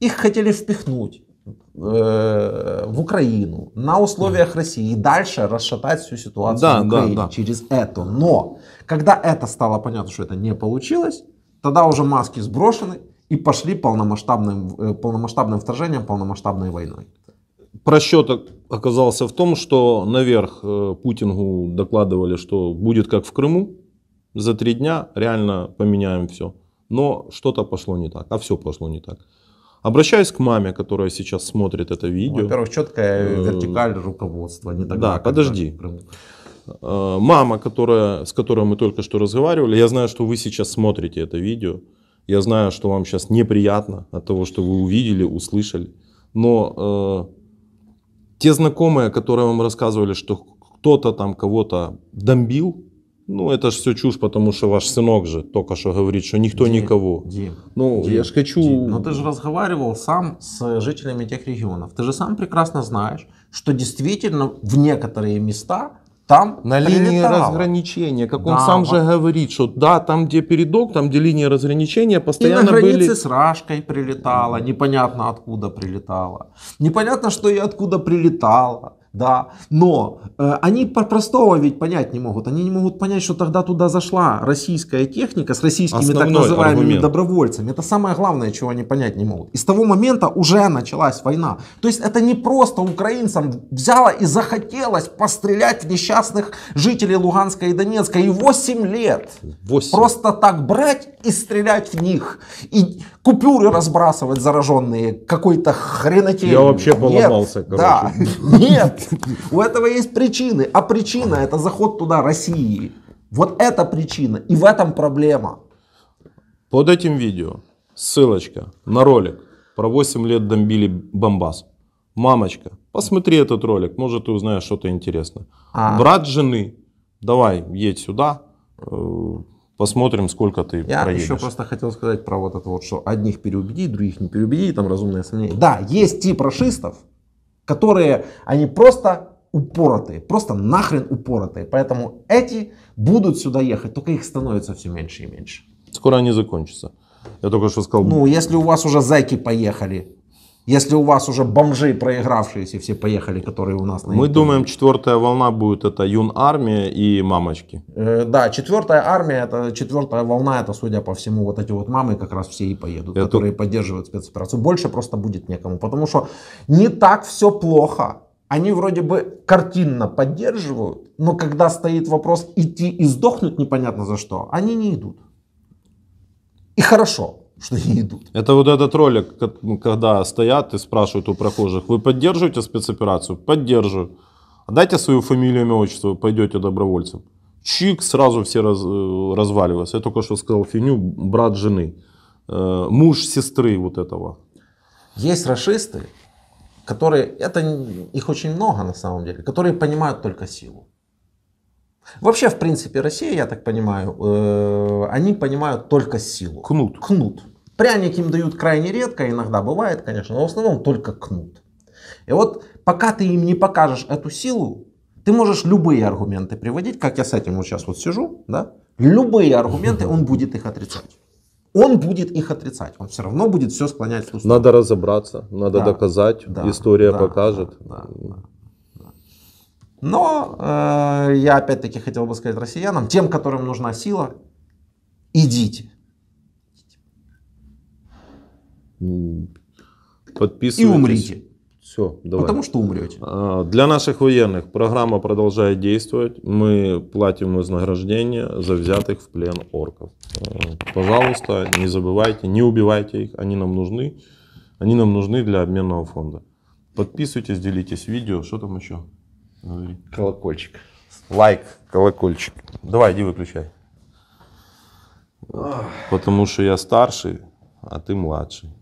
Их хотели впихнуть э, в Украину на условиях России и дальше расшатать всю ситуацию да, в Украине да, да. через это. Но когда это стало понятно, что это не получилось, тогда уже маски сброшены и пошли полномасштабным, э, полномасштабным вторжением, полномасштабной войной. Просчет оказался в том, что наверх э, Путингу докладывали, что будет как в Крыму, за три дня реально поменяем все. Но что-то пошло не так, а все пошло не так. Обращаюсь к маме, которая сейчас смотрит это видео. Во-первых, четкая э, вертикаль руководства. Не тогда, да, подожди. Э, мама, которая, с которой мы только что разговаривали, я знаю, что вы сейчас смотрите это видео. Я знаю, что вам сейчас неприятно от того, что вы увидели, услышали. Но э, те знакомые, которые вам рассказывали, что кто-то там кого-то домбил, ну, это ж все чушь, потому что ваш сынок же только что говорит, что никто Дим, никого. Дим, ну, Дим, я ж хочу... Дим, ну, но ты же разговаривал сам с жителями тех регионов. Ты же сам прекрасно знаешь, что действительно в некоторые места там на прилетало. линии разграничения, как да, он сам вот. же говорит, что да, там где передок, там где линия разграничения постоянно были. и на границе были... с Рашкой прилетало, непонятно откуда прилетало, непонятно что и откуда прилетало да, но э, они простого ведь понять не могут. Они не могут понять, что тогда туда зашла российская техника с российскими Основной так называемыми аргумент. добровольцами. Это самое главное, чего они понять не могут. И с того момента уже началась война. То есть это не просто украинцам взяло и захотелось пострелять в несчастных жителей Луганска и Донецка. И 8 лет 8. просто так брать и стрелять в них. И купюры разбрасывать зараженные какой-то хренотень. Я вообще поломался, Нет, Да. Нет, у этого есть причины. А причина это заход туда России. Вот это причина. И в этом проблема. Под этим видео ссылочка на ролик про 8 лет бомбили Бомбас. Мамочка, посмотри этот ролик, может ты узнаешь что-то интересное. А. Брат жены, давай, едь сюда, э, Посмотрим, сколько ты Я проедешь. еще просто хотел сказать про вот это вот, что одних переубеди, других не переубеди, там разумное сомнение. Да, есть тип расистов, которые, они просто упоротые, просто нахрен упоротые. Поэтому эти будут сюда ехать, только их становится все меньше и меньше. Скоро они закончатся. Я только что сказал. Ну, если у вас уже зайки поехали, если у вас уже бомжи проигравшиеся все поехали, которые у нас на Мы думаем, четвертая волна будет это юн армия и мамочки. Э, да, четвертая армия, это четвертая волна, это, судя по всему, вот эти вот мамы как раз все и поедут, это... которые поддерживают спецоперацию. Больше просто будет некому, потому что не так все плохо. Они вроде бы картинно поддерживают, но когда стоит вопрос идти и сдохнуть непонятно за что, они не идут. И хорошо, что не идут. Это вот этот ролик, ну, когда стоят и спрашивают у прохожих, вы поддерживаете спецоперацию? Поддерживаю. Дайте свою фамилию, имя, отчество, пойдете добровольцем. Чик, сразу все раз, э, разваливаются. Я только что сказал фигню, брат жены, э, муж сестры вот этого. Есть расисты, которые, это их очень много на самом деле, которые понимают только силу. Вообще, в принципе, Россия, я так понимаю, э, они понимают только силу. Кнут. Кнут. Пряник им дают крайне редко, иногда бывает, конечно, но в основном только кнут. И вот пока ты им не покажешь эту силу, ты можешь любые аргументы приводить, как я с этим вот сейчас вот сижу, да? Любые аргументы, он будет их отрицать. Он будет их отрицать, он все равно будет все склонять в ту сторону. Надо разобраться, надо да, доказать, да, история да, покажет. Да, да, да. Но э, я опять-таки хотел бы сказать россиянам, тем, которым нужна сила, идите. Подписывайтесь. И умрите. Все, давай. Потому что умрете. А, для наших военных программа продолжает действовать. Мы платим вознаграждение за взятых в плен орков. Э, пожалуйста, не забывайте, не убивайте их. Они нам нужны. Они нам нужны для обменного фонда. Подписывайтесь, делитесь видео. Что там еще? Колокольчик. Лайк, колокольчик. Давай, иди выключай. Потому что я старший, а ты младший.